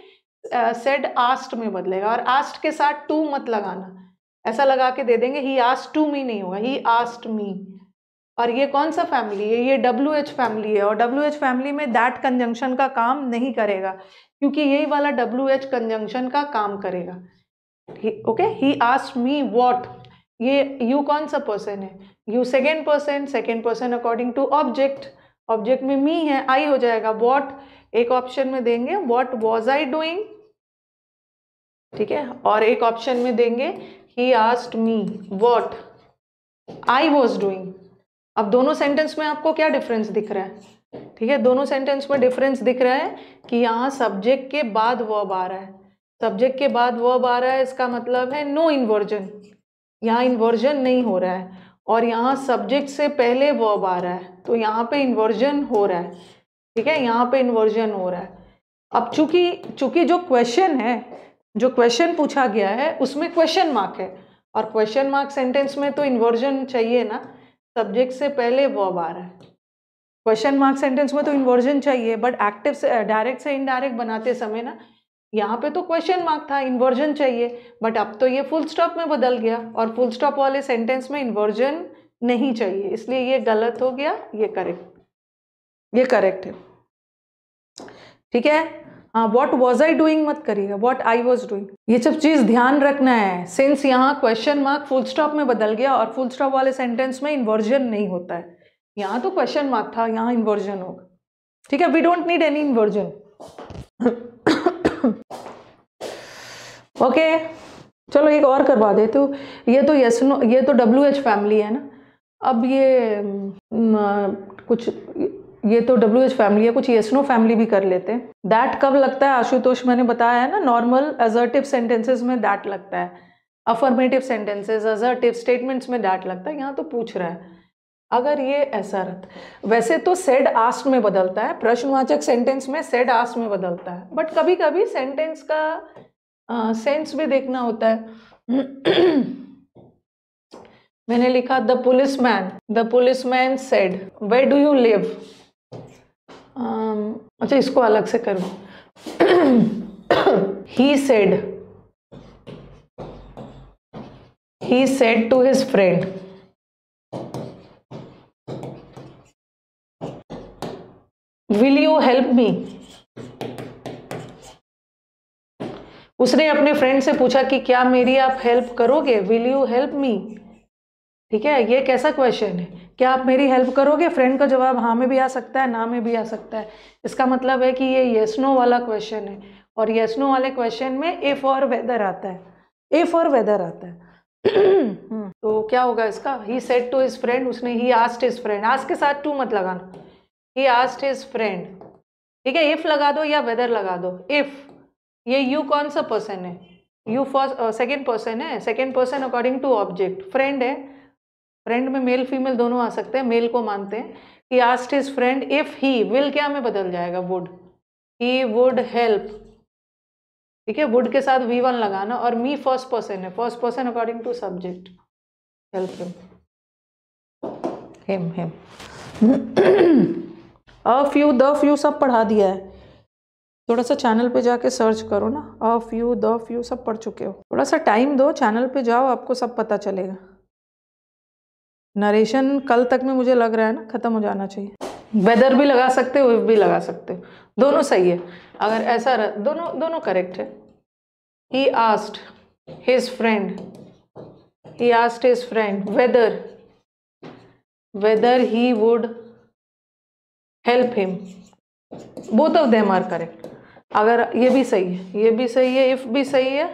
सेड uh, आस्ट में बदलेगा और आस्ट के साथ टू मत लगाना ऐसा लगा के दे देंगे ही आस्ट टू मी नहीं होगा ही आस्ट मी और ये कौन सा फैमिली है ये डब्ल्यू एच फैमिली है और डब्ल्यू एच फैमिली में दैट कंजंक्शन का काम नहीं करेगा क्योंकि यही वाला डब्ल्यू एच कंजंक्शन का काम करेगा okay he asked me what ये यू कौन सा पर्सन है you second person second person according to object object में मी है आई हो जाएगा वॉट एक ऑप्शन में देंगे वॉट वॉज आई डूइंग ठीक है और एक ऑप्शन में देंगे he asked me what I was doing अब दोनों सेंटेंस में आपको क्या डिफरेंस दिख रहा है ठीक है दोनों सेंटेंस में डिफरेंस दिख रहा है कि यहाँ सब्जेक्ट के बाद वर्ब आ रहा है सब्जेक्ट के बाद वर्ब आ रहा है इसका मतलब है नो इन्वर्जन यहाँ इन्वर्जन नहीं हो रहा है और यहाँ सब्जेक्ट से पहले वर्ब आ रहा है तो यहाँ पे इन्वर्जन हो रहा है ठीक है यहाँ पे इन्वर्जन हो रहा है अब चूंकि चूंकि जो क्वेश्चन है जो क्वेश्चन पूछा गया है उसमें क्वेश्चन मार्क है और क्वेश्चन मार्क सेंटेंस में तो इन्वर्जन चाहिए ना सब्जेक्ट से पहले वर्ब आ रहा है क्वेश्चन मार्क सेंटेंस में तो इन्वर्जन चाहिए बट एक्टिव से डायरेक्ट से इनडायरेक्ट बनाते समय ना यहाँ पे तो क्वेश्चन मार्क था इन्वर्जन चाहिए बट अब तो ये फुल स्टॉप में बदल गया और फुल स्टॉप वाले सेंटेंस में इन्वर्जन नहीं चाहिए इसलिए ये गलत हो गया ये करेक्ट ये करेक्ट है ठीक है हाँ वॉट वॉज आई डूइंग मत करिएगा वॉट आई वॉज डूइंग ये सब चीज़ ध्यान रखना है सिंस यहाँ क्वेश्चन मार्क फुल स्टॉप में बदल गया और फुल स्टॉप वाले सेंटेंस में इन्वर्जन नहीं होता है यहाँ तो क्वेश्चन मार्क था यहाँ इन्वर्जन होगा ठीक है we don't need any inversion okay चलो एक और करवा दे तो ये तो यस नो ये तो डब्ल्यू एच फैमिली है ना अब ये न, कुछ ये तो डब्ल्यू एच फैमिली है कुछ नो फैमिली भी कर लेते हैं दैट कब लगता है आशुतोष मैंने बताया है ना नॉर्मल अजर्टिव सेंटेंसेज में दैट लगता है अफर्मेटिव सेंटेंसेज अजर्टिव स्टेटमेंट्स में दैट लगता है यहाँ तो पूछ रहा है अगर ये ऐसा रहता वैसे तो सेड आस्ट में बदलता है प्रश्नवाचक सेंटेंस में सेड आस्ट में बदलता है बट कभी कभी सेंटेंस का आ, सेंस भी देखना होता है मैंने लिखा the policeman the policeman said where do you live Um, अच्छा इसको अलग से करो ही said he said to his friend will you help me उसने अपने फ्रेंड से पूछा कि क्या मेरी आप हेल्प करोगे विल यू हेल्प मी ठीक है ये कैसा क्वेश्चन है क्या आप मेरी हेल्प करोगे फ्रेंड का जवाब हाँ में भी आ सकता है ना में भी आ सकता है इसका मतलब है कि ये येस नो वाला क्वेश्चन है और येस नो वाले क्वेश्चन में ए फॉर वेदर आता है ए फॉर वेदर आता है हम्म, तो क्या होगा इसका he said to his friend उसने he asked his friend asked के साथ टू मत लगाना ही आस्ट इज फ्रेंड ठीक है इफ़ लगा दो या वेदर लगा दो इफ़ ये यू कौन सा पर्सन है यू फॉर सेकेंड पर्सन है second person according to object friend है फ्रेंड में मेल फीमेल दोनों आ सकते हैं मेल को मानते हैं कि asked his friend if he will क्या में बदल जाएगा वुड ही वुड हेल्प ठीक है वुड के साथ वी वन लगाना और मी फर्स्ट पर्सन है first person according to subject help him him him a few the few सब पढ़ा दिया है थोड़ा सा चैनल पे जाके सर्च करो ना अ फ्यू द फ्यू सब पढ़ चुके हो थोड़ा सा टाइम दो चैनल पे जाओ आपको सब पता चलेगा नरेशन कल तक में मुझे लग रहा है ना ख़त्म हो जाना चाहिए वेदर भी लगा सकते हो भी लगा सकते हो दोनों सही है अगर ऐसा रह, दोनों दोनों करेक्ट है he asked his friend he asked his friend whether whether he would help him both of them are correct अगर ये भी सही है ये भी सही है इफ़ भी सही है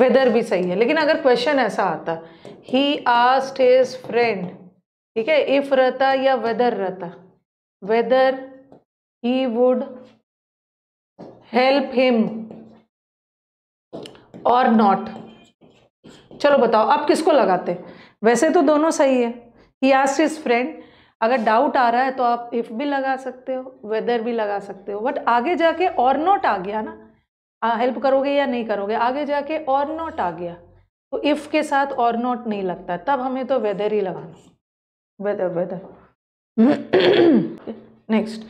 वेदर भी सही है लेकिन अगर क्वेश्चन ऐसा आता ही आस्ट हिज फ्रेंड ठीक है इफ रहता या वेदर रहता whether he would help him और नॉट चलो बताओ आप किसको लगाते वैसे तो दोनों सही है ही आस्ट हिज फ्रेंड अगर डाउट आ रहा है तो आप इफ़ भी लगा सकते हो वेदर भी लगा सकते हो बट आगे जाके और नॉट आ गया ना हेल्प करोगे या नहीं करोगे आगे जाके और नॉट आ गया तो इफ़ के साथ और नॉट नहीं लगता तब हमें तो वेदर ही लगाना वेदर वेदर नेक्स्ट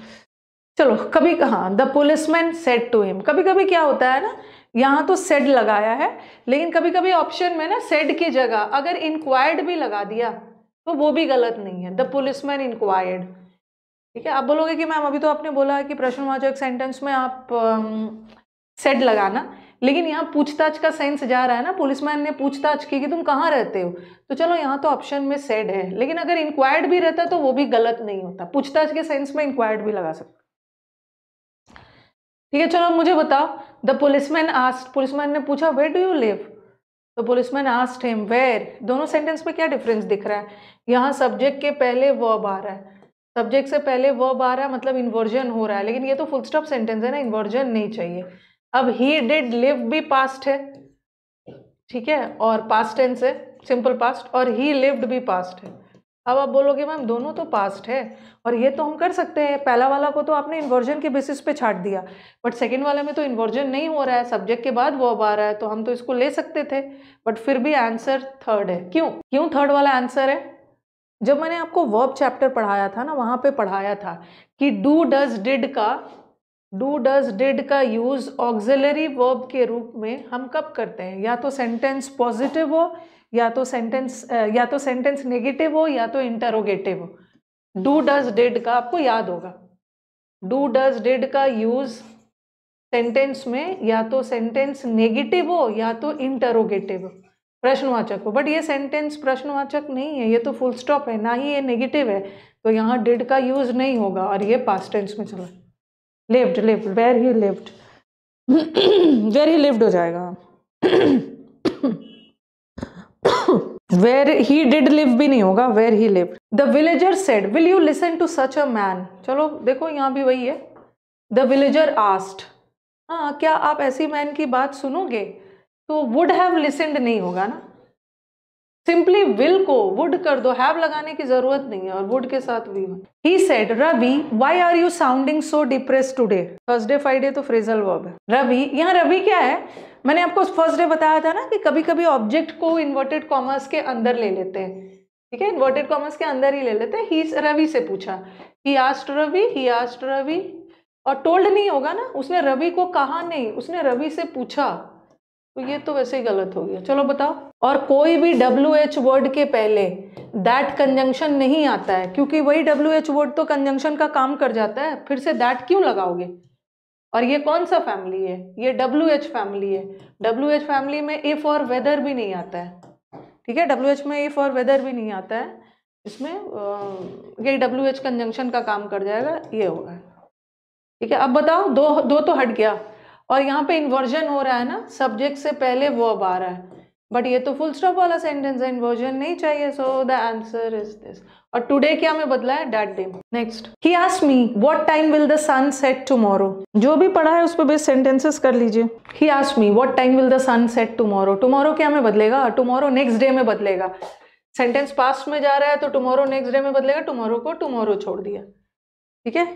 चलो कभी कहा the policeman said to him कभी कभी क्या होता है ना यहाँ तो सेड लगाया है लेकिन कभी कभी ऑप्शन में ना सेड की जगह अगर इंक्वायर्ड भी लगा दिया तो वो भी गलत नहीं है द पुलिसमैन इंक्वायर्ड ठीक है आप बोलोगे कि मैम अभी तो आपने बोला कि प्रश्नवाचक सेंटेंस में आप um, सेट लगाना लेकिन यहाँ पूछताछ का सेंस जा रहा है ना पुलिसमैन ने पूछताछ की कि तुम कहाँ रहते हो तो चलो यहाँ तो ऑप्शन में सेड है लेकिन अगर इंक्वायर्ड भी रहता तो वो भी गलत नहीं होता पूछताछ के सेंस में इंक्वायर्ड भी लगा सकते ठीक है चलो मुझे बताओ द पुलिसमैन आस्ट पुलिसमैन ने पूछा where do you live the policeman asked him where दोनों सेंटेंस में क्या डिफरेंस दिख रहा है यहाँ सब्जेक्ट के पहले वर्ब आ रहा है सब्जेक्ट से पहले वर्ब आ रहा है मतलब इन्वर्जन हो रहा है लेकिन ये तो फुल स्टॉप सेंटेंस है ना इन्वर्जन नहीं चाहिए अब ही डिड लिव भी पास्ट है ठीक है और पास्ट टेंस है सिंपल पास्ट और ही लिव्ड भी पास्ट है अब आप बोलोगे मैम दोनों तो पास्ट है और ये तो हम कर सकते हैं पहला वाला को तो आपने इन्वर्जन के बेसिस पे छाट दिया बट सेकंड वाले में तो इन्वर्जन नहीं हो रहा है सब्जेक्ट के बाद वो अब आ रहा है तो हम तो इसको ले सकते थे बट फिर भी आंसर थर्ड है क्यों क्यों थर्ड वाला आंसर है जब मैंने आपको वर्ब चैप्टर पढ़ाया था ना वहाँ पे पढ़ाया था कि डू डज डिड का डू डज डिड का यूज़ ऑक्जिलरी वर्ब के रूप में हम कब करते हैं या तो सेंटेंस पॉजिटिव हो या तो सेंटेंस या तो सेंटेंस नेगेटिव हो या तो इंटरोगेटिव हो डू डज डिड का आपको याद होगा डू डज डिड का यूज़ सेंटेंस में या तो सेंटेंस नेगेटिव हो या तो इंटरोगेटिव हो प्रश्नवाचक हो बट ये सेंटेंस प्रश्नवाचक नहीं है ये तो फुल स्टॉप है ना ही ये नेगेटिव है तो यहाँ डिड का यूज़ नहीं होगा और ये पास्ट टेंस में चला lived lived where he lived where he lived हो जाएगा वेर ही डिड लिव भी नहीं होगा where he live the villager said will you listen to such a man चलो देखो यहाँ भी वही है द विलेजर आस्ट हाँ क्या आप ऐसी मैन की बात सुनोगे तो वुड हैव लिसनड नहीं होगा ना सिंपली विल को वुड कर दो हैव लगाने की जरूरत नहीं है और वुड के साथ V he said Ravi why are you sounding so depress today Thursday Friday तो फ्रेजल वर्ब है रवि यहाँ रवि क्या है मैंने आपको फर्स्ट डे बताया था ना कि कभी कभी ऑब्जेक्ट को इन्वर्टेड कॉमर्स के अंदर ले लेते हैं ठीक है इन्वर्टेड कॉमर्स के अंदर ही ले लेते हैं ही रवि से पूछा he asked Ravi he asked Ravi और टोल्ड नहीं होगा ना उसने रवि को कहा नहीं उसने रवि से पूछा तो ये तो वैसे ही गलत हो गया चलो बताओ और कोई भी डब्ल्यू एच वर्ड के पहले दैट कंजंक्शन नहीं आता है क्योंकि वही डब्ल्यू एच वर्ड तो कंजंक्शन का काम कर जाता है फिर से दैट क्यों लगाओगे और ये कौन सा फैमिली है ये डब्ल्यू एच फैमिली है डब्ल्यू एच फैमिली में इफ़ और वेदर भी नहीं आता है ठीक है डब्ल्यू एच में इफ़ और वेदर भी नहीं आता है इसमें ये डब्ल्यू एच कंजंक्शन का काम कर जाएगा ये होगा ठीक है अब बताओ दो दो तो हट गया और यहाँ पे इन्वर्जन हो रहा है ना सब्जेक्ट से पहले वर्ब आ रहा है बट ये तो फुल स्टॉप वाला सेंटेंस है इन्वर्जन नहीं चाहिए so the answer is this और टुडे क्या हमें बदला है that day next he ask me what time will the sun set tomorrow जो भी पढ़ा है उस पर बेस्ट सेंटेंसेस कर लीजिए he ask me what time will the sun set tomorrow tomorrow क्या में बदलेगा टुमारो नेक्स्ट डे में बदलेगा सेंटेंस पास्ट में जा रहा है तो टुमारो नेक्स्ट डे में बदलेगा टुमारो को टुमारो छोड़ दिया ठीक है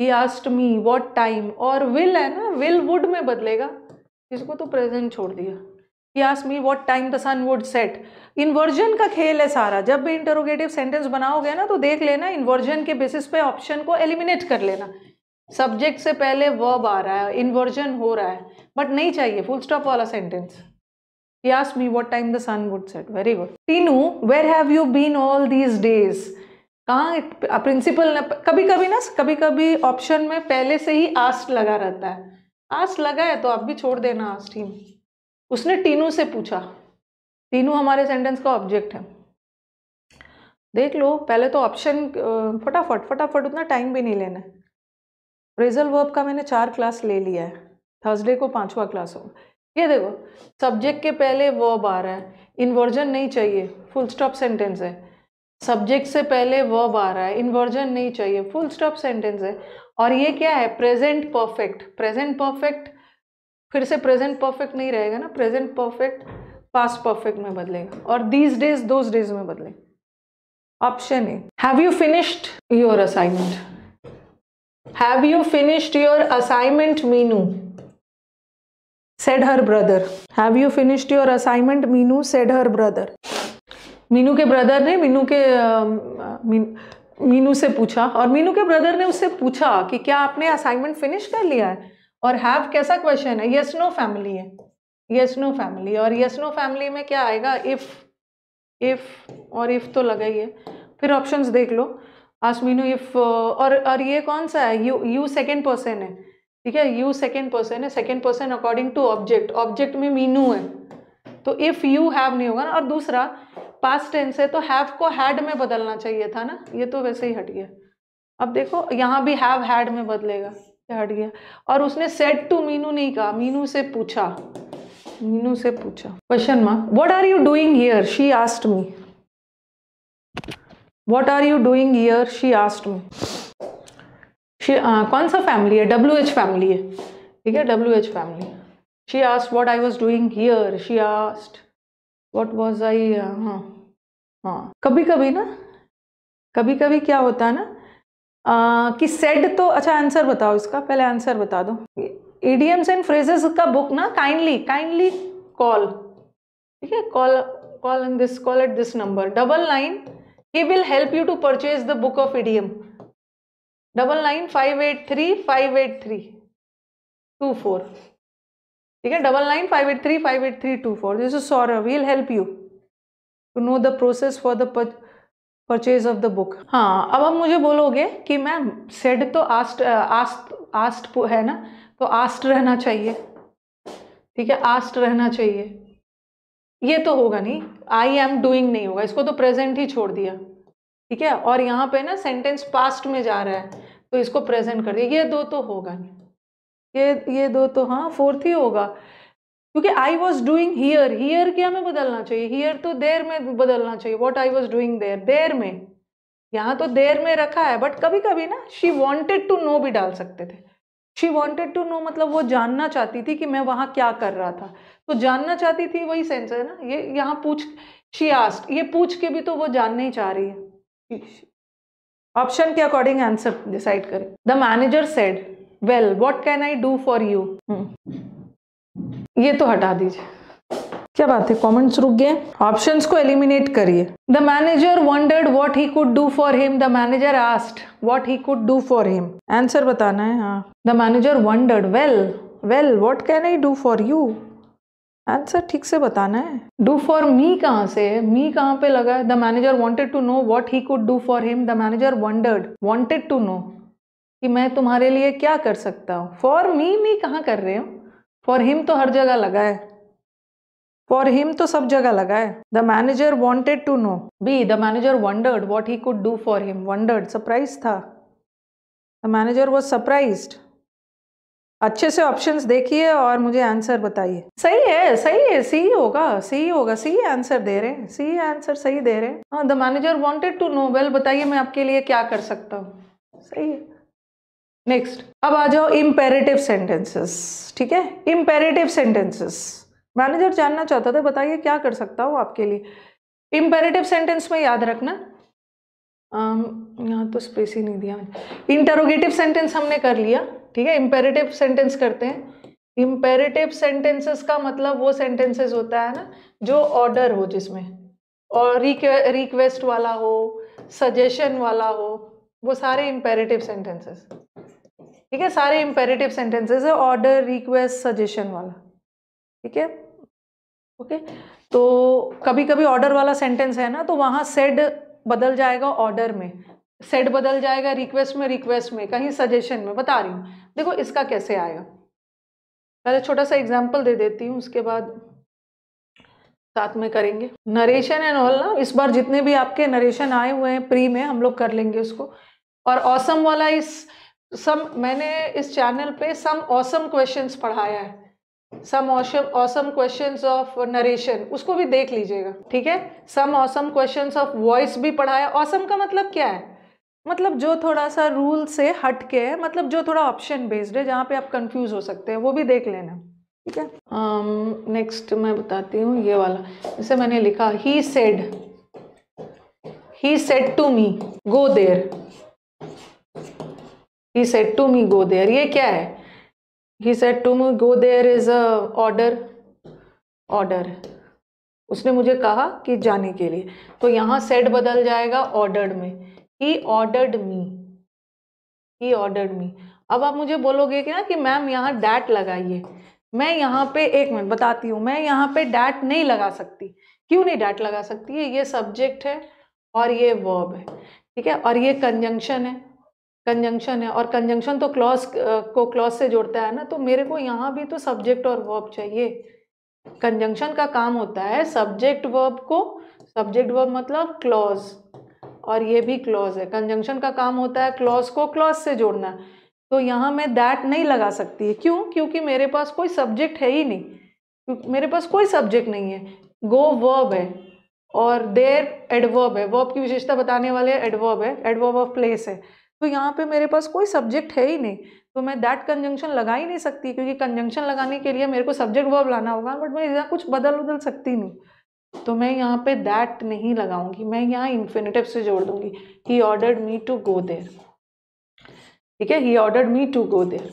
he asked me what time और विल है ना विल वुड में बदलेगा इसको तो प्रेजेंट छोड़ दिया he asked me what time the sun would set inversion का खेल है सारा जब भी इंटरोगेटिव सेंटेंस बनाओगे ना तो देख लेना इन्वर्जन के बेसिस पे ऑप्शन को एलिमिनेट कर लेना सब्जेक्ट से पहले वर्ब आ रहा है इन्वर्जन हो रहा है बट नहीं चाहिए फुल स्टॉप वाला sentence he asked me what time the sun would set very good Tinu where have you been all these days कहाँ प्रिंसिपल ने कभी कभी ना कभी कभी ऑप्शन में पहले से ही आस्ट लगा रहता है आस्ट लगा है तो आप भी छोड़ देना आस्ट ही उसने टीनू से पूछा टीनू हमारे सेंटेंस का ऑब्जेक्ट है देख लो पहले तो ऑप्शन फटाफट फटाफट उतना टाइम भी नहीं लेना है प्रेजल वर्ब का मैंने चार क्लास ले लिया है थर्सडे को पांचवा क्लास होगा ये देखो सब्जेक्ट के पहले वर्ब आ रहा है इन्वर्जन नहीं चाहिए फुल स्टॉप सेंटेंस है सब्जेक्ट से पहले वर्ब आ रहा है इन्वर्जन नहीं चाहिए फुल स्टॉप सेंटेंस है और ये क्या है प्रेजेंट परफेक्ट प्रेजेंट परफेक्ट फिर से प्रेजेंट परफेक्ट नहीं रहेगा ना प्रेजेंट परफेक्ट पास्ट परफेक्ट में बदलेगा और दीज डेज दोज डेज में बदले option A have you finished your assignment have you finished your assignment Meenu said her brother have you finished your assignment Meenu said her brother Meenu के brother ने मीनू के मीनू से पूछा और मीनू के ब्रदर ने उससे पूछा कि क्या आपने असाइनमेंट फिनिश कर लिया है और हैव कैसा क्वेश्चन है यस नो फैमिली है यस नो फैमिली और यस नो फैमिली में क्या आएगा इफ़ इफ़ और इफ़ तो लगा ही है फिर ऑप्शंस देख लो आसमीनू इफ़ और और ये कौन सा है यू यू सेकेंड पर्सन है ठीक है यू सेकेंड पर्सन है second person according to object object में मीनू है तो इफ़ यू हैव नहीं होगा ना और दूसरा पास टेंस है तो हैव को हैड में बदलना चाहिए था ना ये तो वैसे ही हट गया अब देखो यहाँ भी हैव हैड में बदलेगा हट गया और उसने सेट टू मीनू नहीं कहा मीनू से पूछा मीनू से पूछा question mark what are you doing here she asked me what are you doing here she asked me she कौन सा फैमिली है डब्ल्यू एच फैमिली है ठीक है W H family she asked what I was doing here she asked what was I हाँ हाँ कभी कभी ना कभी कभी क्या होता है ना आ, कि सेड तो अच्छा आंसर बताओ इसका पहले आंसर बता दो ईडीएम्स एंड फ्रेजेस का बुक ना काइंडली काइंडली कॉल ठीक है call call in this call at this number double nine he will help you to purchase the book of idiom double nine five eight three five eight three two four ठीक है double nine five eight three five eight three two four this is Saurabh will help you to know the process for the purchase of the book हाँ अब आप मुझे बोलोगे कि ma'am said तो asked asked asked है ना तो आस्ट रहना चाहिए ठीक है आस्ट रहना चाहिए ये तो होगा नहीं आई एम डूइंग नहीं होगा इसको तो प्रेजेंट ही छोड़ दिया ठीक है और यहाँ पे ना सेंटेंस पास्ट में जा रहा है तो इसको प्रेजेंट कर दिया ये दो तो होगा नहीं ये ये दो तो हाँ फोर्थ ही होगा क्योंकि I was doing here here क्या हमें बदलना चाहिए हियर तो देर में बदलना चाहिए what I was doing there there में यहाँ तो देर में रखा है बट कभी कभी ना शी वॉन्टेड टू नो भी डाल सकते थे शी वॉन्टेड टू नो मतलब वो जानना चाहती थी कि मैं वहाँ क्या कर रहा था तो जानना चाहती थी वही सेंस है ना ये यहाँ पूछ शी आस्ट ये पूछ के भी तो वो जानना ही चाह रही है ऑप्शन के अकॉर्डिंग आंसर डिसाइड करें the manager said well what can I do for you ये तो हटा दीजिए क्या बात है कॉमेंट्स रुक गए ऑप्शंस को एलिमिनेट करिए the manager wondered what he could do for him the manager asked what he could do for him answer बताना है हाँ the manager wondered well well what can I do for you answer ठीक से बताना है do for me कहाँ से मी कहाँ पे लगा है the manager wanted to know what he could do for him the manager wondered wanted to know कि मैं तुम्हारे लिए क्या कर सकता हूँ फॉर मी मी कहाँ कर रहे हो फॉर हिम तो हर जगह लगा है फॉर हिम तो सब जगह लगा है the manager wanted to know B the manager wondered what he could do for him wondered surprise था द मैनेजर वॉज सरप्राइज अच्छे से ऑप्शन देखिए और मुझे आंसर बताइए सही है सही है सी होगा सी होगा सी आंसर दे रहे हैं सी आंसर सही दे रहे हैं the manager wanted to know well बताइए मैं आपके लिए क्या कर सकता हूँ सही है नेक्स्ट अब आ जाओ इम्पेरेटिव सेंटेंसेस ठीक है इम्पेरेटिव सेंटेंसेस मैनेजर जानना चाहता था बताइए क्या कर सकता हूँ आपके लिए इम्पेरेटिव सेंटेंस में याद रखना यहाँ तो स्पेस ही नहीं दिया मैंने इंटरोगेटिव सेंटेंस हमने कर लिया ठीक है इम्पेरेटिव सेंटेंस करते हैं इम्पेरेटिव सेंटेंसेस का मतलब वो सेंटेंसेस होता है ना जो ऑर्डर हो जिसमें और रिक्वेस्ट वाला हो सजेशन वाला हो वो सारे इम्पेरेटिव सेंटेंसेस ठीक है सारे इम्पेरेटिव सेंटेंसेस है ऑर्डर रिक्वेस्ट सजेशन वाला ठीक है ओके तो कभी कभी ऑर्डर वाला सेंटेंस है ना तो वहाँ सेड बदल जाएगा ऑर्डर में सेड बदल जाएगा रिक्वेस्ट में रिक्वेस्ट में कहीं सजेशन में बता रही हूँ देखो इसका कैसे आएगा पहले छोटा सा एग्जाम्पल दे देती हूँ उसके बाद साथ में करेंगे नरेशन एंड ऑल ना इस बार जितने भी आपके नरेशन आए हुए हैं प्री में हम लोग कर लेंगे उसको और ऑसम वाला इस सम मैंने इस चैनल पे सम ऑसम क्वेश्चंस पढ़ाया है some awesome question of narration उसको भी देख लीजिएगा ठीक है some awesome question of voice भी पढ़ाया ऑसम का मतलब क्या है मतलब जो थोड़ा सा रूल से हट के है मतलब जो थोड़ा ऑप्शन बेस्ड है जहाँ पे आप कंफ्यूज हो सकते हैं वो भी देख लेना ठीक है नेक्स्ट um, मैं बताती हूँ ये वाला जैसे मैंने लिखा he said he said to me go there he said to me go there ये क्या है he said to me go there is a order order उसने मुझे कहा कि जाने के लिए तो यहाँ सेट बदल जाएगा ऑर्डर्ड में he ordered me he ordered मी अब आप मुझे बोलोगे कि ना कि मैम यहाँ डैट लगाइए मैं यहाँ पे एक मिनट बताती हूँ मैं यहाँ पे डैट नहीं लगा सकती क्यों नहीं डैट लगा सकती है ये सब्जेक्ट है और ये वर्ब है ठीक है और ये कंजंक्शन है कंजंक्शन है और कंजंक्शन तो क्लॉज को क्लॉज से जोड़ता है ना तो मेरे को यहाँ भी तो सब्जेक्ट और वर्ब चाहिए कंजंक्शन का काम होता है सब्जेक्ट वर्ब को सब्जेक्ट वर्ब मतलब क्लॉज और ये भी क्लॉज है कंजंक्शन का काम होता है क्लॉज को क्लॉज से जोड़ना तो यहाँ मैं दैट नहीं लगा सकती है क्यों क्योंकि मेरे पास कोई सब्जेक्ट है ही नहीं मेरे पास कोई सब्जेक्ट नहीं है गो वर्ब है और देर एडवर्ब है वर्ब की विशेषता बताने वाले एडवर्ब है एडवर्ब ऑफ प्लेस है तो यहाँ पे मेरे पास कोई सब्जेक्ट है ही नहीं तो मैं दैट कंजंक्शन लगा ही नहीं सकती क्योंकि कंजंक्शन लगाने के लिए मेरे को सब्जेक्ट वर्ब लाना होगा बट मैं यहाँ कुछ बदल उदल सकती नहीं तो मैं यहाँ पे दैट नहीं लगाऊंगी मैं यहाँ इन्फिनेटिव से जोड़ दूंगी ही order me to go there ठीक है he order me to go there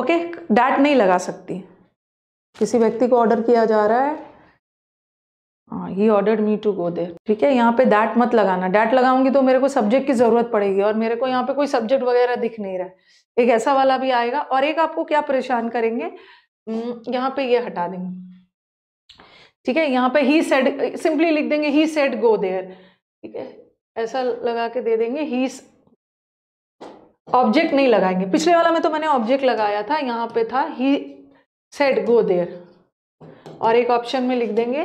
okay that नहीं लगा सकती किसी व्यक्ति को ऑर्डर किया जा रहा है he order me to go there ठीक है यहाँ पे डैट मत लगाना डैट लगाऊंगी तो मेरे को सब्जेक्ट की ज़रूरत पड़ेगी और मेरे को यहाँ पे कोई सब्जेक्ट वगैरह दिख नहीं रहा है एक ऐसा वाला भी आएगा और एक आपको क्या परेशान करेंगे हम्म, यहाँ पे ये हटा देंगे ठीक है यहाँ पे ही सेट सिंपली लिख देंगे ही सेट गो देर ठीक है ऐसा लगा के दे देंगे ही ऑब्जेक्ट नहीं लगाएंगे पिछले वाला में तो मैंने ऑब्जेक्ट लगाया था यहाँ पे था ही सेट गो देर और एक ऑप्शन में लिख देंगे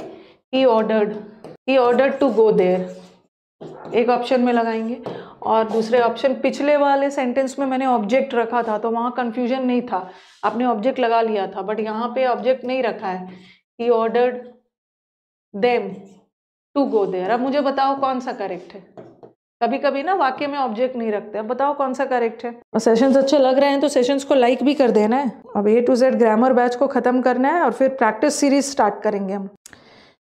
he ordered he ordered to go there एक ऑप्शन में लगाएंगे और दूसरे ऑप्शन पिछले वाले सेंटेंस में मैंने ऑब्जेक्ट रखा था तो वहाँ कन्फ्यूजन नहीं था आपने ऑब्जेक्ट लगा लिया था बट यहाँ पे ऑब्जेक्ट नहीं रखा है he ordered them to go there अब मुझे बताओ कौन सा करेक्ट है कभी कभी ना वाक्य में ऑब्जेक्ट नहीं रखते अब बताओ कौन सा करेक्ट है और सेशंस अच्छे लग रहे हैं तो सेशंस को लाइक भी कर देना है अब A to Z grammar batch को ख़त्म करना है और फिर प्रैक्टिस सीरीज स्टार्ट करेंगे हम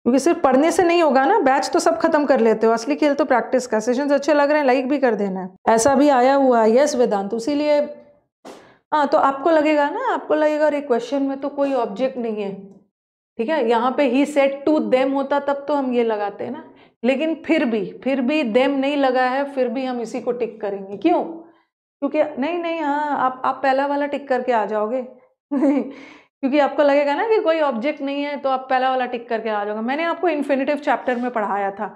क्योंकि सिर्फ पढ़ने से नहीं होगा ना बैच तो सब खत्म कर लेते हो असली खेल तो प्रैक्टिस का सेशन अच्छे लग रहे हैं लाइक भी कर देना है ऐसा भी आया हुआ है यस वेदांत उसीलिए हाँ तो आपको लगेगा ना आपको लगेगा अरे क्वेश्चन में तो कोई ऑब्जेक्ट नहीं है ठीक है यहाँ पे ही सेट टू देम होता तब तो हम ये लगाते हैं ना लेकिन फिर भी फिर भी देम नहीं लगा है फिर भी हम इसी को टिक करेंगे क्यों क्योंकि नहीं नहीं हाँ आप आप पहला वाला टिक करके आ जाओगे क्योंकि आपको लगेगा ना कि कोई ऑब्जेक्ट नहीं है तो आप पहला वाला टिक करके आ जाओगे मैंने आपको इन्फिनेटिव चैप्टर में पढ़ाया था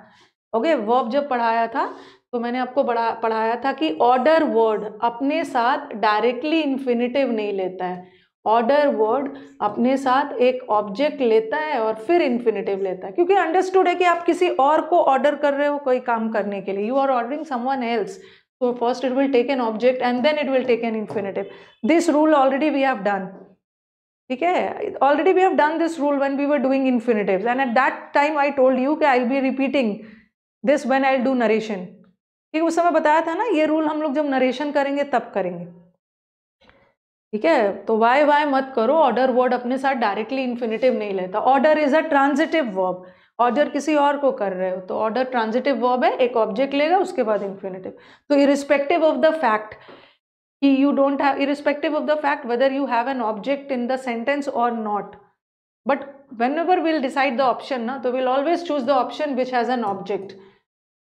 ओके वर्ब जब पढ़ाया था तो मैंने आपको बढ़ा पढ़ाया था कि ऑर्डर वर्ड अपने साथ डायरेक्टली इन्फिनेटिव नहीं लेता है ऑर्डर वर्ड अपने साथ एक ऑब्जेक्ट लेता है और फिर इन्फिनेटिव लेता है क्योंकि अंडरस्टूड है कि आप किसी और को ऑर्डर कर रहे हो कोई काम करने के लिए you are ordering someone else तो first it will take an object and then it will take an infinitive this rule already we have done ठीक है already we have done this rule when we were doing infinitive and at that time I told you के I be repeating this when I do narration ठीक है उस समय बताया था ना ये रूल हम लोग जब नरेशन करेंगे तब करेंगे ठीक है तो वाई वाई मत करो ऑर्डर वर्ड अपने साथ डायरेक्टली इन्फिनेटिव नहीं लेता order is a transitive verb order किसी और को कर रहे हो तो ऑर्डर ट्रांजिटिव वर्ब है एक ऑब्जेक्ट लेगा उसके बाद इन्फिनेटिव तो irrespective of the fact you don't have irrespective of the fact whether you have an object in the sentence or not but whenever we'll decide the option na, so we'll always choose the option which has an object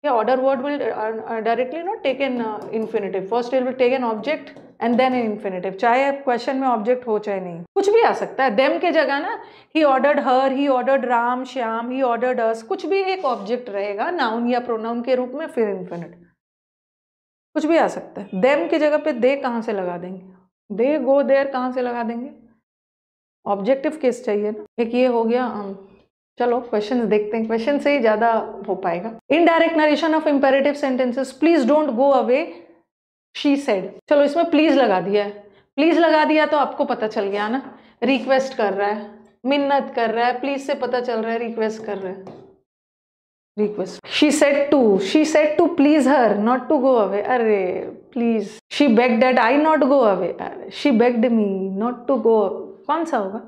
yeah, order word will uh, directly not take an uh, infinitive first it will take an object and then in infinitive चाहे question में object हो चाहे नहीं कुछ भी आ सकता है देम के जगह ना he ordered her he ordered Ram Shyam he ordered us कुछ भी एक ऑब्जेक्ट रहेगा नाउन या प्रोनाउन के रूप में फिर इन्फिनेट कुछ भी आ सकता है देम की जगह पे दे कहाँ से लगा देंगे दे गो देर कहाँ से लगा देंगे ऑब्जेक्टिव केस चाहिए ना एक ये हो गया चलो क्वेश्चन देखते हैं क्वेश्चन से ही ज़्यादा हो पाएगा indirect narration of imperative sentences please don't go away she said चलो इसमें प्लीज लगा दिया है प्लीज लगा दिया तो आपको पता चल गया ना रिक्वेस्ट कर रहा है मिन्नत कर रहा है प्लीज से पता चल रहा है रिक्वेस्ट कर रहा है request. She said to, she said to please her not to go away. Arre, please. She begged that I not go away. she begged me not to go. कौन सा होगा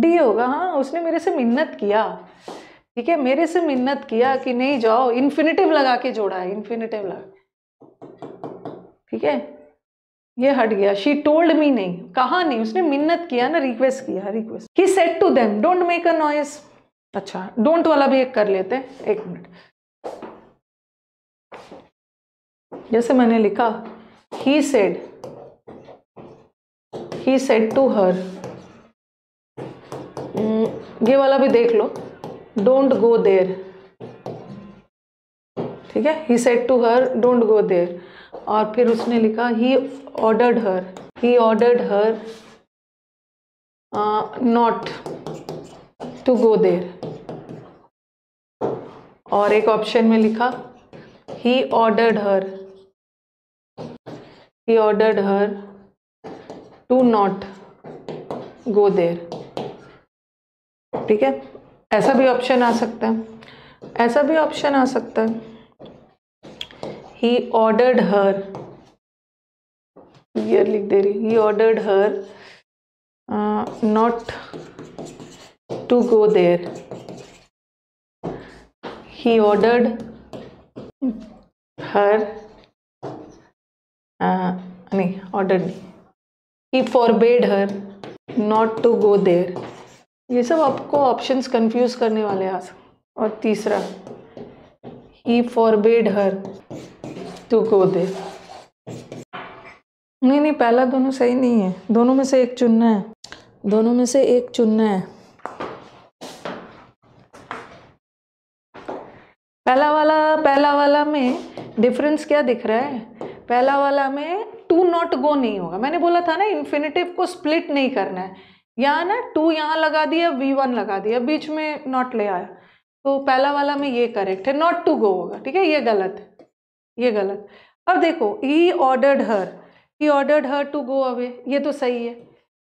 डी होगा हाँ उसने मेरे से मिन्नत किया ठीक है मेरे से मिन्नत किया कि नहीं जाओ इन्फिनेटिव लगा के जोड़ा है इन्फिनेटिव लगा ठीक है ये हट गया शी टोल्ड मी नहीं कहा नहीं उसने मिन्नत किया ना रिक्वेस्ट किया request he said to them don't make a noise अच्छा डोंट वाला भी एक कर लेते एक मिनट जैसे मैंने लिखा he said he said to her ये वाला भी देख लो डोंट गो देर ठीक है he said to her don't go there और फिर उसने लिखा he ordered her he ordered her not to go there और एक ऑप्शन में लिखा he ordered her he ordered her to not go there ठीक है ऐसा भी ऑप्शन आ सकता है ऐसा भी ऑप्शन आ सकता है ही ऑर्डर्ड हर यर लिख दे रही he ordered her not to go there. He ordered her, uh, no, ordered, he forbade her not to go there. ये सब आपको ऑप्शंस कंफ्यूज करने वाले आज और तीसरा ही फॉरबेड हर टू गो दे नहीं नहीं पहला दोनों सही नहीं है दोनों में से एक चुनना है दोनों में से एक चुनना है पहला वाला पहला वाला में डिफरेंस क्या दिख रहा है पहला वाला में टू नॉट गो नहीं होगा मैंने बोला था ना इन्फिनेटिव को स्प्लिट नहीं करना है यहाँ ना टू यहाँ लगा दिया वी वन लगा दिया बीच में नॉट ले आया तो पहला वाला में ये करेक्ट है नॉट टू गो होगा ठीक है ये गलत है ये गलत अब देखो he ordered her he ordered her to go away ये तो सही है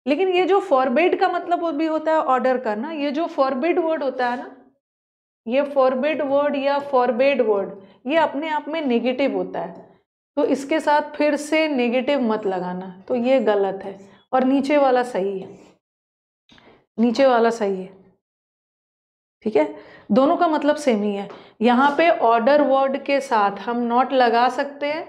लेकिन ये जो फॉरबेड का मतलब भी होता है ऑर्डर करना ये जो फॉरबेड वर्ड होता है ना ये फॉरबेड वर्ड या फॉरबेड वर्ड ये अपने आप में नेगेटिव होता है तो इसके साथ फिर से नेगेटिव मत लगाना तो ये गलत है और नीचे वाला सही है नीचे वाला सही है ठीक है दोनों का मतलब सेम ही है यहाँ पे ऑर्डर वर्ड के साथ हम नॉट लगा सकते हैं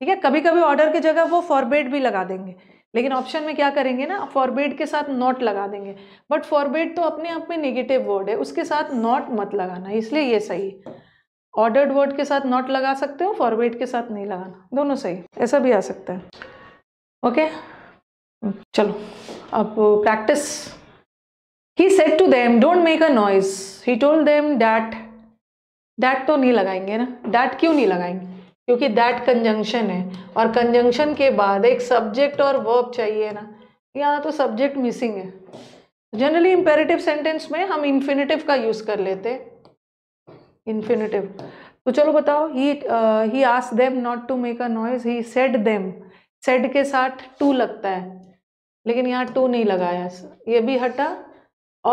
ठीक है कभी कभी ऑर्डर की जगह वो फॉरबेड भी लगा देंगे लेकिन ऑप्शन में क्या करेंगे ना फॉरबेड के साथ नॉट लगा देंगे बट फॉरबेड तो अपने आप में नेगेटिव वर्ड है उसके साथ नॉट मत लगाना इसलिए ये सही ऑर्डर्ड वर्ड के साथ नॉट लगा सकते हो फॉरबेड के साथ नहीं लगाना दोनों सही ऐसा भी आ सकता है ओके चलो अब practice he said to them don't make a noise he told them that that तो नहीं लगाएंगे ना डैट क्यों नहीं लगाएंगे क्योंकि दैट कंजंक्शन है और कंजंक्शन के बाद एक सब्जेक्ट और वर्ब चाहिए ना यहाँ तो सब्जेक्ट मिसिंग है जनरली इम्पेरेटिव सेंटेंस में हम इन्फिनेटिव का यूज़ कर लेते हैं इन्फिनेटिव तो चलो बताओ ही ही आस them not to make a noise he said them said के साथ टू लगता है लेकिन यहाँ टू नहीं लगाया ये भी हटा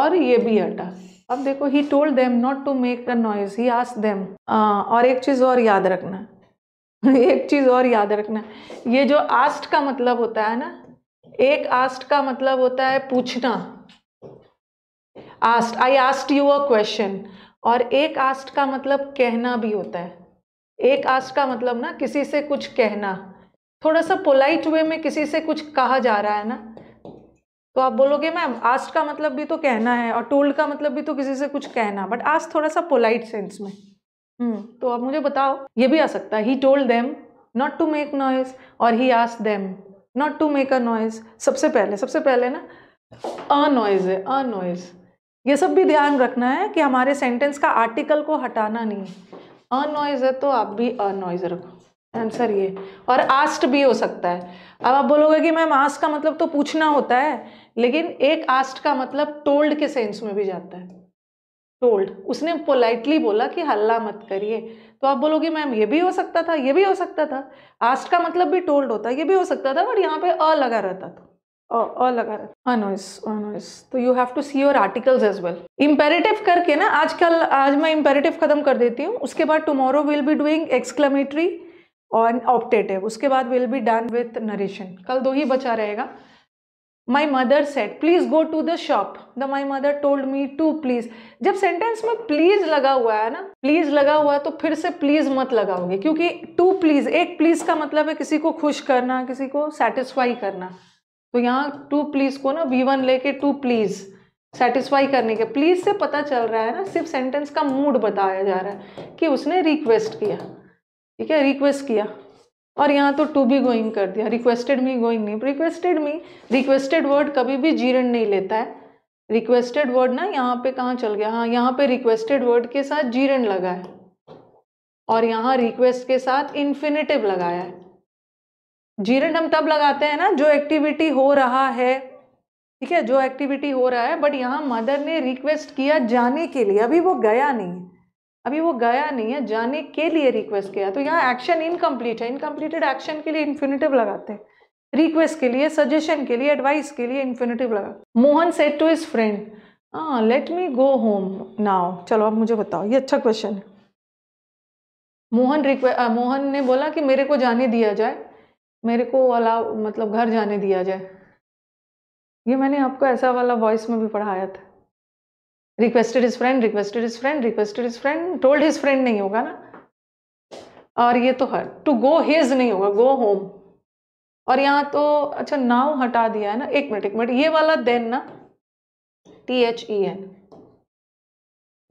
और ये भी हटा अब देखो he told them not to make a noise he आस देम और एक चीज़ और याद रखना एक चीज और याद रखना ये जो आस्ट का मतलब होता है ना एक आस्ट का मतलब होता है पूछना asked I asked you a question और एक आस्ट का मतलब कहना भी होता है एक आस्ट का मतलब ना किसी से कुछ कहना थोड़ा सा पोलाइट वे में किसी से कुछ कहा जा रहा है ना तो आप बोलोगे मैम आस्ट का मतलब भी तो कहना है और टोल्ड का मतलब भी तो किसी से कुछ कहना बट आस्ट थोड़ा सा पोलाइट सेंस में हम्म। तो अब मुझे बताओ ये भी आ सकता है he told them not to make noise और he ask them not to make a noise सबसे पहले सबसे पहले ना अ नॉइज है अ नॉइज ये सब भी ध्यान रखना है कि हमारे सेंटेंस का आर्टिकल को हटाना नहीं है अ नॉइज है तो आप भी अ नॉइज रखो आंसर ये और आस्ट भी हो सकता है अब आप बोलोगे कि मैम आस्ट का मतलब तो पूछना होता है लेकिन एक आस्ट का मतलब टोल्ड के सेंस में भी जाता है टोल्ड उसने पोलाइटली बोला कि हल्ला मत करिए तो आप बोलोगे मैम ये भी हो सकता था ये भी हो सकता था आस्ट का मतलब भी टोल्ड होता है ये भी हो सकता था बट यहाँ पे अ लगा रहता था अ लगा रहता अनोइस अनोइस तो you have to see your articles as well imperative करके ना आज कल आज मैं इम्पेरेटिव खत्म कर देती हूँ उसके बाद tomorrow will be doing exclamatory और ऑप्टेटिव उसके बाद will be done with narration कल दो ही बचा रहेगा my mother said please go to the shop the my mother told me to please जब सेंटेंस में प्लीज़ लगा हुआ है ना प्लीज़ लगा हुआ है तो फिर से प्लीज़ मत लगाओगे क्योंकि टू प्लीज़ एक प्लीज़ का मतलब है किसी को खुश करना किसी को सेटिस्फाई करना तो यहाँ टू प्लीज़ को ना वी वन लेके टू प्लीज़ सेटिस्फाई करने के प्लीज़ से पता चल रहा है ना सिर्फ सेंटेंस का मूड बताया जा रहा है कि उसने रिक्वेस्ट किया ठीक है रिक्वेस्ट किया और यहाँ तो टू बी गोइंग कर दिया रिक्वेस्टेड मी गोइंग नहीं रिक्वेस्टेड मी रिक्वेस्टेड वर्ड कभी भी जीरण नहीं लेता है रिक्वेस्टेड वर्ड ना यहाँ पे कहाँ चल गया हाँ यहाँ पे रिक्वेस्टेड वर्ड के साथ जीरण लगा है और यहाँ रिक्वेस्ट के साथ इन्फिनेटिव लगाया है जीरण हम तब लगाते हैं ना जो एक्टिविटी हो रहा है ठीक है जो एक्टिविटी हो रहा है बट यहाँ मदर ने रिक्वेस्ट किया जाने के लिए अभी वो गया नहीं अभी वो गया नहीं है जाने के लिए रिक्वेस्ट किया तो यहाँ एक्शन इनकम्प्लीट है इनकम्प्लीटेड एक्शन के लिए इन्फिनेटिव लगाते हैं रिक्वेस्ट के लिए सजेशन के लिए एडवाइस के लिए इन्फिनेटिव लगा Mohan said to his friend हाँ let me go home now चलो अब मुझे बताओ ये अच्छा क्वेश्चन है मोहन रिक्वेस्ट मोहन ने बोला कि मेरे को जाने दिया जाए मेरे को अलाव मतलब घर जाने दिया जाए ये मैंने आपको ऐसा वाला वॉइस में भी पढ़ाया था requested his friend requested his friend requested his friend told his friend नहीं होगा ना और ये तो हर टू गो हिज नहीं होगा गो होम और यहाँ तो अच्छा नाउ हटा दिया है ना एक मिनट एक मिनट ये वाला देन ना टी एच ई एन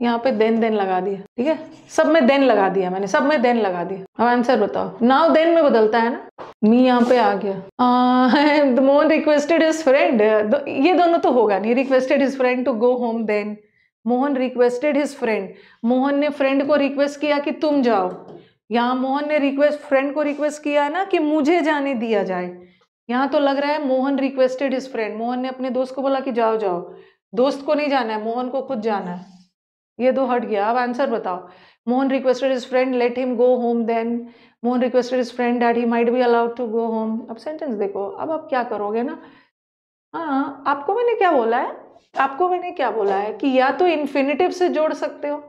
यहाँ पे देन देन लगा दिया ठीक है सब में देन लगा दिया मैंने सब में देन लगा दिया अब आंसर बताओ नाउ देन में बदलता है ना मी यहाँ पे आ गया मोन रिक्वेस्टेड इज फ्रेंड ये दोनों तो होगा नहीं requested his friend to go home then Mohan requested his friend Mohan ने फ्रेंड को रिक्वेस्ट किया कि तुम जाओ यहाँ मोहन ने रिक्वेस्ट फ्रेंड को रिक्वेस्ट किया ना कि मुझे जाने दिया जाए यहाँ तो लग रहा है Mohan requested his friend Mohan ने अपने दोस्त को बोला कि जाओ जाओ दोस्त को नहीं जाना है मोहन को खुद जाना है ये दो तो हट गया अब आंसर बताओ Mohan requested his friend let him go home then Mohan requested his friend that he might be allowed to go home अब सेंटेंस देखो अब आप क्या करोगे ना हाँ आपको मैंने क्या बोला है आपको मैंने क्या बोला है कि या तो इन्फिनेटिव से जोड़ सकते हो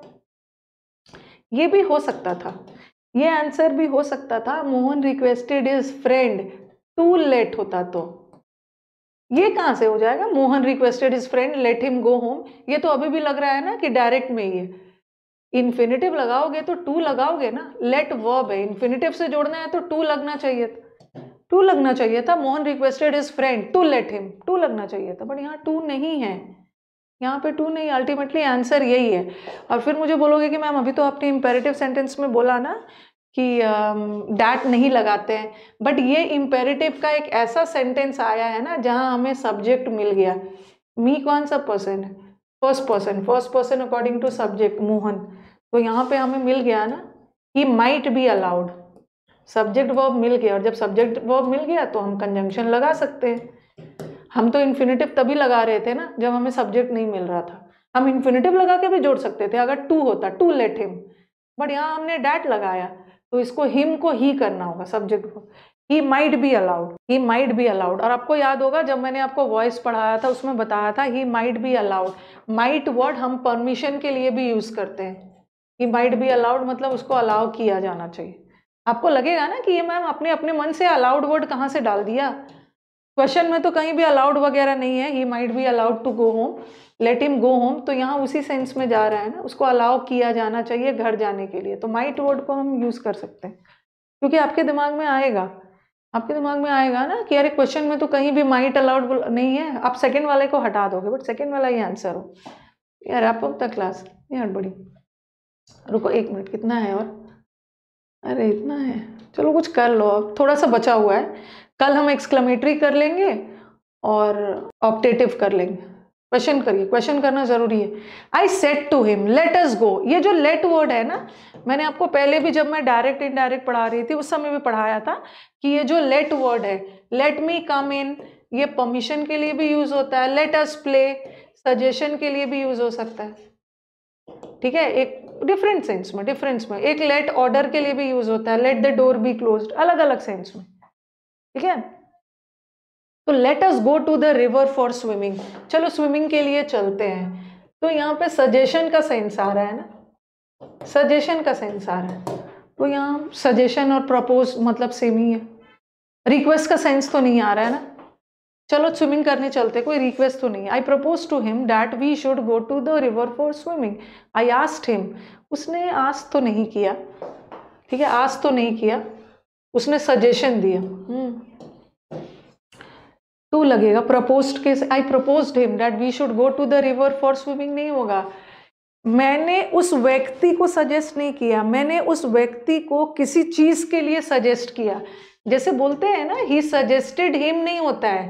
ये भी हो सकता था ये आंसर भी हो सकता था Mohan requested his friend to let होता तो ये कहाँ से हो जाएगा Mohan requested his friend let him go home ये तो अभी भी लग रहा है ना कि डायरेक्ट में ये इन्फिनेटिव लगाओगे तो टू लगाओगे ना लेट वर्ब है इन्फिनेटिव से जोड़ना है तो टू लगना चाहिए था टू लगना चाहिए था Mohan requested his friend to let him to लगना चाहिए था बट यहाँ टू नहीं है यहाँ पे टू नहीं अल्टीमेटली आंसर यही है और फिर मुझे बोलोगे कि मैम अभी तो आपने इम्पेरेटिव सेंटेंस में बोला ना कि डैट नहीं लगाते हैं बट ये इम्पेरेटिव का एक ऐसा सेंटेंस आया है ना जहाँ हमें सब्जेक्ट मिल गया मी कौन सा पर्सन है first person first person according to subject Mohan तो यहाँ पे हमें मिल गया ना he might be allowed subject verb मिल गया और जब सब्जेक्ट वर्ब मिल गया तो हम कंजंक्शन लगा सकते हैं हम तो इन्फिनेटिव तभी लगा रहे थे ना जब हमें सब्जेक्ट नहीं मिल रहा था हम इन्फिनेटिव लगा के भी जोड़ सकते थे अगर टू होता टू लेट हिम बट यहाँ हमने डैट लगाया तो इसको हिम को ही करना होगा सब्जेक्ट को he might be allowed he might be allowed और आपको याद होगा जब मैंने आपको वॉइस पढ़ाया था उसमें बताया था he might be allowed might word हम परमिशन के लिए भी यूज़ करते हैं ही माइट बी अलाउड मतलब उसको अलाउ किया जाना चाहिए आपको लगेगा ना कि ये मैम आपने अपने मन से अलाउड वर्ड कहाँ से डाल दिया क्वेश्चन में तो कहीं भी अलाउड वगैरह नहीं है he might be allowed to go home let him go home तो यहाँ उसी सेंस में जा रहा है ना उसको अलाउ किया जाना चाहिए घर जाने के लिए तो माइट वर्ड को हम यूज़ कर सकते हैं क्योंकि आपके दिमाग में आएगा आपके दिमाग में आएगा ना कि अरे क्वेश्चन में तो कहीं भी माइट अलाउड नहीं है आप सेकेंड वाले को हटा दोगे बट सेकेंड वाला ही आंसर हो यार आप क्लास ये हड़बड़ी रुको एक मिनट कितना है और अरे इतना है चलो कुछ कर लो अब थोड़ा सा बचा हुआ है कल हम एक्सक्लमेटरी कर लेंगे और ऑप्टेटिव कर लेंगे क्वेश्चन करिए क्वेश्चन करना जरूरी है I said to him let us go ये जो लेट वर्ड है ना मैंने आपको पहले भी जब मैं डायरेक्ट इनडायरेक्ट पढ़ा रही थी उस समय भी पढ़ाया था कि ये जो लेट वर्ड है लेट मी कम इन ये परमिशन के लिए भी यूज होता है लेट अस प्ले सजेशन के लिए भी यूज हो सकता है ठीक है एक डिफरेंट सेंस में डिफरेंस में एक लेट ऑर्डर के लिए भी यूज होता है let the door be close अलग अलग सेंस में ठीक है तो let us go to the river for swimming चलो स्विमिंग के लिए चलते हैं तो यहाँ पे सजेशन का सेंस आ रहा है ना सजेशन का सेंस आ रहा है तो यहाँ सजेशन और प्रपोज मतलब सेम ही है रिक्वेस्ट का सेंस तो नहीं आ रहा है ना चलो स्विमिंग करने चलते कोई रिक्वेस्ट तो नहीं I propose to him that we should go to the river for swimming I asked him उसने आज तो नहीं किया ठीक है आज तो नहीं किया उसने सजेशन दिया टू हम्म। तो लगेगा प्रपोज के I propose him that we should go to the river for swimming नहीं होगा मैंने उस व्यक्ति को सजेस्ट नहीं किया मैंने उस व्यक्ति को किसी चीज़ के लिए सजेस्ट किया जैसे बोलते हैं ना ही सजेस्टेड हिम नहीं होता है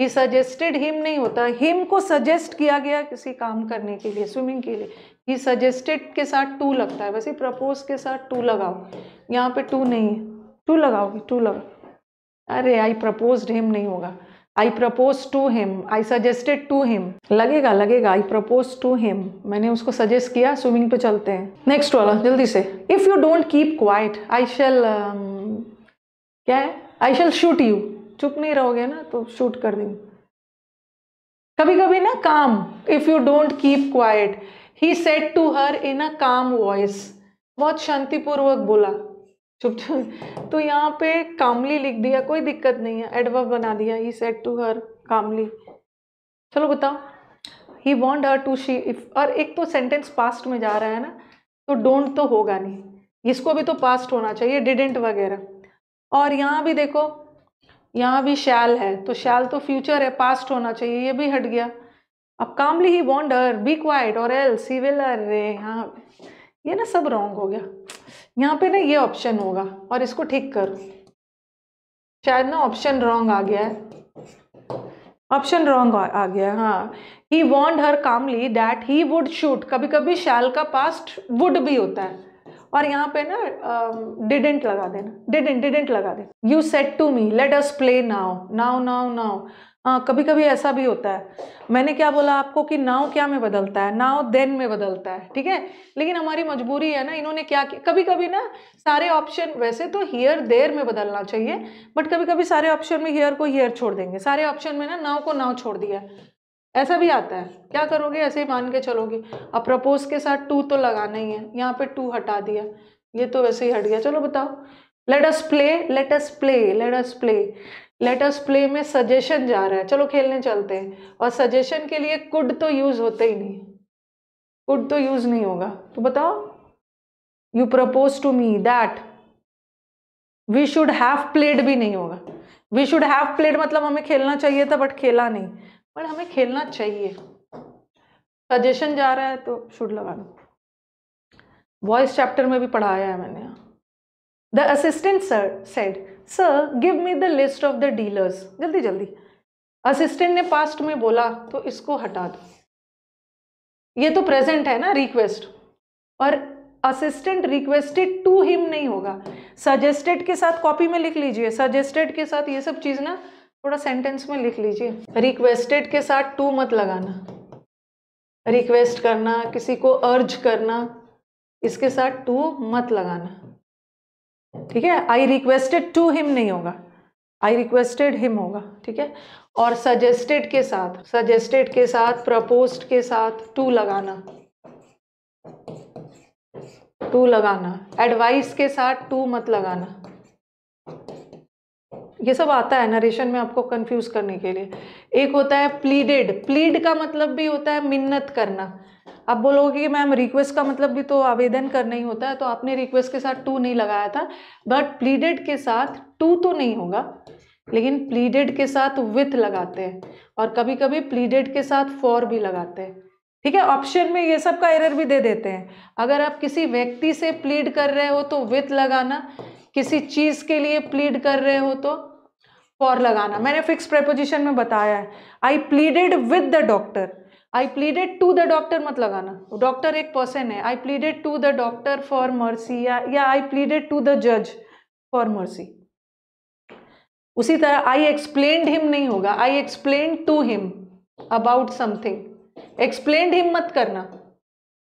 ही सजेस्टेड हिम नहीं होता हिम को सजेस्ट किया गया किसी काम करने के लिए स्विमिंग के लिए ही सजेस्टेड के साथ टू लगता है वैसे प्रपोज के साथ टू लगाओ यहाँ पे टू नहीं है टू लगाओगे टू लगाओ अरे आई प्रपोज हिम नहीं होगा I propose to him I suggested to him लगेगा लगेगा आई प्रपोज टू हिम मैंने उसको सजेस्ट किया स्विमिंग पे चलते हैं नेक्स्ट वाला जल्दी से if you don't keep quiet I shall क्या है आई शेल शूट यू चुप नहीं रहोगे ना तो शूट कर देंगे कभी कभी ना काम if you don't keep quiet he said to her in a calm voice बहुत शांतिपूर्वक बोला चुप चुप तो यहाँ पे कामली लिख दिया कोई दिक्कत नहीं है एडवर्ब बना दिया he said to her calmly चलो बताओ he warned her to she if और एक तो सेंटेंस पास्ट में जा रहा है ना तो डोंट तो होगा नहीं इसको भी तो पास्ट होना चाहिए डिडेंट वगैरह और यहाँ भी देखो यहाँ भी शैल है तो शैल तो फ्यूचर है पास्ट होना चाहिए ये भी हट गया अब calmly he warned her be quiet और एल सी विल अरे हाँ ये ना सब रॉन्ग हो गया यहाँ पे ना ये ऑप्शन होगा और इसको ठीक करो शायद ना ऑप्शन रॉन्ग आ गया है ऑप्शन रॉन्ग आ गया हाँ he warned her calmly that he would shoot कभी कभी शैल का पास्ट वुड भी होता है और यहाँ पे ना डिडेंट um, uh, लगा देना डिडेंट डिडेंट लगा देना you said to me let us play now now now now हाँ कभी कभी ऐसा भी होता है मैंने क्या बोला आपको कि नाव क्या में बदलता है नाव देन में बदलता है ठीक है लेकिन हमारी मजबूरी है ना इन्होंने क्या किया कभी कभी ना सारे ऑप्शन वैसे तो हियर देर में बदलना चाहिए बट कभी कभी सारे ऑप्शन में हियर को हियर छोड़ देंगे सारे ऑप्शन में ना नाव को नाव छोड़ दिया ऐसा भी आता है क्या करोगे ऐसे ही मान के चलोगे अब प्रपोज के साथ टू तो लगाना ही है यहाँ पे टू हटा दिया ये तो वैसे ही हट गया चलो बताओ let us play let us play let us play let us play में सजेशन जा रहा है चलो खेलने चलते हैं और सजेशन के लिए कुड तो यूज़ होते ही नहीं कुड तो यूज़ नहीं होगा तो बताओ you propose to me that we should have played भी नहीं होगा वी शुड हैव प्लेड मतलब हमें खेलना चाहिए था बट खेला नहीं पर हमें खेलना चाहिए सजेशन जा रहा है तो शुड लगा दो वॉइस चैप्टर में भी पढ़ाया है मैंने the assistant sir said sir give me the list of the dealers जल्दी जल्दी असिस्टेंट ने पास्ट में बोला तो इसको हटा दो ये तो प्रेजेंट है ना रिक्वेस्ट और असिस्टेंट रिक्वेस्टेड टू हिम नहीं होगा सजेस्टेड के साथ कॉपी में लिख लीजिए सजेस्टेड के साथ ये सब चीज़ ना थोड़ा सेंटेंस में लिख लीजिए रिक्वेस्टेड के साथ टू मत लगाना रिक्वेस्ट करना किसी को अर्ज करना इसके साथ टू मत लगाना ठीक है आई रिक्वेस्टेड टू हिम नहीं होगा आई रिक्वेस्टेड हिम होगा ठीक है और सजेस्टेड के साथ सजेस्टेड के साथ प्रपोज के साथ टू लगाना टू लगाना एडवाइस के साथ टू मत लगाना ये सब आता है नरेशन में आपको कंफ्यूज करने के लिए एक होता है प्लीडेड प्लीड का मतलब भी होता है मिन्नत करना आप बोलोगे कि मैम रिक्वेस्ट का मतलब भी तो आवेदन करना ही होता है तो आपने रिक्वेस्ट के साथ टू नहीं लगाया था बट प्लीडेड के साथ टू तो नहीं होगा लेकिन प्लीडेड के साथ विथ लगाते हैं और कभी कभी प्लीडेड के साथ फॉर भी लगाते हैं ठीक है ऑप्शन में ये सब का एरर भी दे देते हैं अगर आप किसी व्यक्ति से प्लीड कर रहे हो तो विथ लगाना किसी चीज़ के लिए प्लीड कर रहे हो तो फॉर लगाना मैंने फिक्स प्रेपोजिशन में बताया है I pleaded with the doctor I pleaded to the doctor मत लगाना डॉक्टर एक पर्सन है I pleaded to the doctor for mercy या आई प्लीडेड टू द जज फॉर मर्सी उसी तरह आई एक्सप्लेन हिम नहीं होगा I explain to him about something explain him मत करना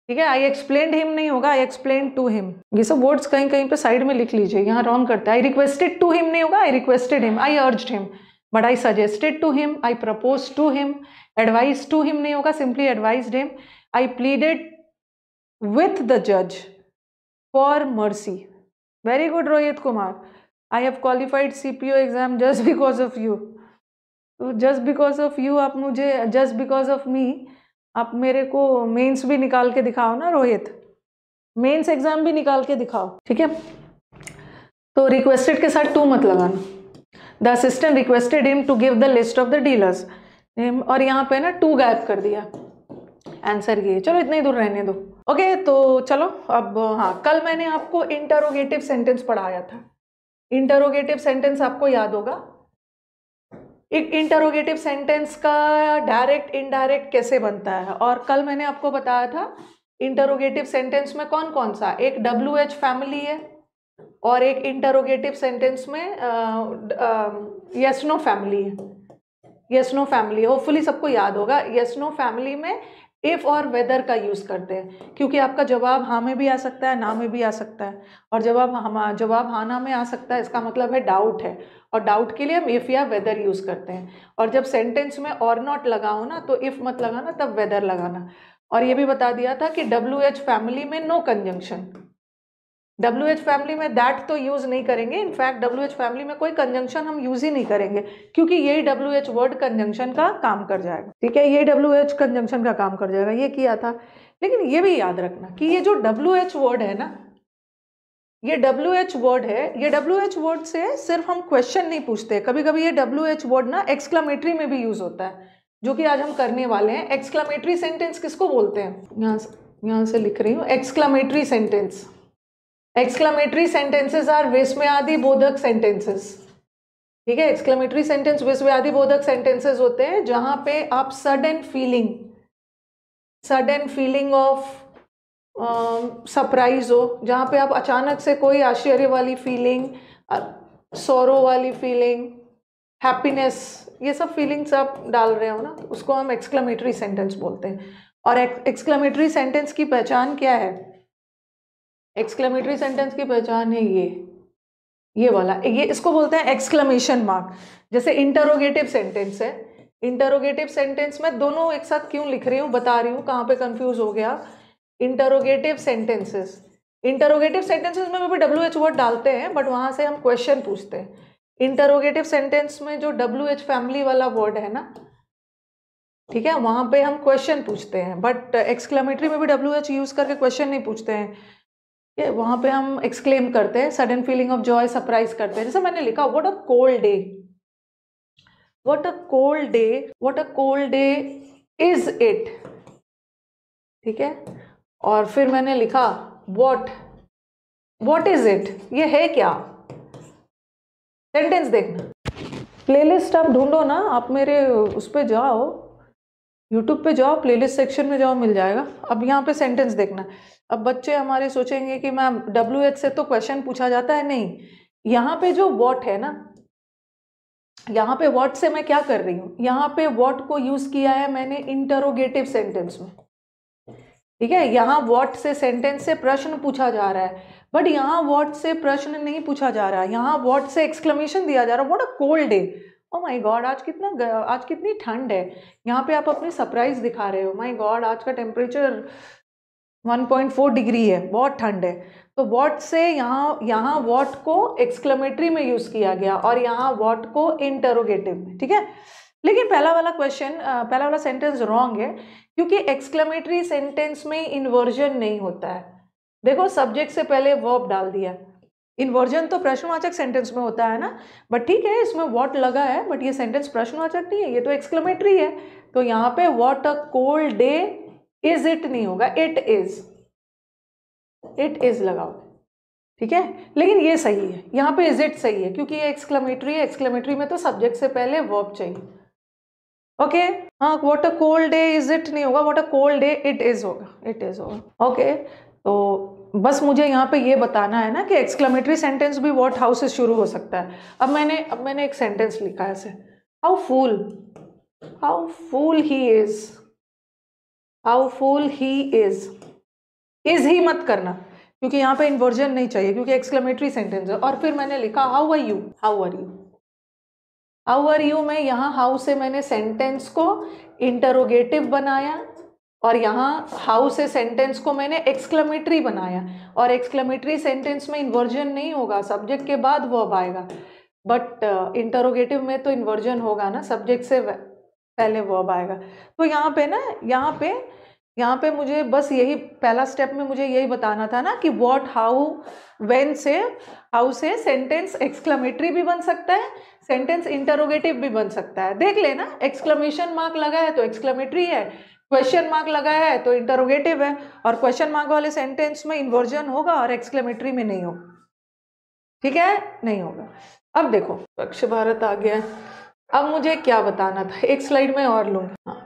ठीक है आई एक्सप्लेन हिम नहीं होगा आई एक्सप्लेन टू हिम ये सब वर्ड्स कहीं कहीं पे साइड में लिख लीजिए यहाँ रॉन्ग करते हैं आई रिक्वेस्टेड टू हिम नहीं होगा I requested him I urge him but I suggested to him I propose to him advice to him नहीं होगा simply advise him I pleaded with the जज for mercy very good Rohit Kumar I have qualified C P O exam just because of you just because of you आप मुझे just because of me आप मेरे को mains भी निकाल के दिखाओ ना रोहित मेंस एग्ज़ाम भी निकाल के दिखाओ ठीक है तो रिक्वेस्टेड के साथ टू मत लगाना the assistant requested him to give the list of the dealers name और यहाँ पे ना टू गैप कर दिया आंसर ये चलो इतना ही दूर रहने दो ओके okay, तो चलो अब हाँ कल मैंने आपको इंटरोगेटिव सेंटेंस पढ़ाया था इंटरोगेटिव सेंटेंस आपको याद होगा एक इंटरोगेटिव सेंटेंस का डायरेक्ट इनडायरेक्ट कैसे बनता है और कल मैंने आपको बताया था इंटरोगेटिव सेंटेंस में कौन कौन सा एक डब्ल्यू एच फैमिली है और एक इंटरोगेटिव सेंटेंस में यस नो फैमिली है यस नो फैमिली होपफुली सबको याद होगा यस नो फैमिली में इफ़ और वेदर का यूज़ करते हैं क्योंकि आपका जवाब हाँ में भी आ सकता है ना में भी आ सकता है और जवाब हम जवाब हाँ ना में आ सकता है इसका मतलब है डाउट है और डाउट के लिए हम इफ़ या वेदर यूज़ करते हैं और जब सेंटेंस में और नॉट लगाओ ना तो इफ़ मत लगाना तब वेदर लगाना और ये भी बता दिया था कि डब्ल्यू एच फैमिली में no conjunction W H family में दैट तो यूज़ नहीं करेंगे इनफैक्ट डब्ल्यू एच फैमिली में कोई कंजंक्शन हम यूज़ ही नहीं करेंगे क्योंकि यही डब्ल्यू एच वर्ड कंजंक्शन का काम कर जाएगा ठीक है यही डब्ल्यू एच कंजंक्शन का काम कर जाएगा ये किया था लेकिन ये भी याद रखना कि ये जो डब्ल्यू एच वर्ड है ना ये डब्ल्यू एच वर्ड है ये डब्ल्यू एच वर्ड से सिर्फ हम क्वेश्चन नहीं पूछते कभी कभी ये डब्ल्यू एच वर्ड ना एक्सक्लामेटरी में भी यूज होता है जो कि आज हम करने वाले हैं एक्सक्लामेटरी सेंटेंस किसको बोलते हैं यहाँ से यहाँ से लिख रही हूँ exclamatory sentence exclamatory sentences are आदि बोधक सेंटेंसेस ठीक है एक्सक्लामेटरी सेंटेंस आदि बोधक सेंटेंसेस होते हैं जहाँ पे आप sudden feeling sudden feeling of surprise हो जहाँ पे आप अचानक से कोई आश्चर्य वाली फीलिंग सोरो वाली फीलिंग हैप्पीनेस ये सब फीलिंग्स आप डाल रहे हो ना तो उसको हम एक्सक्लेमेटरी सेंटेंस बोलते हैं और एक्सक्लेमेटरी सेंटेंस की पहचान क्या है एक्सक्लेमेटरी सेंटेंस की पहचान है ये ये वाला ये इसको बोलते हैं एक्सक्लेमेशन मार्क जैसे इंटरोगेटिव सेंटेंस है इंटरोगेटिव सेंटेंस में दोनों एक साथ क्यों लिख रही हूँ बता रही हूँ कहाँ पे कंफ्यूज हो गया इंटरोगेटिव सेंटेंसेस इंटरोगेटिव सेंटेंसेस में भी डब्ल्यू एच वर्ड डालते हैं बट वहाँ से हम क्वेश्चन पूछते हैं इंटरोगेटिव सेंटेंस में जो डब्ल्यू एच फैमिली वाला वर्ड है ना ठीक है वहाँ पे हम क्वेश्चन पूछते हैं बट एक्सक्लेमेटरी में भी डब्ल्यू एच यूज़ करके क्वेश्चन नहीं पूछते हैं ये वहाँ पे हम एक्सक्लेम करते हैं sudden feeling of joy surprise करते हैं जैसे मैंने लिखा what a cold day what a cold day what a cold day is it ठीक है और फिर मैंने लिखा वॉट वॉट इज इट ये है क्या सेंटेंस देखना प्लेलिस्ट आप ढूंढो ना आप मेरे उस पर जाओ यूट्यूब पे जाओ प्लेलिस्ट सेक्शन में जाओ मिल जाएगा अब यहाँ पे सेंटेंस देखना अब बच्चे हमारे सोचेंगे कि मैम डब्ल्यू एच से तो क्वेश्चन पूछा जाता है नहीं यहाँ पे जो वॉट है ना यहाँ पे वॉट से मैं क्या कर रही हूँ यहाँ पे वॉट को यूज़ किया है मैंने इंटरोगेटिव सेंटेंस में ठीक है यहाँ वॉट से सेंटेंस से प्रश्न पूछा जा रहा है बट यहाँ वॉट से प्रश्न नहीं पूछा जा रहा है यहाँ वॉट से एक्सक्लमेशन दिया जा रहा है what a cold day oh my God आज कितना आज कितनी ठंड है यहाँ पे आप अपनी सरप्राइज दिखा रहे हो माई गॉड आज का टेम्परेचर 1.4 डिग्री है बहुत ठंड है तो वॉट से यहाँ यहाँ वॉट को एक्सक्लमेटरी में यूज़ किया गया और यहाँ वॉट को इंटरोगेटिव में ठीक है लेकिन पहला वाला क्वेश्चन पहला वाला सेंटेंस रॉन्ग है क्योंकि एक्सक्लेमेटरी सेंटेंस में इन्वर्जन नहीं होता है देखो सब्जेक्ट से पहले वर्ब डाल दिया इन्वर्जन तो प्रश्नवाचक सेंटेंस में होता है ना बट ठीक है इसमें वॉट लगा है बट ये सेंटेंस प्रश्नवाचक नहीं है ये तो एक्सक्लेमेटरी है तो यहाँ पे what a cold day is it नहीं होगा इट इज इट इज लगाओ ठीक है लेकिन ये सही है यहाँ पे इज इट सही है क्योंकि ये एक्सक्लेमेटरी है एक्सक्लेमेटरी में तो सब्जेक्ट से पहले वर्ब चाहिए ओके हाँ what a cold day is it नहीं होगा what a cold day it is होगा इट इज होगा ओके तो बस मुझे यहाँ पे ये बताना है ना कि एक्सक्लेमेटरी सेंटेंस भी वॉट हाउस से शुरू हो सकता है अब मैंने अब मैंने एक सेंटेंस लिखा है ऐसे how fool how fool he is how fool he is is he मत करना क्योंकि यहाँ पे इन्वर्जन नहीं चाहिए क्योंकि एक्सक्लेमेटरी सेंटेंस है और फिर मैंने लिखा how are you how are you how are you में यहाँ हाउ से मैंने सेंटेंस को इंटरोगेटिव बनाया और यहाँ हाउ से सेंटेंस को मैंने एक्सक्लमेटरी बनाया और एक्सक्लमेटरी सेंटेंस में इन्वर्जन नहीं होगा सब्जेक्ट के बाद वो अब आएगा बट इंटरोगेटिव uh, में तो इन्वर्जन होगा ना सब्जेक्ट से पहले वर्ब आएगा तो यहाँ पे ना यहाँ पे यहाँ पे मुझे बस यही पहला स्टेप में मुझे यही बताना था ना कि वॉट हाउ वेन से हाउ से सेंटेंस एक्सक्लमेटरी भी बन सकता है सेंटेंस इंटरोगेटिव भी बन सकता है देख लेना एक्सक्लमेशन मार्क लगा है तो एक्सक्लमेटरी है क्वेश्चन मार्क लगा है तो इंटरोगेटिव है और क्वेश्चन मार्क वाले सेंटेंस में इन्वर्जन होगा और एक्सक्लेमेटरी में नहीं होगा ठीक है नहीं होगा अब देखो स्वच्छ भारत आ गया अब मुझे क्या बताना था एक स्लाइड में और लूंगा हाँ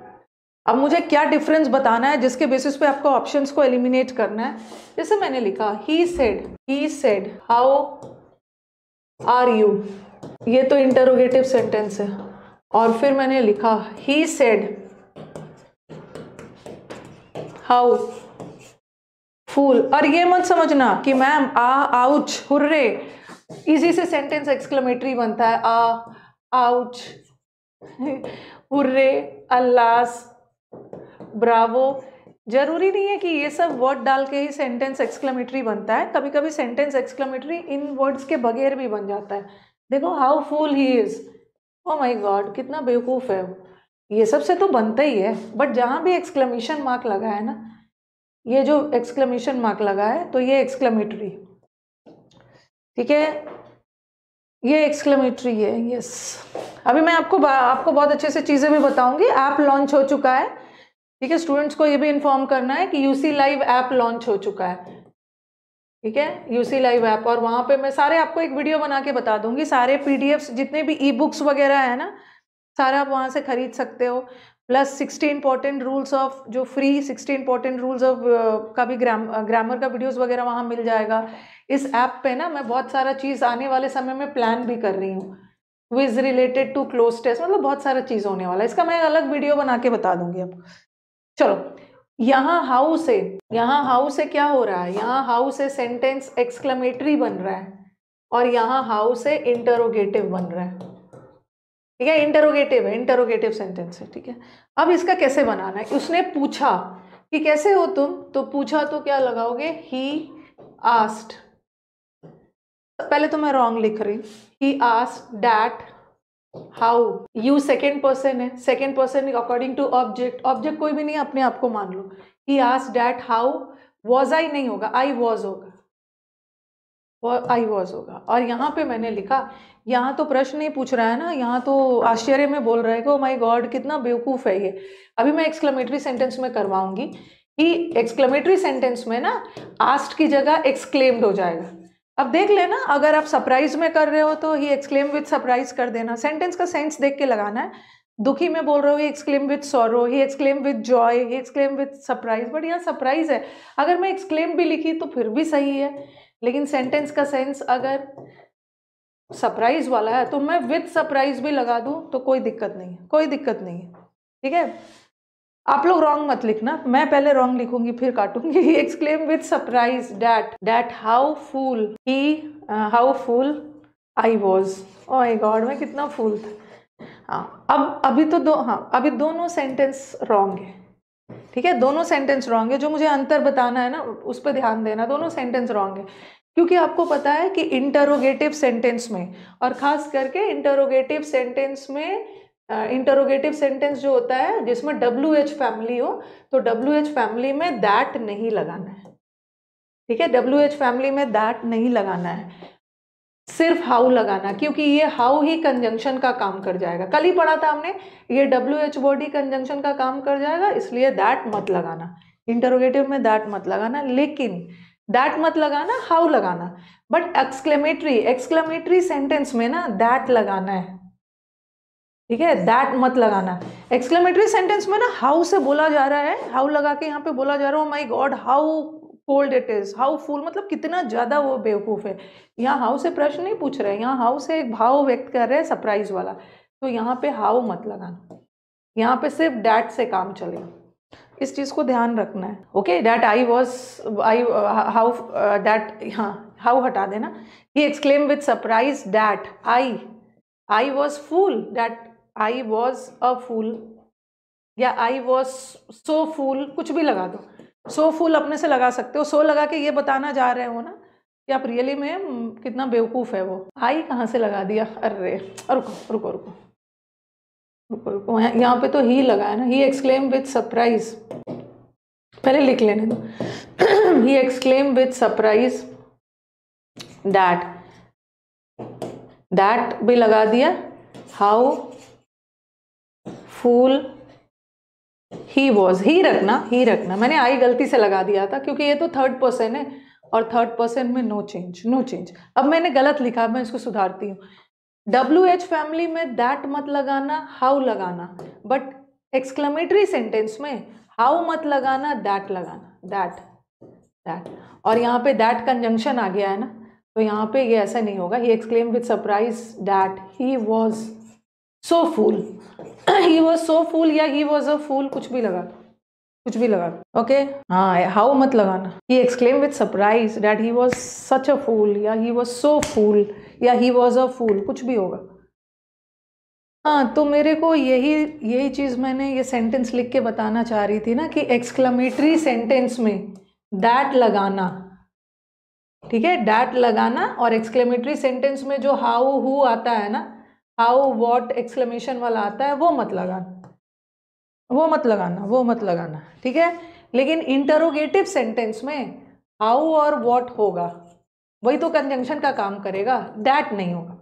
अब मुझे क्या डिफरेंस बताना है जिसके बेसिस पे आपको ऑप्शंस को एलिमिनेट करना है जैसे मैंने लिखा he said he said how are you ये तो इंटरोगेटिव सेंटेंस है और फिर मैंने लिखा ही सेड हाउ फूल और ये मत समझना कि ma'am ah ouch hurray easy से सेंटेंस एक्सक्लेमेटरी बनता है ah ouch hurray alas bravo जरूरी नहीं है कि ये सब वर्ड डाल के ही सेंटेंस एक्सक्लेमेटरी बनता है कभी कभी सेंटेंस एक्सक्लेमेटरी इन वर्ड्स के बगैर भी बन जाता है देखो how fool he is oh my god कितना बेवकूफ़ है ये सब से तो बनता ही है बट जहाँ भी एक्सक्लेमेशन मार्क लगा है ना ये जो एक्सक्लेमेशन मार्क लगा है तो ये एक्सक्लेमेटरी ठीक है ये एक्सक्लेमेटरी है यस अभी मैं आपको आपको बहुत अच्छे से चीज़ें भी बताऊंगी ऐप लॉन्च हो चुका है ठीक है स्टूडेंट्स को ये भी इन्फॉर्म करना है कि यूसी लाइव ऐप लॉन्च हो चुका है ठीक है यूसी लाइव ऐप और वहां पे मैं सारे आपको एक वीडियो बना के बता दूंगी सारे पीडीएफ्स जितने भी ई बुक्स वगैरह है ना सारा आप वहाँ से खरीद सकते हो plus sixty important rules of जो free sixty important rules of का भी ग्राम ग्रामर का वीडियोस वगैरह वहाँ मिल जाएगा इस ऐप पे ना मैं बहुत सारा चीज़ आने वाले समय में प्लान भी कर रही हूँ quiz related to cloze test मतलब बहुत सारा चीज़ होने वाला है इसका मैं अलग वीडियो बना के बता दूंगी आपको चलो यहाँ हाउ से यहाँ हाउ से क्या हो रहा है यहाँ हाउ से सेंटेंस एक्सक्लेमेटरी बन रहा है और यहाँ हाउ से इंटरोगेटिव बन रहा है ठीक है इंटरोगेटिव है इंटरोगेटिव सेंटेंस है ठीक है अब इसका कैसे बनाना है उसने पूछा कि कैसे हो तुम तो पूछा तो क्या लगाओगे ही आस्ट पहले तो मैं रॉन्ग लिख रही he asked that how you second person है second person according to object object कोई भी नहीं अपने आप को मान लो ही आज डैट हाउ वॉज आई नहीं होगा आई वॉज होगा आई वॉज होगा और यहाँ पे मैंने लिखा यहाँ तो प्रश्न नहीं पूछ रहा है ना यहाँ तो आश्चर्य में बोल रहा है कि ओ माई गॉड कितना बेवकूफ़ है ये अभी मैं एक्सक्लमेटरी सेंटेंस में करवाऊंगी कि एक्सक्लमेटरी सेंटेंस में ना आस्ट की जगह एक्सक्लेम्ड हो जाएगा अब देख लेना अगर आप सरप्राइज में कर रहे हो तो ही एक्सक्लेम विथ सरप्राइज कर देना सेंटेंस का सेंस देख के लगाना है दुखी में बोल रहे हो he exclaim with sorrow he exclaim with joy he exclaim with surprise but यहाँ सरप्राइज है अगर मैं एक्सक्लेम भी लिखी तो फिर भी सही है लेकिन सेंटेंस का सेंस अगर सरप्राइज वाला है तो मैं विथ सरप्राइज भी लगा दूँ तो कोई दिक्कत नहीं है कोई दिक्कत नहीं है ठीक है आप लोग रॉन्ग मत लिखना मैं पहले रॉन्ग लिखूंगी फिर काटूंगी exclaim with surprise that that how fool he how fool I was oh I god मैं कितना फूल था हाँ अब अभी तो दो हाँ अभी दोनों सेंटेंस रॉन्ग है ठीक है दोनों सेंटेंस रॉन्ग है जो मुझे अंतर बताना है ना उस पर ध्यान देना दोनों सेंटेंस रॉन्ग है क्योंकि आपको पता है कि इंटरोगेटिव सेंटेंस में और ख़ास करके इंटरोगेटिव सेंटेंस में इंटरोगेटिव uh, सेंटेंस जो होता है जिसमें डब्ल्यू एच फैमिली हो तो डब्ल्यू एच फैमिली में दैट नहीं लगाना है ठीक है डब्ल्यू एच फैमिली में दैट नहीं लगाना है सिर्फ हाउ लगाना क्योंकि ये हाउ ही कंजंक्शन का काम कर जाएगा कल ही पढ़ा था हमने ये डब्ल्यू एच वर्ड ही कंजंक्शन का काम कर जाएगा इसलिए दैट मत लगाना इंटरोगेटिव में दैट मत लगाना लेकिन दैट मत लगाना हाउ लगाना बट एक्सक्लेमेटरी एक्सक्लेमेटरी सेंटेंस में ना दैट लगाना है ठीक है दैट मत लगाना एक्सक्लेमेटरी सेंटेंस में ना हाउ से बोला जा रहा है हाउ लगा के यहाँ पे बोला जा रहा है my god how cold it is how full मतलब कितना ज़्यादा वो बेवकूफ़ है यहाँ हाउ से प्रश्न नहीं पूछ रहे यहाँ हाउ से एक भाव व्यक्त कर रहे हैं सरप्राइज वाला तो यहाँ पे हाउ मत लगाना यहाँ पे सिर्फ डैट से काम चले इस चीज़ को ध्यान रखना है okay that I was I how that हाँ हाउ हटा देना he exclaim with surprise that I I was full that I was a fool या आई वॉज सो फूल कुछ भी लगा दो सो फूल अपने से लगा सकते हो सो लगा के ये बताना जा रहे हो ना कि आप रियली में कितना बेवकूफ़ है वो आई कहाँ से लगा दिया अरे रुको रुको रुको रुको रुको यहाँ पे तो ही लगा है ना ही एक्सक्लेम विथ सरप्राइज पहले लिख लेने दो he exclaim with surprise that that भी लगा दिया how fool he was he रखना ही रखना मैंने आई गलती से लगा दिया था क्योंकि ये तो थर्ड पर्सन है और थर्ड पर्सन में नो चेंज नो चेंज अब मैंने गलत लिखा मैं इसको सुधारती हूँ डब्ल्यू एच फैमिली में दैट मत लगाना हाउ लगाना बट एक्सक्लमेटरी सेंटेंस में हाउ मत लगाना दैट लगाना दैट दैट और यहाँ पे दैट कंजंक्शन आ गया है ना तो यहाँ पे ये ऐसा नहीं होगा he exclaim with surprise that he was so fool he was so fool या ही वॉज अ फूल कुछ भी लगा दो कुछ भी लगा ओके हाँ हाउ मत लगाना he exclaim with surprise that he was such a fool या ही वॉज सो फूल या ही वॉज अ फूल कुछ भी होगा हाँ तो मेरे को यही यही चीज़ मैंने ये सेंटेंस लिख के बताना चाह रही थी ना कि एक्सक्लमेटरी सेंटेंस में दैट लगाना ठीक है डैट लगाना और एक्सक्लेमेटरी सेंटेंस में जो हाउ हु आता है ना हाउ वॉट एक्सक्लेमेशन वाला आता है वो मत लगाना वो मत लगाना वो मत लगाना ठीक है लेकिन इंटरोगेटिव सेंटेंस में हाउ और वॉट होगा वही तो कंजंक्शन का काम करेगा दैट नहीं होगा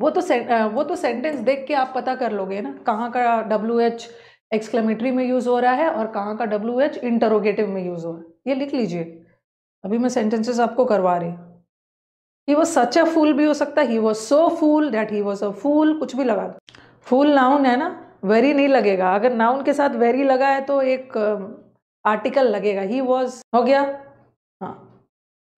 वो तो वो तो सेंटेंस देख के आप पता कर लोगे ना कहाँ का डब्ल्यू एच एक्सक्लेमेटरी में यूज़ हो रहा है और कहाँ का डब्ल्यू एच इंटरोगेटिव में यूज़ हो रहा है ये लिख लीजिए अभी मैं सेंटेंसेस आपको करवा रही हूँ ही वॉज सच अ फूल भी हो सकता है he was so fool that he was a fool कुछ भी लगा दो फूल नाउन है ना वेरी नहीं लगेगा अगर नाउन के साथ वेरी लगा है तो एक आर्टिकल लगेगा ही वॉज हो गया हाँ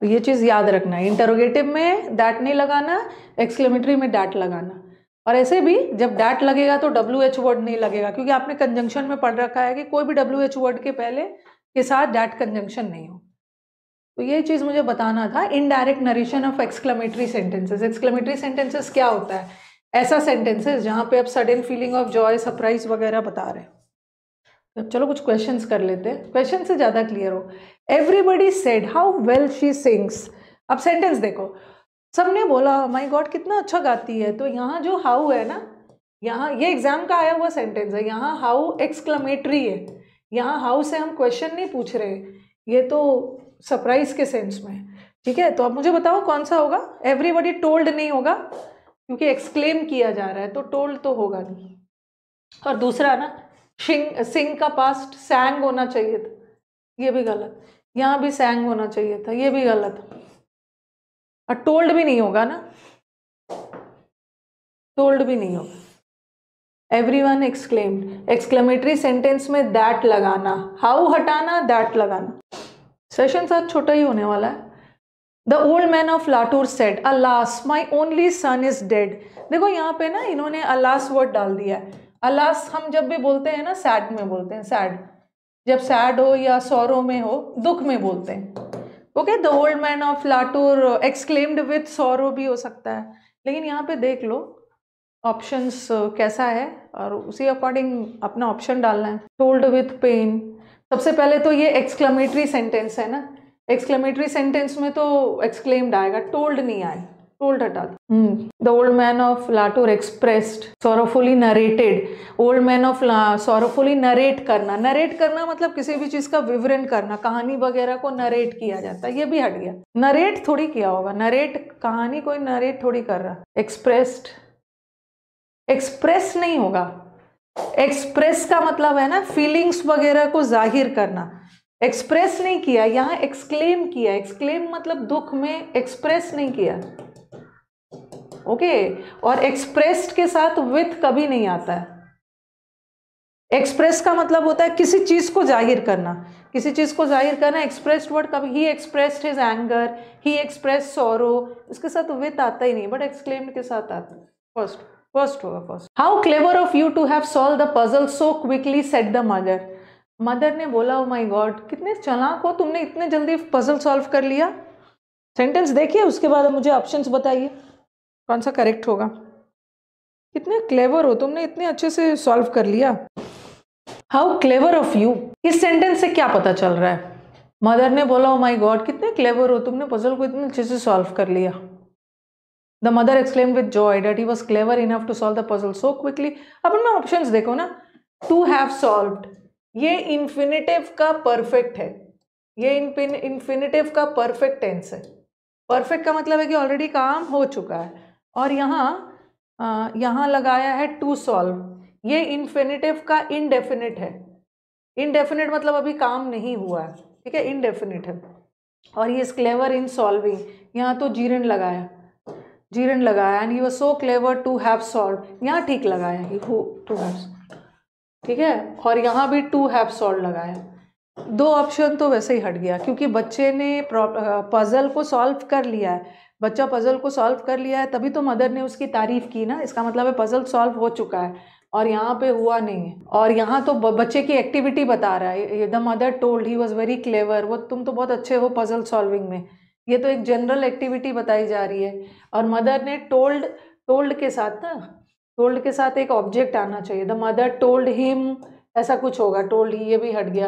तो ये चीज़ याद रखना है इंटरोगेटिव में डैट नहीं लगाना एक्सक्लेमेटरी में डैट लगाना और ऐसे भी जब डैट लगेगा तो डब्ल्यू एच वर्ड नहीं लगेगा क्योंकि आपने कंजंक्शन में पढ़ रखा है कि कोई भी डब्ल्यू एच वर्ड के पहले के साथ डैट कंजंक्शन नहीं हो तो ये चीज़ मुझे बताना था indirect narration of exclamatory sentences exclamatory sentences क्या होता है ऐसा सेंटेंसेस जहाँ पे आप sudden feeling of joy surprise वगैरह बता रहे हैं तो चलो कुछ क्वेश्चंस कर लेते हैं क्वेश्चन से ज़्यादा क्लियर हो everybody said how well she sings अब सेंटेंस देखो सबने बोला माई गॉड कितना अच्छा गाती है तो यहाँ जो हाउ है ना यहाँ ये एग्ज़ाम का आया हुआ सेंटेंस है यहाँ हाउ एक्सक्लमेटरी है यहाँ हाउ से हम क्वेश्चन नहीं पूछ रहे ये तो सरप्राइज के सेंस में ठीक है तो आप मुझे बताओ कौन सा होगा एवरीबडी टोल्ड नहीं होगा क्योंकि एक्सक्लेम किया जा रहा है तो टोल्ड तो होगा नहीं और दूसरा ना शिंग सिंग का पास्ट सैंग होना चाहिए था ये भी गलत यहाँ भी सैंग होना चाहिए था ये भी गलत और टोल्ड भी नहीं होगा ना टोल्ड भी नहीं होगा everyone exclaimed exclamatory sentence में दैट लगाना हाउ हटाना दैट लगाना सेशन साथ छोटा ही होने वाला है the old man of Latur said alas my only son is dead देखो यहाँ पे ना इन्होंने अलास वर्ड डाल दिया है अलास हम जब भी बोलते हैं ना सैड में बोलते हैं सैड जब सैड हो या सौरों में हो दुख में बोलते हैं okay the old man of Latur exclaimed with sorrow भी हो सकता है लेकिन यहाँ पे देख लो ऑप्शंस कैसा है और उसी अकॉर्डिंग अपना ऑप्शन डालना है टोल्ड विथ पेन सबसे पहले तो ये एक्सक्लमेटरी सेंटेंस है ना एक्सक्लेमेटरी सेंटेंस में तो एक्सक्लेम्ड आएगा टोल्ड नहीं आए टोल्ड हटा the old man of Latur expressed sorrowfully narrated old man of sorrowfully narrate करना नरेट करना मतलब किसी भी चीज का विवरण करना कहानी वगैरह को नरेट किया जाता है ये भी हट गया नरेट थोड़ी किया होगा नरेट कहानी कोई नरेट थोड़ी कर रहा एक्सप्रेस्ड एक्सप्रेस नहीं होगा एक्सप्रेस का मतलब है ना फीलिंग्स वगैरह को जाहिर करना एक्सप्रेस नहीं किया यहां एक्सक्लेम किया एक्सक्लेम मतलब दुख में एक्सप्रेस नहीं किया ओके okay. और एक्सप्रेस्ड के साथ विथ कभी नहीं आता है एक्सप्रेस का मतलब होता है किसी चीज़ को जाहिर करना किसी चीज़ को जाहिर करना एक्सप्रेस्ड वर्ड कभी he expressed his anger he express sorrow इसके साथ विथ आता ही नहीं बट एक्सक्लेम के साथ आता फर्स्ट फर्स्ट होगा first how clever of you to have solve the puzzle so quickly said the mother mother ने बोला ओ माई गॉड कितने चलाक हो तुमने इतने जल्दी पजल सॉल्व कर लिया सेंटेंस देखिए उसके बाद मुझे ऑप्शन बताइए कौन सा करेक्ट होगा कितने क्लेवर हो तुमने इतने अच्छे से सॉल्व कर लिया हाउ क्लेवर ऑफ यू इस सेंटेंस से क्या पता चल रहा है मदर ने बोला ओ माई गॉड कितने क्लेवर हो तुमने पजल को इतने अच्छे से सॉल्व कर लिया the mother exclaim with joy that he was clever enough to solve the puzzle so quickly अब उनमें ऑप्शन देखो ना टू हैव सॉल्वड ये इन्फिनेटिव का परफेक्ट है ये इन्फिनेटिव का परफेक्ट टेंस है परफेक्ट का मतलब है कि ऑलरेडी काम हो चुका है और यहाँ यहाँ लगाया है टू सॉल्व ये इन्फिनेटिव का इनडेफिनेट है इनडेफिनेट मतलब अभी काम नहीं हुआ है ठीक है इनडेफिनेट है और ये इज क्लेवर इन सॉल्विंग यहाँ तो जीरन लगाया जीरन लगाया and he was so clever to have solve यहाँ ठीक लगाया ही हो टू हैव ठीक है और यहाँ भी टू हैव सॉल्व लगाया दो ऑप्शन तो वैसे ही हट गया क्योंकि बच्चे ने पज़ल को सॉल्व कर लिया है बच्चा पज़ल को सॉल्व कर लिया है तभी तो मदर ने उसकी तारीफ़ की ना इसका मतलब है पज़ल सॉल्व हो चुका है और यहाँ पे हुआ नहीं है और यहाँ तो बच्चे की एक्टिविटी बता रहा है the mother told he was very clever वो तुम तो बहुत अच्छे हो पज़ल सॉल्विंग में ये तो एक जनरल एक्टिविटी बताई जा रही है और मदर ने टोल्ड टोल्ड के साथ ना टोल्ड के साथ एक ऑब्जेक्ट आना चाहिए द मदर टोल्ड हिम ऐसा कुछ होगा टोल्ड ही ये भी हट गया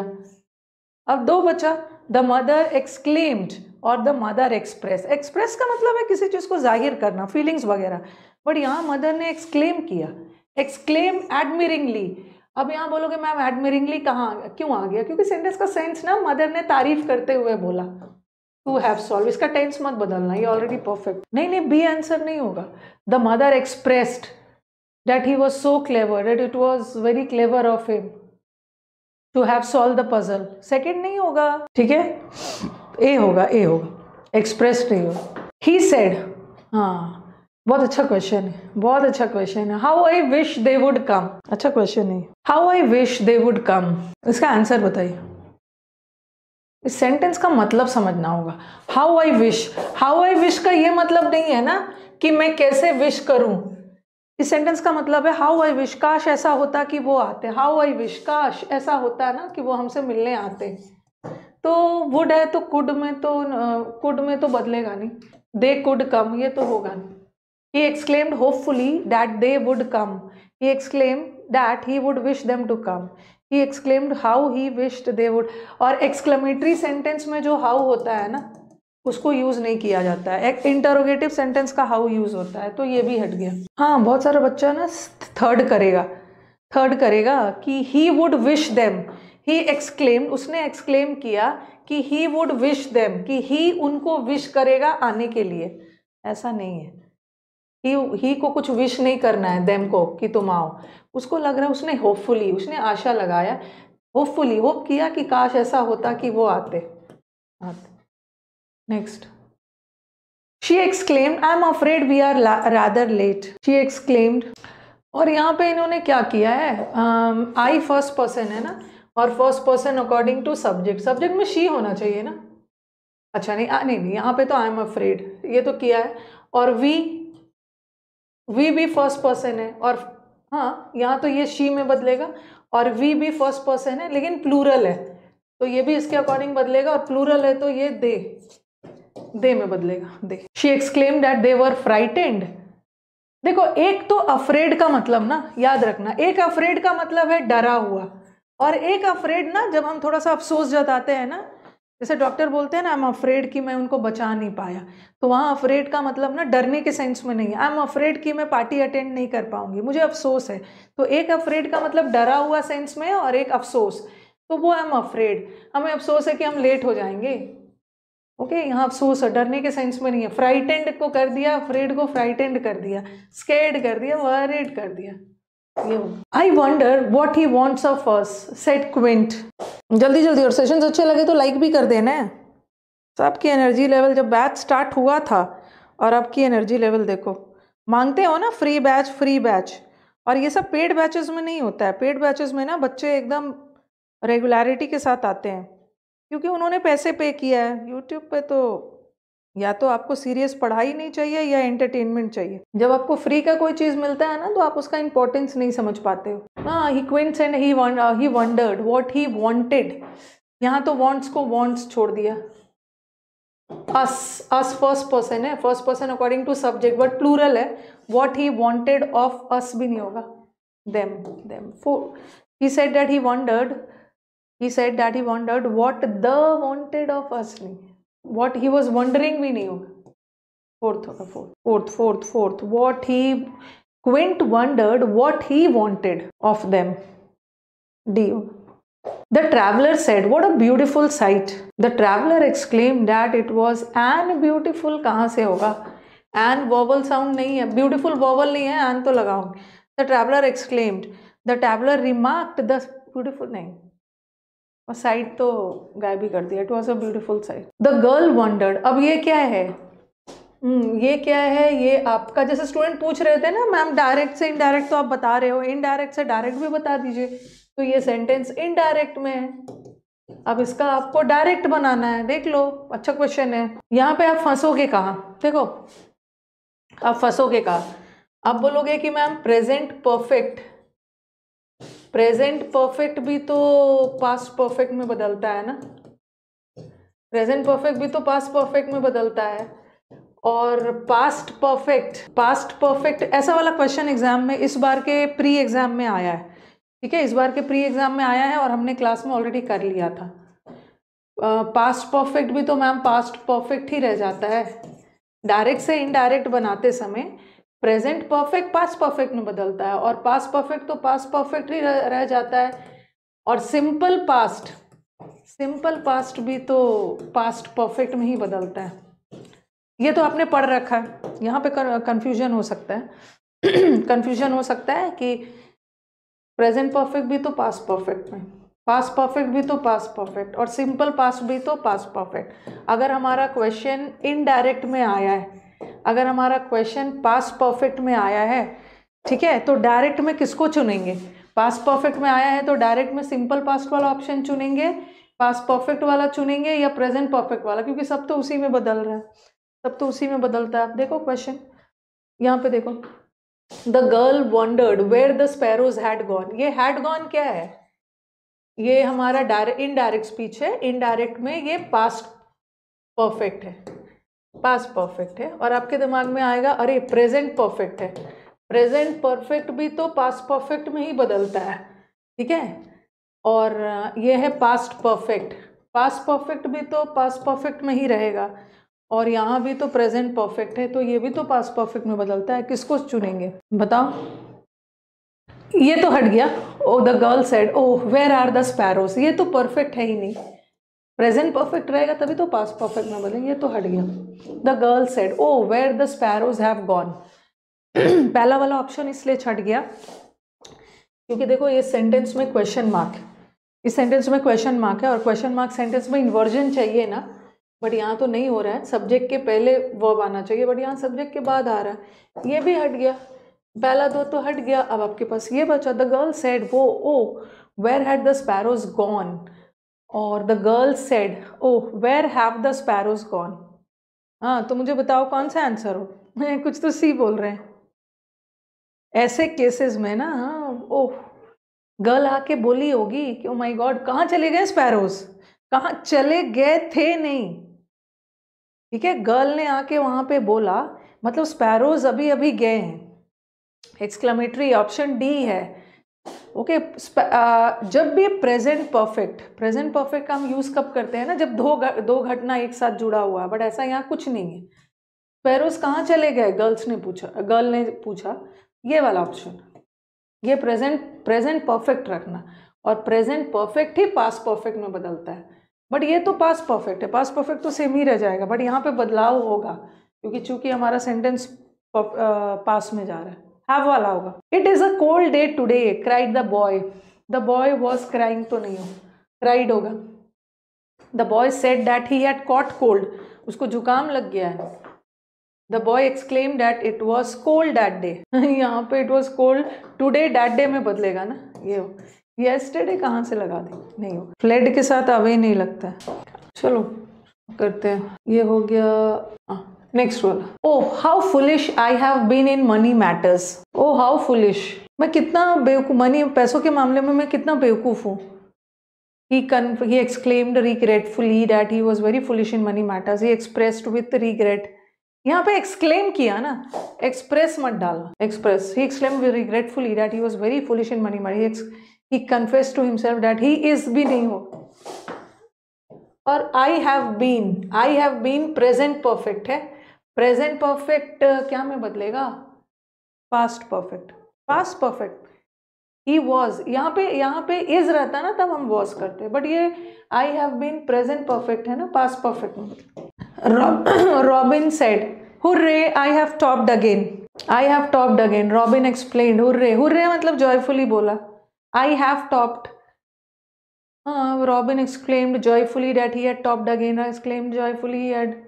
अब दो बचा द मदर एक्सक्लेम्ड और द मदर एक्सप्रेस एक्सप्रेस का मतलब है किसी चीज़ को जाहिर करना फीलिंग्स वगैरह बट यहाँ मदर ने एक्सक्लेम किया एक्सक्लेम एडमिरिंगली अब यहाँ बोलोगे मैम एडमिरिंगली कहाँ क्यों आ गया क्योंकि सेंटेंस का सेंस ना मदर ने तारीफ करते हुए बोला टू हैव सॉल्व इसका टेंस मत बदलना ये ऑलरेडी परफेक्ट नहीं नहीं बी आंसर नहीं होगा the mother expressed that he was so clever that it was very clever of him to have solve the puzzle second नहीं होगा ठीक है ए होगा ए होगा एक्सप्रेस नहीं होगा ही सेड हाँ बहुत अच्छा क्वेश्चन है बहुत अच्छा क्वेश्चन है how I wish they would come अच्छा क्वेश्चन है how I wish they would come इसका आंसर बताइए इस सेंटेंस का मतलब समझना होगा how I wish how I wish का ये मतलब नहीं है ना कि मैं कैसे विश करूं इस सेंटेंस का मतलब है हाउ आई विश काश ऐसा होता कि वो आते हाउ आई विश काश ऐसा होता ना कि वो हमसे मिलने आते तो वुड है तो कुड में तो कुड में तो बदलेगा नहीं दे कुड कम ये तो होगा नहीं he exclaimed hopefully that they would come he exclaim that he would wish them to come he exclaimed how he wished they would और एक्सक्लेमेटरी सेंटेंस में जो हाउ होता है ना उसको यूज़ नहीं किया जाता है एक इंटरोगेटिव सेंटेंस का हाउ यूज़ होता है तो ये भी हट गया हाँ बहुत सारा बच्चा ना थर्ड करेगा थर्ड करेगा कि he would wish them he exclaim उसने एक्सक्लेम किया कि ही वुड विश देम कि ही उनको विश करेगा आने के लिए ऐसा नहीं है ही ही को कुछ विश नहीं करना है देम को कि तुम आओ उसको लग रहा है उसने होपफुली उसने आशा लगाया होपफुली होप किया कि काश ऐसा होता कि वो आते आते next she exclaimed I am afraid we are rather late she exclaimed और यहाँ पे इन्होंने क्या किया है आई फर्स्ट पर्सन है ना और first person according to subject subject में शी होना चाहिए ना अच्छा नहीं आ, नहीं नहीं यहाँ पे तो आई एम अफ्रेड ये तो किया है और वी वी भी फर्स्ट पर्सन है और हाँ यहाँ तो ये शी में बदलेगा और वी भी फर्स्ट पर्सन है लेकिन प्लूरल है तो ये भी इसके अकॉर्डिंग बदलेगा और प्लूरल है तो ये दे दे में बदलेगा they she exclaim that they were frightened देखो एक तो अफ्रेड का मतलब ना याद रखना एक अफ्रेड का मतलब है डरा हुआ और एक अफ्रेड ना जब हम थोड़ा सा अफसोस जताते हैं ना जैसे डॉक्टर बोलते हैं ना आई एम अफ्रेड कि मैं उनको बचा नहीं पाया तो वहाँ अफ्रेड का मतलब ना डरने के सेंस में नहीं है आई एम अफ्रेड कि मैं पार्टी अटेंड नहीं कर पाऊंगी मुझे अफसोस है तो एक अफ्रेड का मतलब डरा हुआ सेंस में और एक अफसोस तो वो आई एम अफ्रेड हमें अफसोस है कि हम लेट हो जाएंगे ओके okay, यहाँ अफसोस है डरने के सेंस में नहीं है फ्राइटेंड को कर दिया अफ्रेड को फ्राइटेंड कर दिया स्केर्ड कर दिया वरिड कर दिया I wonder what he wants of us said Quint जल्दी जल्दी और सेशंस अच्छे लगे तो लाइक भी कर देना है तो आपकी एनर्जी लेवल जब बैच स्टार्ट हुआ था और आपकी एनर्जी लेवल देखो मांगते हो ना फ्री बैच फ्री बैच और ये सब पेड बैचेस में नहीं होता है पेड बैचेस में ना बच्चे एकदम रेगुलरिटी के साथ आते हैं क्योंकि उन्होंने पैसे पे किया है यूट्यूब पे तो या तो आपको सीरियस पढ़ाई नहीं चाहिए या एंटरटेनमेंट चाहिए जब आपको फ्री का कोई चीज़ मिलता है ना तो आप उसका इंपॉर्टेंस नहीं समझ पाते हो ना he quints and he he wondered what he wanted यहाँ तो वॉन्ट्स को वॉन्ट्स छोड़ दिया अस अस फर्स्ट पर्सन है first person according to subject but plural है what he wanted of us भी नहीं होगा them them for he said that he wondered he said that he wondered what the wanted of us नहीं what he was wondering we knew fourth uh, fourth fourth fourth what he quint wondered what he wanted of them dio the traveler said what a beautiful sight the traveler exclaimed that it was an beautiful kahan se hoga an vowel sound nahi hai beautiful vowel nahi hai an to lagaoge the traveler exclaimed the traveler remarked the beautiful name और sight तो गायब ही कर दिया it was a beautiful sight the girl wondered अब ये क्या है हम्म, ये क्या है ये आपका जैसे स्टूडेंट पूछ रहे थे ना मैम डायरेक्ट से इनडायरेक्ट तो आप बता रहे हो इनडायरेक्ट से डायरेक्ट भी बता दीजिए तो ये सेंटेंस इनडायरेक्ट में है अब इसका आपको डायरेक्ट बनाना है देख लो अच्छा क्वेश्चन है यहाँ पे आप फंसोगे कहाँ देखो आप फंसोगे कहाँ आप बोलोगे कि ma'am present perfect present perfect भी तो पास्ट परफेक्ट में बदलता है ना प्रेजेंट परफेक्ट भी तो पास्ट परफेक्ट में बदलता है और पास्ट परफेक्ट पास्ट परफेक्ट ऐसा वाला क्वेश्चन एग्जाम में इस बार के प्री एग्जाम में आया है ठीक है इस बार के प्री एग्जाम में आया है और हमने क्लास में ऑलरेडी कर लिया था पास्ट uh, परफेक्ट भी तो मैम पास्ट परफेक्ट ही रह जाता है डायरेक्ट से इनडायरेक्ट बनाते समय प्रेजेंट परफेक्ट पास परफेक्ट में बदलता है और पास परफेक्ट तो पास परफेक्ट ही रह, जाता है और सिंपल पास्ट सिंपल पास्ट भी तो पास्ट परफेक्ट में ही बदलता है ये तो आपने पढ़ रखा है यहाँ पे कन्फ्यूजन हो सकता है कन्फ्यूजन हो सकता है कि प्रेजेंट परफेक्ट भी तो पास्ट परफेक्ट में पास परफेक्ट भी तो पास परफेक्ट और सिंपल पास्ट भी तो पास परफेक्ट अगर हमारा क्वेश्चन इनडायरेक्ट में आया है अगर हमारा क्वेश्चन पास्ट परफेक्ट में आया है ठीक है तो डायरेक्ट में किसको चुनेंगे पास्ट परफेक्ट में आया है तो डायरेक्ट में सिंपल पास्ट वाला ऑप्शन चुनेंगे पास्ट परफेक्ट वाला चुनेंगे या प्रेजेंट परफेक्ट वाला क्योंकि सब तो उसी में बदल रहा है सब तो उसी में बदलता है आप देखो क्वेश्चन यहाँ पे देखो the girl wondered where the sparrows had gone ये हैड गॉन क्या है ये हमारा डायरेक्ट इनडायरेक्ट स्पीच है इनडायरेक्ट में ये पास्ट परफेक्ट है पास परफेक्ट है और आपके दिमाग में आएगा अरे प्रेजेंट परफेक्ट है प्रेजेंट परफेक्ट भी तो पास परफेक्ट में ही बदलता है ठीक है और ये है पास्ट परफेक्ट पास्ट परफेक्ट भी तो पास्ट परफेक्ट में ही रहेगा और यहाँ भी तो प्रेजेंट परफेक्ट है तो ये भी तो पास्ट परफेक्ट में बदलता है किसको चुनेंगे बताओ ये तो हट गया oh the girl said oh where are the sparrows ये तो परफेक्ट है ही नहीं प्रेजेंट परफेक्ट रहेगा तभी तो पास परफेक्ट में बोलेंगे ये तो हट गया the girl said oh where the sparrows have gone पहला वाला ऑप्शन इसलिए छट गया क्योंकि देखो ये सेंटेंस में क्वेश्चन मार्क इस सेंटेंस में क्वेश्चन मार्क है और क्वेश्चन मार्क सेंटेंस में इन्वर्जन चाहिए ना बट यहाँ तो नहीं हो रहा है सब्जेक्ट के पहले वर्ब आना चाहिए बट यहाँ सब्जेक्ट के बाद आ रहा है ये भी हट गया पहला दो तो हट गया अब आपके पास ये बचा द गर्ल सेड वो oh where had the sparrows gone और the girl said oh where have the sparrows gone हाँ तो मुझे बताओ कौन सा आंसर हो कुछ तो सी बोल रहे हैं ऐसे केसेस में ना हाँ ओह गर्ल आके बोली होगी कि ओ माई गॉड कहाँ चले गए स्पैरोज कहाँ चले गए थे नहीं ठीक है गर्ल ने आके वहाँ पे बोला मतलब स्पैरोज अभी अभी गए हैं एक्सक्लामेटरी ऑप्शन डी है ओके uh, जब भी प्रेजेंट परफेक्ट प्रेजेंट परफेक्ट का हम यूज़ कब करते हैं ना जब दो दो घटना एक साथ जुड़ा हुआ है बट ऐसा यहाँ कुछ नहीं है स्पैरोज कहाँ चले गए गर्ल्स ने पूछा गर्ल ने पूछा ये वाला ऑप्शन ये प्रेजेंट प्रेजेंट परफेक्ट रखना और प्रेजेंट परफेक्ट ही पास परफेक्ट में बदलता है बट ये तो पास परफेक्ट है पास परफेक्ट तो सेम ही रह जाएगा बट यहाँ पे बदलाव होगा क्योंकि चूंकि हमारा सेंटेंस पास uh, में जा रहा है हैव वाला होगा it is a cold day today cried the boy the boy was crying तो नहीं हो क्राइड होगा the boy said that he had caught cold उसको जुकाम लग गया है the boy exclaim that it was cold that day यहाँ पे it was cold today that day में बदलेगा ना ये हो येस्टरडे कहाँ से लगा दें नहीं हो फ्लड के साथ अवे नहीं लगता है चलो करते हैं ये हो गया आ, next one oh how foolish I have been in money matters oh how foolish मैं कितना बेवकूफ़ मनी पैसों के मामले में मैं कितना बेवकूफ़ हूँ he con- he exclaimed regretfully that he was very foolish in money matters he expressed with regret यहाँ पे एक्सक्लेम किया ना एक्सप्रेस मत डालना express he exclaim regretfully that he was very foolish in money money he confess to himself that he is भी नहीं हो और I have been I have been present perfect है प्रेजेंट परफेक्ट uh, क्या में बदलेगा past perfect past perfect he was यहाँ पे यहाँ पे इज रहता ना तब हम वॉज करते बट ये I have been present perfect है ना पास्ट परफेक्ट में Robin said hurray I have topped again I have topped again Robin explain hurray hurray मतलब जॉयफुली बोला I have topped Robin exclaimed joyfully that he had topped again exclaimed joyfully he had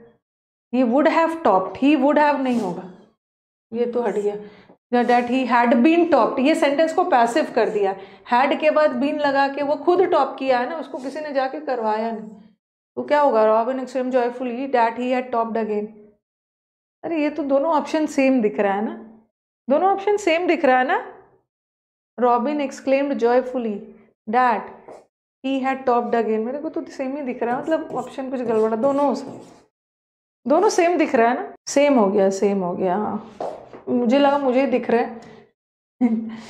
he would have topped he would have नहीं होगा ये तो हट गया that he had been topped ये sentence को पैसिव कर दिया हैड के बाद बीन लगा के वो खुद टॉप किया है ना उसको किसी ने जाके करवाया नहीं तो क्या होगा Robin extreme joyful that he had topped again अरे ये तो दोनों ऑप्शन सेम दिख रहा है ना दोनों ऑप्शन सेम दिख रहा है ना Robin exclaimed joyfully that he had topped again मेरे को तो सेम ही दिख रहा है मतलब ऑप्शन कुछ गड़बड़ा दोनों हो सकते दोनों सेम दिख रहा है ना सेम हो गया सेम हो गया हाँ मुझे लगा मुझे ही दिख रहा है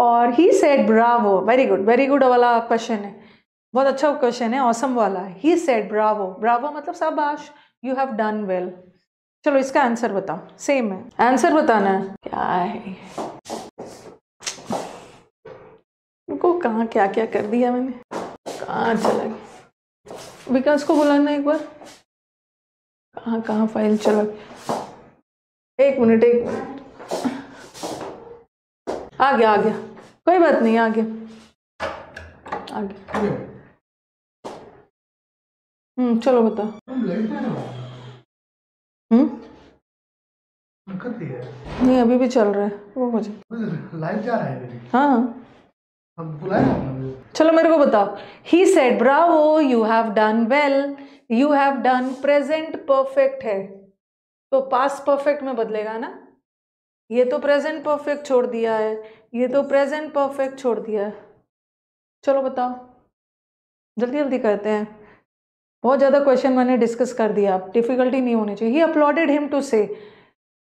और he said bravo very good very good वाला क्वेश्चन है बहुत अच्छा क्वेश्चन है औसम वाला ही सेड ब्रावो ब्रावो मतलब शाबाश यू हैव डन वेल चलो इसका आंसर बताओ सेम है आंसर बताना है क्या है को कहाँ क्या क्या कर दिया मैंने कहाँ चला गया विकास को बुलाना एक बार कहाँ कहाँ फाइल चला एक मिनट एक मिनट आ गया आ गया कोई बात नहीं आ गया आ गया हम्म चलो बता हम्म नहीं अभी भी चल रहा है वो मुझे लाइव जा रहा है हाँ चलो मेरे को बताओ he said bravo you have done well you have done present perfect है तो पास्ट परफेक्ट में बदलेगा ना ये तो प्रेजेंट परफेक्ट छोड़ दिया है ये तो प्रेजेंट परफेक्ट छोड़ दिया है चलो बताओ जल्दी जल्दी करते हैं बहुत ज़्यादा क्वेश्चन मैंने डिस्कस कर दिया आप डिफ़िकल्टी नहीं होनी चाहिए ही अपलॉडेड हिम टू से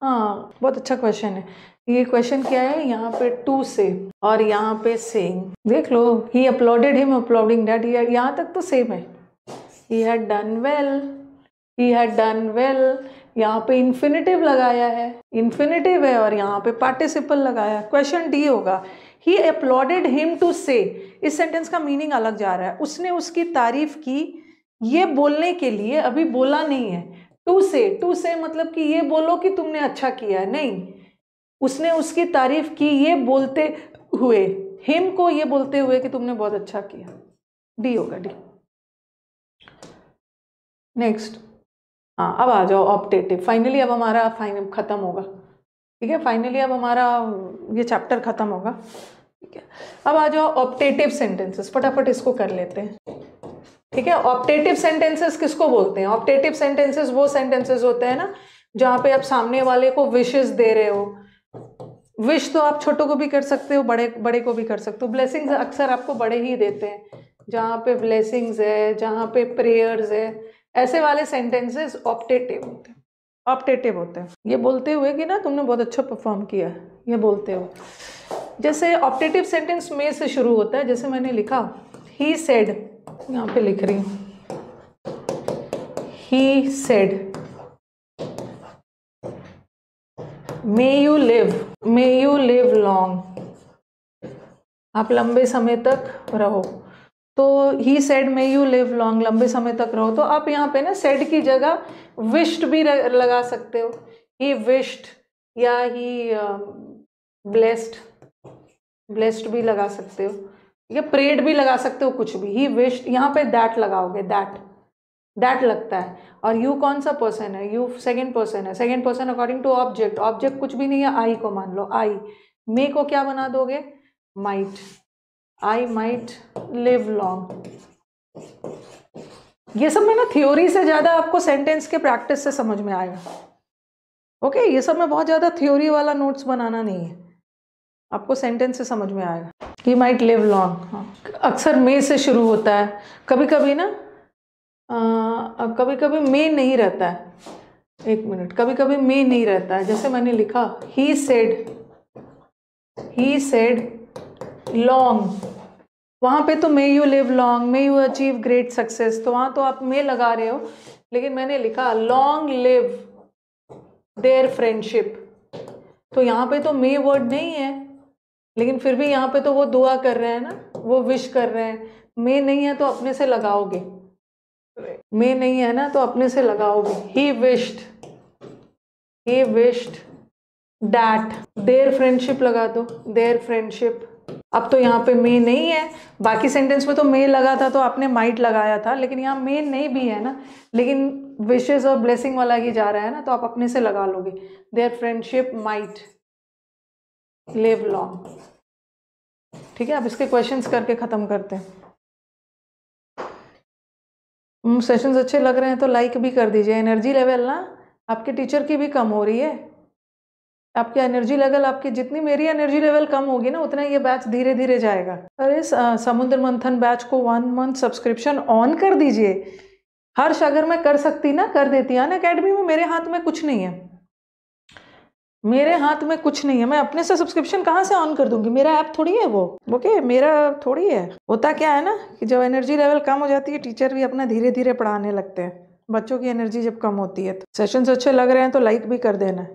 हाँ बहुत अच्छा क्वेश्चन है ये क्वेश्चन क्या है यहाँ पे टू से और यहाँ पे सेम देख लो he applauded him applauding that यहाँ तक तो सेम है he had done well he had done well यहाँ पे इन्फिनेटिव लगाया है इन्फिनेटिव है और यहाँ पे पार्टिसिपल लगाया क्वेश्चन डी होगा ही अपलॉडेड हिम टू से इस सेंटेंस का मीनिंग अलग जा रहा है उसने उसकी तारीफ की ये बोलने के लिए अभी बोला नहीं है टू से टू से मतलब कि ये बोलो कि तुमने अच्छा किया है नहीं उसने उसकी तारीफ की ये बोलते हुए हिम को ये बोलते हुए कि तुमने बहुत अच्छा किया डी होगा डी नेक्स्ट हाँ अब आ जाओ ऑप्टेटिव फाइनली अब हमारा फाइन ख़त्म होगा ठीक है फाइनली अब हमारा ये चैप्टर ख़त्म होगा ठीक है अब आ जाओ ऑप्टेटिव सेंटेंसेस फटाफट इसको कर लेते हैं ठीक है ऑप्टेटिव सेंटेंसेस किसको बोलते हैं ऑप्टेटिव सेंटेंसेस वो सेंटेंसेस होते हैं ना जहाँ पे आप सामने वाले को विशेज दे रहे हो विश तो आप छोटों को भी कर सकते हो बड़े बड़े को भी कर सकते हो ब्लेसिंग्स अक्सर आपको बड़े ही देते हैं जहाँ पे ब्लेसिंग्स है जहाँ पे प्रेयर्स है ऐसे वाले सेंटेंसेस ऑप्टेटिव होते हैं ऑप्टेटिव होते हैं ये बोलते हुए कि ना तुमने बहुत अच्छा परफॉर्म किया है ये बोलते हुए जैसे ऑप्टेटिव सेंटेंस में से शुरू होता है जैसे मैंने लिखा ही सेड यहाँ पे लिख रही हूँ he said may you live may you live long आप लंबे समय तक रहो तो he said may you live long लंबे समय तक रहो तो आप यहाँ पे ना सेड की जगह विश्ड भी लगा सकते हो ही विश्ड या ही ब्लेस्ड ब्लेस्ड भी लगा सकते हो या प्रेड भी लगा सकते हो कुछ भी ही विश्ड यहाँ पे दैट लगाओगे दैट दैट लगता है और यू कौन सा पर्सन है यू सेकेंड पर्सन है second person according to object object कुछ भी नहीं है आई को मान लो आई मे को क्या बना दोगे might I might live long ये सब मैं ना थ्योरी से ज़्यादा आपको सेंटेंस के प्रैक्टिस से समझ में आएगा ओके okay, ये सब मैं बहुत ज़्यादा थ्योरी वाला नोट्स बनाना नहीं है आपको सेंटेंस से समझ में आएगा ही माइट लिव लॉन्ग अक्सर मे से शुरू होता है कभी कभी ना आ, कभी कभी मे नहीं रहता है एक मिनट कभी कभी मे नहीं रहता है जैसे मैंने लिखा he said he said long वहाँ पे तो may you live long may you achieve great success तो वहाँ तो आप मे लगा रहे हो लेकिन मैंने लिखा लॉन्ग लिव देयर फ्रेंडशिप तो यहाँ पे तो मे वर्ड नहीं है लेकिन फिर भी यहाँ पे तो वो दुआ कर रहे हैं ना वो विश कर रहे हैं मे नहीं है तो अपने से लगाओगे मे नहीं है ना तो अपने से लगाओगे he wished he wished that their friendship लगा दो देयर फ्रेंडशिप अब तो यहाँ पे मे नहीं है बाकी सेंटेंस में तो मे लगा था तो आपने माइट लगाया था लेकिन यहाँ मे नहीं भी है ना लेकिन विशेष और ब्लेसिंग वाला ही जा रहा है ना तो आप अपने से लगा लोगे their friendship might live long ठीक है आप इसके क्वेश्चन करके ख़त्म करते हैं सेशंस हम्म, अच्छे लग रहे हैं तो लाइक भी कर दीजिए एनर्जी लेवल ना आपके टीचर की भी कम हो रही है आपके एनर्जी लेवल आपकी जितनी मेरी एनर्जी लेवल कम होगी ना उतना ये बैच धीरे धीरे जाएगा और इस समुद्र मंथन बैच को वन मंथ सब्सक्रिप्शन ऑन कर दीजिए हर्ष अगर मैं कर सकती ना कर देती अन अकेडमी में मेरे हाथ में कुछ नहीं है मेरे हाथ में कुछ नहीं है मैं अपने से सब्सक्रिप्शन कहाँ से ऑन कर दूंगी मेरा ऐप थोड़ी है वो ओके मेरा थोड़ी है होता क्या है ना कि जब एनर्जी लेवल कम हो जाती है टीचर भी अपना धीरे धीरे पढ़ाने लगते हैं बच्चों की एनर्जी जब कम होती है तो सेशंस अच्छे लग रहे हैं तो लाइक भी कर देना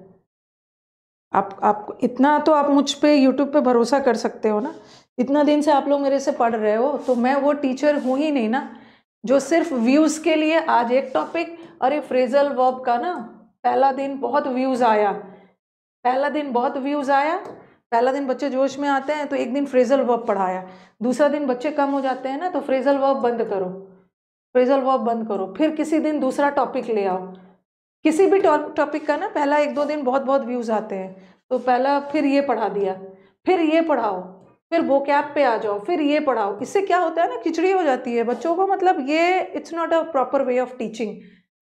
आप आप इतना तो आप मुझ पे यूट्यूब पे भरोसा कर सकते हो ना इतना दिन से आप लोग मेरे से पढ़ रहे हो तो मैं वो टीचर हूँ ही नहीं ना जो सिर्फ व्यूज़ के लिए आज एक टॉपिक अरे फ्रेजल वर्ब का ना पहला दिन बहुत व्यूज़ आया पहला दिन बहुत व्यूज़ आया पहला दिन बच्चे जोश में आते हैं तो एक दिन फ्रेजल वर्ब पढ़ाया दूसरा दिन बच्चे कम हो जाते हैं ना तो फ्रेजल वर्ब बंद करो फ्रेजल वर्ब बंद करो फिर किसी दिन दूसरा टॉपिक ले आओ किसी भी टॉपिक का ना पहला एक दो दिन बहुत बहुत व्यूज़ आते हैं तो पहला फिर ये पढ़ा दिया फिर ये पढ़ाओ फिर वो कैप पे आ जाओ फिर ये पढ़ाओ इससे क्या होता है ना खिचड़ी हो जाती है बच्चों को मतलब ये it's not a proper way of teaching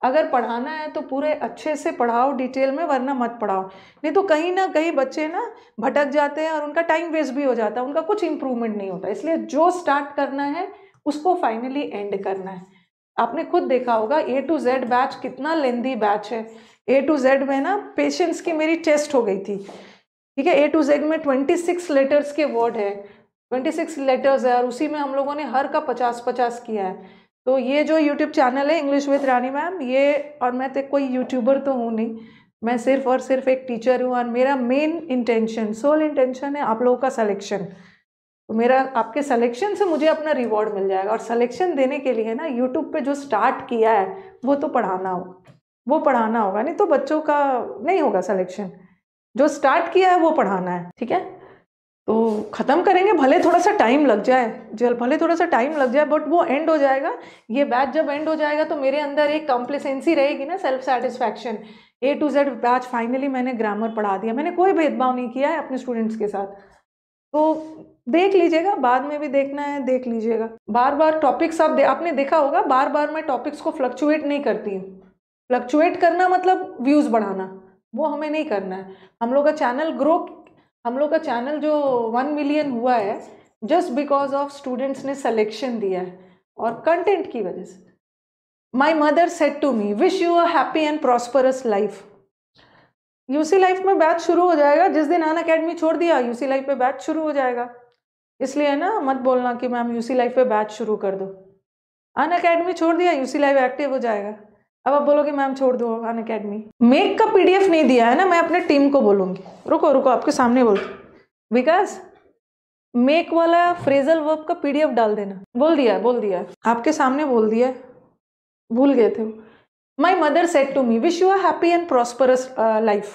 अगर पढ़ाना है तो पूरे अच्छे से पढ़ाओ डिटेल में वरना मत पढ़ाओ नहीं तो कहीं ना कहीं बच्चे ना भटक जाते हैं और उनका टाइम वेस्ट भी हो जाता है उनका कुछ इम्प्रूवमेंट नहीं होता इसलिए जो स्टार्ट करना है उसको फाइनली एंड करना है आपने खुद देखा होगा ए टू जेड बैच कितना लेंदी बैच है ए टू जेड में ना पेशेंट्स की मेरी टेस्ट हो गई थी ठीक है ए टू जेड में ट्वेंटी सिक्स लेटर्स के वर्ड है ट्वेंटी सिक्स लेटर्स है और उसी में हम लोगों ने हर का पचास पचास किया है तो ये जो यूट्यूब चैनल है इंग्लिश विथ रानी मैम ये और मैं तो कोई यूट्यूबर तो हूँ नहीं मैं सिर्फ और सिर्फ एक टीचर हूँ और मेरा मेन इंटेंशन सोल इंटेंशन है आप लोगों का सलेक्शन तो मेरा आपके सिलेक्शन से मुझे अपना रिवॉर्ड मिल जाएगा और सिलेक्शन देने के लिए ना यूट्यूब पे जो स्टार्ट किया है वो तो पढ़ाना होगा वो पढ़ाना होगा नहीं तो बच्चों का नहीं होगा सिलेक्शन जो स्टार्ट किया है वो पढ़ाना है ठीक है तो ख़त्म करेंगे भले थोड़ा सा टाइम लग जाए जल भले थोड़ा सा टाइम लग जाए बट वो एंड हो जाएगा ये बैच जब एंड हो जाएगा तो मेरे अंदर एक कॉम्प्लेसेंसी रहेगी ना self satisfaction A to Z batch finally मैंने ग्रामर पढ़ा दिया मैंने कोई भेदभाव नहीं किया है अपने स्टूडेंट्स के साथ तो देख लीजिएगा बाद में भी देखना है देख लीजिएगा बार बार टॉपिक्स आप दे, आपने देखा होगा बार बार मैं टॉपिक्स को फ्लक्चुएट नहीं करती हूँ फ्लक्चुएट करना मतलब व्यूज़ बढ़ाना वो हमें नहीं करना है हम लोग का चैनल ग्रो हम लोग का चैनल जो वन मिलियन हुआ है जस्ट बिकॉज ऑफ स्टूडेंट्स ने सलेक्शन दिया है और कंटेंट की वजह से my mother said to me wish you a happy and prosperous life UC life में बैच शुरू हो जाएगा जिस दिन अन अकेडमी छोड़ दिया यूसी लाइफ पे बैच शुरू हो जाएगा इसलिए ना मत बोलना कि मैम यूसी लाइफ पे बैच शुरू कर दो अन अकेडमी छोड़ दिया यूसी लाइफ एक्टिव हो जाएगा अब आप बोलोगे मैम छोड़ दो अन अकेडमी मेक का पी नहीं दिया है ना मैं अपने टीम को बोलूँगी रुको रुको आपके सामने बोल बिकॉज मेक वाला फ्रेजल वर्ब का पी डाल देना बोल दिया बोल दिया आपके सामने बोल दिया भूल गए थे my mother said to me wish you a happy and prosperous uh, life.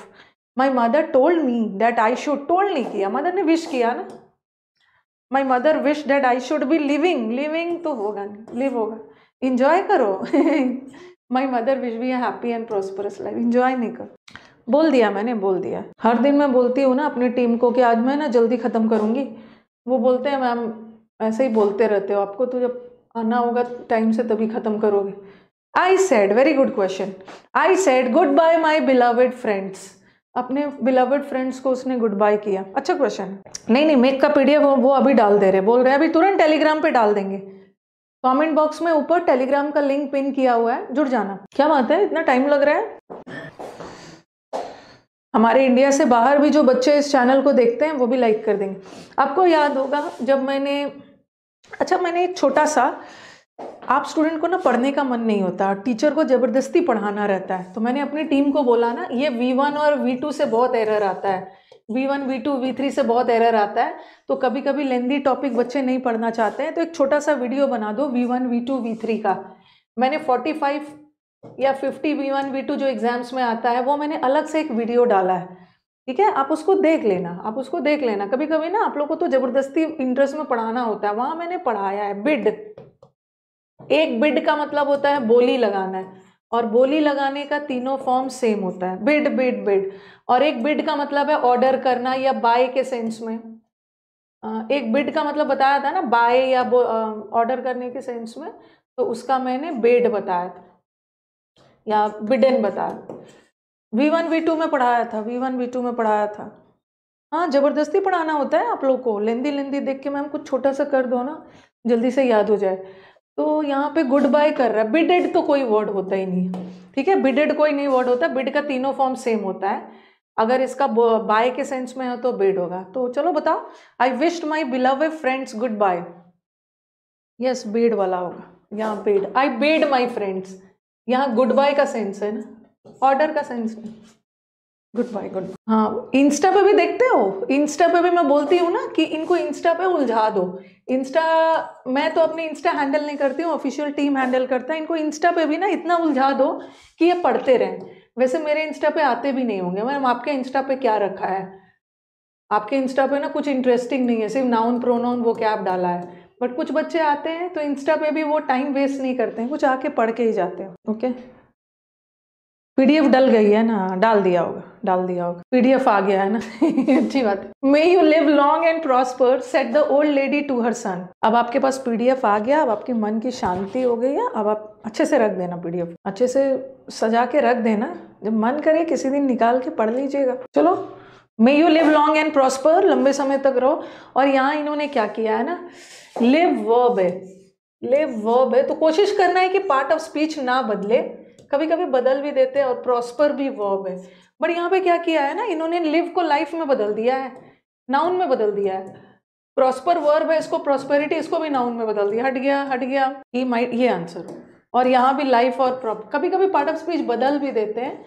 My mother told me that I should, नहीं किया मदर ने विश किया ना my mother wish that I should be living living तो होगा नहीं live होगा enjoy करो my mother wish be happy and prosperous life enjoy नहीं करो बोल दिया मैंने बोल दिया हर दिन मैं बोलती हूँ ना अपनी टीम को कि आज मैं ना जल्दी ख़त्म करूँगी वो बोलते हैं मैम ऐसे ही बोलते रहते हो आपको तो जब आना होगा टाइम से तभी ख़त्म करोगे I said very good question I said goodbye my beloved friends अपने बिलावड फ्रेंड्स को उसने गुड बाय किया अच्छा क्वेश्चन नहीं नहीं मेक का पीडीएफ वो, वो अभी डाल दे रहे बोल रहे हैं अभी तुरंत टेलीग्राम पे डाल देंगे कमेंट बॉक्स में ऊपर टेलीग्राम का लिंक पिन किया हुआ है जुड़ जाना क्या बात है इतना टाइम लग रहा है हमारे इंडिया से बाहर भी जो बच्चे इस चैनल को देखते हैं वो भी लाइक कर देंगे आपको याद होगा जब मैंने अच्छा मैंने एक छोटा सा आप स्टूडेंट को ना पढ़ने का मन नहीं होता टीचर को ज़बरदस्ती पढ़ाना रहता है तो मैंने अपनी टीम को बोला ना ये वी वन और वी टू से बहुत एरर आता है V one V two V three से बहुत एरर आता है तो कभी कभी लेंदी टॉपिक बच्चे नहीं पढ़ना चाहते हैं तो एक छोटा सा वीडियो बना दो V one V two V three का मैंने फोर्टी फाइव या fifty V one V two जो एग्ज़ाम्स में आता है वो मैंने अलग से एक वीडियो डाला है ठीक है आप उसको देख लेना आप उसको देख लेना कभी कभी ना आप लोग को तो ज़बरदस्ती इंटरेस्ट में पढ़ाना होता है वहाँ मैंने पढ़ाया है बिड एक बिड का मतलब होता है बोली लगाना है और बोली लगाने का तीनों फॉर्म सेम होता है बिड बिड बिड और एक बिड का मतलब है ऑर्डर करना या बाय के सेंस में एक बिड का मतलब बताया था ना बाय या ऑर्डर करने के सेंस में तो उसका मैंने बेड बताया था या बिडन बताया वी वन वी टू में पढ़ाया था वी वन वी टू में पढ़ाया था हाँ ज़बरदस्ती पढ़ाना होता है आप लोग को लेंदी लेंदी देख के मैम कुछ छोटा सा कर दो ना जल्दी से याद हो जाए तो यहाँ पे गुड बाय कर रहा है बिडेड तो कोई वर्ड होता ही नहीं है ठीक है बिडेड कोई नहीं वर्ड होता बिड का तीनों फॉर्म सेम होता है अगर इसका बाय के सेंस में हो तो बिड होगा तो चलो बताओ I wished my beloved friends goodbye yes bade वाला होगा यहाँ bade I bade my friends यहाँ गुड बाय का सेंस है ना ऑर्डर का सेंस है गुड बाय गुड हाँ इंस्टा पे भी देखते हो इंस्टा पे भी मैं बोलती हूँ ना कि इनको इंस्टा पे उलझा दो इंस्टा मैं तो अपनी इंस्टा हैंडल नहीं करती हूँ ऑफिशियल टीम हैंडल करता है इनको इंस्टा पे भी ना इतना उलझा दो कि ये पढ़ते रहें वैसे मेरे इंस्टा पे आते भी नहीं होंगे मैम आपके इंस्टा पे क्या रखा है आपके इंस्टा पे ना कुछ इंटरेस्टिंग नहीं है सिर्फ नाउन प्रोनाउन वो क्या डाला है बट कुछ बच्चे आते हैं तो इंस्टा पे भी वो टाइम वेस्ट नहीं करते हैं कुछ आके पढ़ के ही जाते हैं ओके पी डल गई है ना डाल दिया होगा डाल दिया होगा पीडीएफ आ गया है ना अच्छी बात है may you live long and prosper said the old lady to her son अब आपके पास पीडीएफ आ गया अब आपके मन की शांति हो गई है अब आप अच्छे से रख देना पीडीएफ अच्छे से सजा के रख देना जब मन करे किसी दिन निकाल के पढ़ लीजिएगा चलो may you live long and prosper लंबे समय तक रहो और यहाँ इन्होंने क्या किया है ना लिव वर्ब है लिव वर्ब है तो कोशिश करना है कि पार्ट ऑफ स्पीच ना बदले कभी कभी बदल भी देते हैं और प्रॉस्पर भी वर्ब है बट यहाँ पे क्या किया है ना इन्होंने लिव को लाइफ में बदल दिया है नाउन में बदल दिया है प्रॉस्पर वर्ब है इसको प्रॉस्पेरिटी इसको भी नाउन में बदल दिया हट गया हट गया ये माइट ये आंसर हो और यहाँ भी लाइफ और प्रॉप कभी कभी पार्ट ऑफ स्पीच बदल भी देते हैं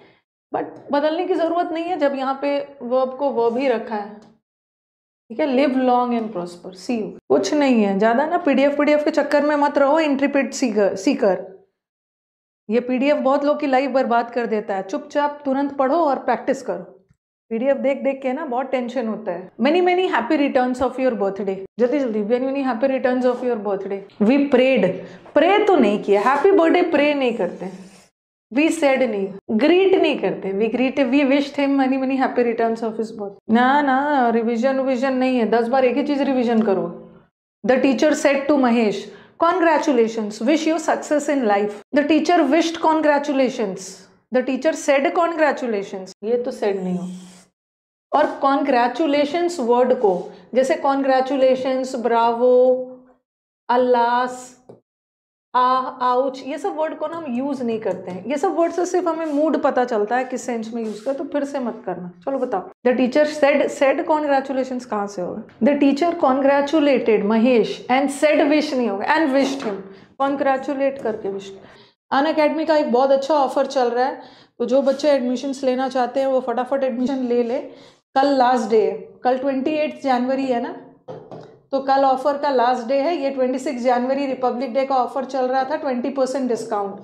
बट बदलने की ज़रूरत नहीं है जब यहाँ पे वर्ब को वर्ब ही रखा है ठीक है live long and prosper see कुछ नहीं है ज़्यादा ना पीडीएफ पीडीएफ के चक्कर में मत रहो इंट्रीपिट सीकर सीकर ये पीडीएफ बहुत लोग की लाइफ बर्बाद कर देता है चुपचाप तुरंत पढ़ो और प्रैक्टिस करो पीडीएफ देख देख के ना बहुत टेंशन होता है many many happy returns of your birthday जल्दी जल्दी many many happy returns of your birthday we prayed pray तो नहीं किया हैप्पी बर्थडे प्रे नहीं करते वी सेड नहीं ग्रीट नहीं करते we greet we wish him many many happy returns of his birth ना ना रिविजन विजन नहीं है दस बार एक ही चीज रिविजन करो the teacher said to Mahesh Congratulations. Wish you success in life. The teacher wished congratulations. The teacher said congratulations. ye to said nahi ho और congratulations word को जैसे congratulations, bravo, alas, ah ouch ये सब word को ना हम use नहीं करते हैं ये सब वर्ड से सिर्फ हमें मूड पता चलता है किस सेंस में यूज़ कर तो फिर से मत करना चलो बताओ the teacher said said congratulation कहाँ से होगा the teacher congratulated Mahesh and said wish नहीं होगा एंड विश्ड हिम कॉन्ग्रेचुलेट करके विश अन अकेडमी का एक बहुत अच्छा ऑफर चल रहा है तो जो बच्चे एडमिशन्स लेना चाहते हैं वो फटाफट एडमिशन ले ले कल लास्ट डे है कल ट्वेंटी जनवरी है ना तो कल ऑफर का लास्ट डे है ये ट्वेंटी सिक्स जनवरी रिपब्लिक डे का ऑफर चल रहा था ट्वेंटी परसेंट डिस्काउंट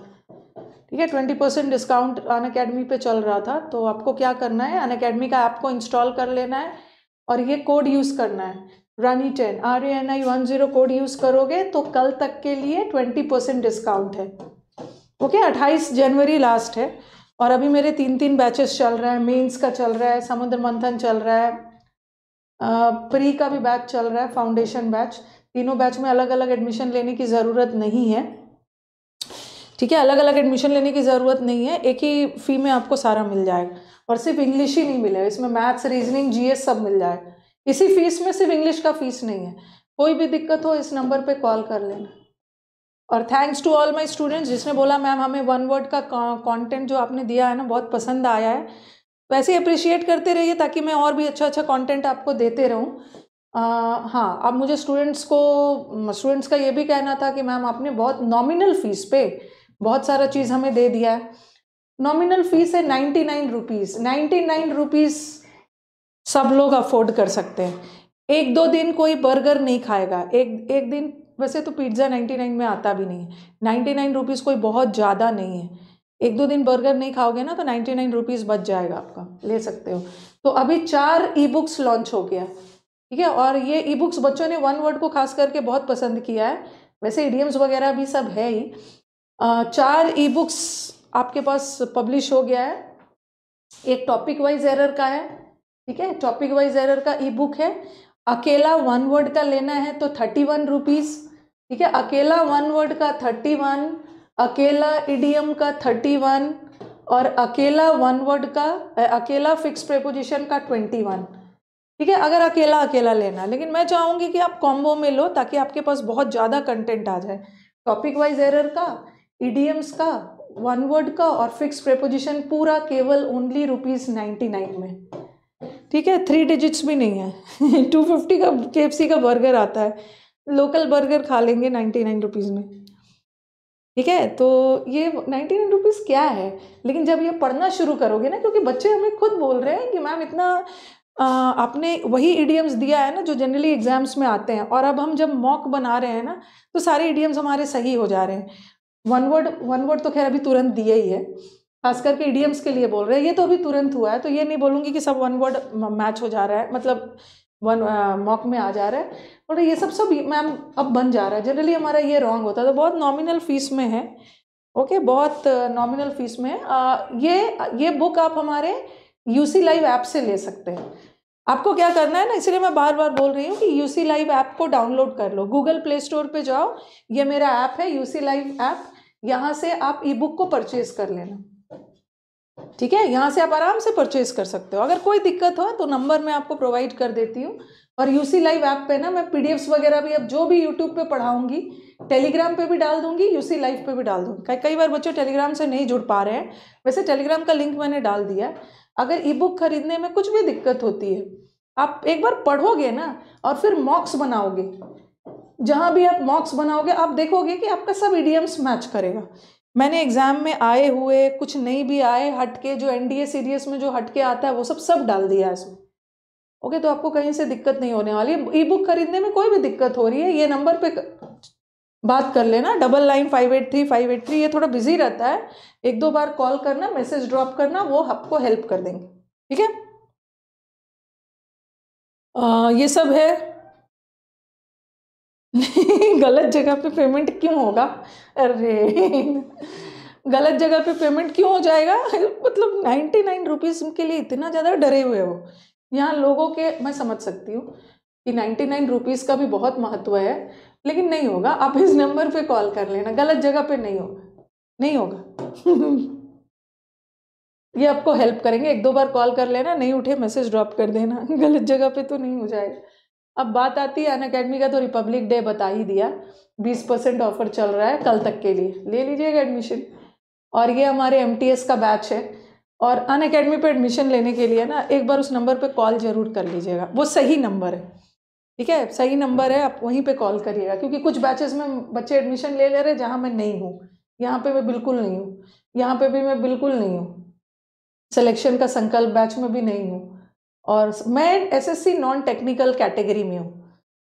ठीक है twenty percent discount Unacademy पर चल रहा था तो आपको क्या करना है अन अकेडमी का ऐप को इंस्टॉल कर लेना है और ये कोड यूज़ करना है Rani ten R A N I one zero code use करोगे तो कल तक के लिए ट्वेंटी परसेंट डिस्काउंट है ओके okay, अट्ठाईस जनवरी लास्ट है और अभी मेरे तीन तीन बैचेस चल रहे हैं मेंस का चल रहा है समुद्र मंथन चल रहा है प्री का भी बैच चल रहा है फाउंडेशन बैच तीनों बैच में अलग अलग एडमिशन लेने की ज़रूरत नहीं है ठीक है अलग अलग एडमिशन लेने की ज़रूरत नहीं है एक ही फ़ी में आपको सारा मिल जाएगा और सिर्फ इंग्लिश ही नहीं मिलेगा इसमें मैथ्स रीजनिंग जीएस सब मिल जाएगा इसी फीस में सिर्फ इंग्लिश का फीस नहीं है कोई भी दिक्कत हो इस नंबर पे कॉल कर लेना और thanks to all my students जिसने बोला मैम हमें वन वर्ड का कंटेंट जो आपने दिया है ना बहुत पसंद आया है वैसे तो अप्रिशिएट करते रहिए ताकि मैं और भी अच्छा अच्छा कंटेंट आपको देते रहूं आ, हाँ अब मुझे स्टूडेंट्स को स्टूडेंट्स का ये भी कहना था कि मैम आपने बहुत नॉमिनल फीस पे बहुत सारा चीज़ हमें दे दिया है नॉमिनल फीस है ninety nine rupees ninety nine rupees सब लोग अफोर्ड कर सकते हैं एक दो दिन कोई बर्गर नहीं खाएगा एक एक दिन वैसे तो पिज्ज़ा नाइन्टी नाइन में आता भी नहीं है नाइन्टी नाइन रुपीज़ कोई बहुत ज़्यादा नहीं है एक दो दिन बर्गर नहीं खाओगे ना तो नाइन्टी नाइन रुपीज़ बच जाएगा आपका ले सकते हो तो अभी चार ई बुक्स लॉन्च हो गया ठीक है और ये ई बुक्स बच्चों ने वन वर्ड को खास करके बहुत पसंद किया है वैसे ईडियम्स वगैरह भी सब है ही चार ई बुक्स आपके पास पब्लिश हो गया है एक टॉपिक वाइज एरर का है ठीक है टॉपिक वाइज एरर का ई बुक है अकेला वन वर्ड का लेना है तो थर्टी वन रुपीज़ ठीक है अकेला वन वर्ड का थर्टी वन अकेला इडियम का थर्टी वन और अकेला वन वर्ड का अकेला फिक्स प्रेपोजिशन का ट्वेंटी वन ठीक है अगर अकेला अकेला लेना लेकिन मैं चाहूँगी कि आप कॉम्बो में लो ताकि आपके पास बहुत ज़्यादा कंटेंट आ जाए टॉपिक वाइज एरर का ईडीएम्स का वन वर्ड का और फिक्स प्रेपोजिशन पूरा केवल ओनली रुपीज़ नाइन्टी नाइन में ठीक है थ्री डिजिट्स भी नहीं है टू फिफ्टी का के का बर्गर आता है लोकल बर्गर खा लेंगे नाइन्टी नाइन रुपीज़ में ठीक है तो ये नाइन्टी नाइन रुपीज़ क्या है लेकिन जब ये पढ़ना शुरू करोगे ना क्योंकि बच्चे हमें खुद बोल रहे हैं कि मैम इतना आपने वही ईडियम्स दिया है ना जो जनरली एग्जाम्स में आते हैं और अब हम जब मॉक बना रहे हैं ना तो सारे ईडियम्स हमारे सही हो जा रहे हैं वन वर्ड वन वर्ड तो खैर अभी तुरंत दिए ही है खास करके ईडियम्स के लिए बोल रहे हैं ये तो अभी तुरंत हुआ है तो ये नहीं बोलूँगी कि सब वन वर्ड मैच हो जा रहा है मतलब वन मॉक में आ जा रहा है बोल मतलब रहे ये सब सब मैम अब बन जा रहा है जनरली हमारा ये रॉन्ग होता है तो बहुत नॉमिनल फीस में है ओके okay, बहुत नॉमिनल फीस में है ये ये बुक आप हमारे यूसी लाइव ऐप से ले सकते हैं आपको क्या करना है ना इसलिए मैं बार बार बोल रही हूँ कि यूसी लाइव ऐप को डाउनलोड कर लो गूगल प्ले स्टोर पे जाओ ये मेरा ऐप है यूसी लाइव ऐप यहाँ से आप ई बुक को परचेज कर लेना ठीक है यहाँ से आप आराम से परचेज कर सकते हो अगर कोई दिक्कत हो तो नंबर मैं आपको प्रोवाइड कर देती हूँ और यूसी लाइव ऐप पे ना मैं पीडीएफ्स वगैरह भी अब जो भी यूट्यूब पे पढ़ाऊंगी टेलीग्राम पे भी डाल दूंगी यूसी लाइव पे भी डाल दूंगी कई कई बार बच्चों टेलीग्राम से नहीं जुड़ पा रहे हैं वैसे टेलीग्राम का लिंक मैंने डाल दिया अगर ई बुक खरीदने में कुछ भी दिक्कत होती है आप एक बार पढ़ोगे ना और फिर मॉक्स बनाओगे जहाँ भी आप मॉक्स बनाओगे आप देखोगे कि आपका सब ईडीएम्स मैच करेगा मैंने एग्ज़ाम में आए हुए कुछ नहीं भी आए हटके जो एन डी डी एस में जो हटके आता है वो सब सब डाल दिया है इसमें ओके तो आपको कहीं से दिक्कत नहीं होने वाली है ई बुक खरीदने में कोई भी दिक्कत हो रही है ये नंबर पे बात कर लेना double nine five eight three five eight three ये थोड़ा बिजी रहता है एक दो बार कॉल करना मैसेज ड्रॉप करना वो आपको हेल्प कर देंगे ठीक है ये सब है गलत जगह पे पेमेंट क्यों होगा अरे गलत जगह पे पेमेंट क्यों हो जाएगा मतलब नाइन्टी नाइन रुपीज़ के लिए इतना ज़्यादा डरे हुए हो यहाँ लोगों के मैं समझ सकती हूँ कि नाइन्टी नाइन रुपीज़ का भी बहुत महत्व है लेकिन नहीं होगा आप इस नंबर पे कॉल कर लेना गलत जगह पे नहीं होगा नहीं होगा ये आपको हेल्प करेंगे एक दो बार कॉल कर लेना नहीं उठे मैसेज ड्रॉप कर देना गलत जगह पे तो नहीं हो जाएगा अब बात आती है अन अकेडमी का तो रिपब्लिक डे बता ही दिया बीस परसेंट ऑफर चल रहा है कल तक के लिए ले लीजिएगा एडमिशन और ये हमारे एम का बैच है और अन अकेडमी पर एडमिशन लेने के लिए ना एक बार उस नंबर पर कॉल ज़रूर कर लीजिएगा वो सही नंबर है ठीक है सही नंबर है आप वहीं पे कॉल करिएगा क्योंकि कुछ बैचेस में बच्चे एडमिशन ले ले रहे जहाँ मैं नहीं हूँ यहाँ पे मैं बिल्कुल नहीं हूँ यहाँ पे भी मैं बिल्कुल नहीं हूँ सिलेक्शन का संकल्प बैच में भी नहीं हूँ और मैं एसएससी नॉन टेक्निकल कैटेगरी में हूँ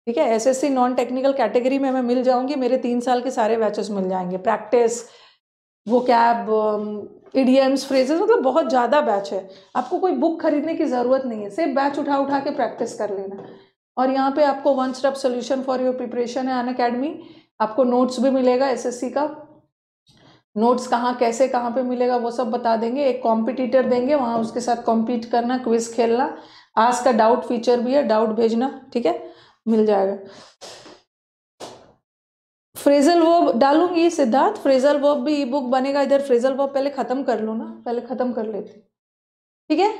ठीक है एसएससी नॉन टेक्निकल कैटेगरी में मैं मिल जाऊँगी मेरे तीन साल के सारे बैचेस मिल जाएंगे प्रैक्टिस वो कैब इडियम्स फ्रेजेस मतलब बहुत ज़्यादा बैच है आपको कोई बुक खरीदने की ज़रूरत नहीं है सिर्फ बैच उठा उठा के प्रैक्टिस कर लेना और यहाँ पे आपको one stop solution for your preparation है अन अकेडमी आपको नोट्स भी मिलेगा एसएससी का नोट्स कहाँ कैसे कहाँ पे मिलेगा वो सब बता देंगे एक कॉम्पिटिटर देंगे वहाँ उसके साथ कॉम्पीट करना क्विज खेलना आज का डाउट फीचर भी है डाउट भेजना ठीक है मिल जाएगा फ्रेजल वर्ब डालूंगी सिद्धार्थ फ्रेजल वर्ब भी ई बुक बनेगा इधर फ्रेजल वर्ब पहले ख़त्म कर लो ना पहले ख़त्म कर लेते ठीक है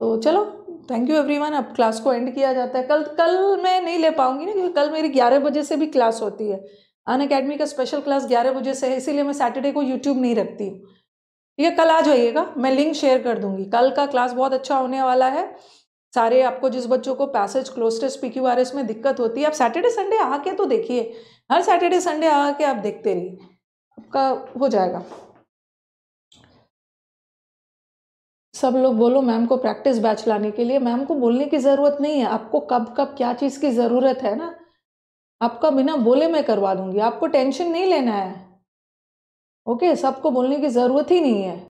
तो चलो थैंक यू एवरीवन अब क्लास को एंड किया जाता है कल कल मैं नहीं ले पाऊंगी ना क्योंकि कल मेरी ग्यारह बजे से भी क्लास होती है अन अकेडमी का स्पेशल क्लास ग्यारह बजे से है इसीलिए मैं सैटरडे को यूट्यूब नहीं रखती हूँ ठीक है कल आ जाइएगा मैं लिंक शेयर कर दूंगी कल का क्लास बहुत अच्छा होने वाला है सारे आपको जिस बच्चों को passage cloze tests P Q R S में दिक्कत होती है आप सैटरडे संडे आके तो देखिए हर सैटरडे संडे आके आप देखते रहिए आपका हो जाएगा सब लोग बोलो मैम को प्रैक्टिस बैच लाने के लिए मैम को बोलने की ज़रूरत नहीं है आपको कब कब क्या चीज़ की ज़रूरत है ना आपका बिना बोले मैं करवा दूंगी आपको टेंशन नहीं लेना है ओके सबको बोलने की ज़रूरत ही नहीं है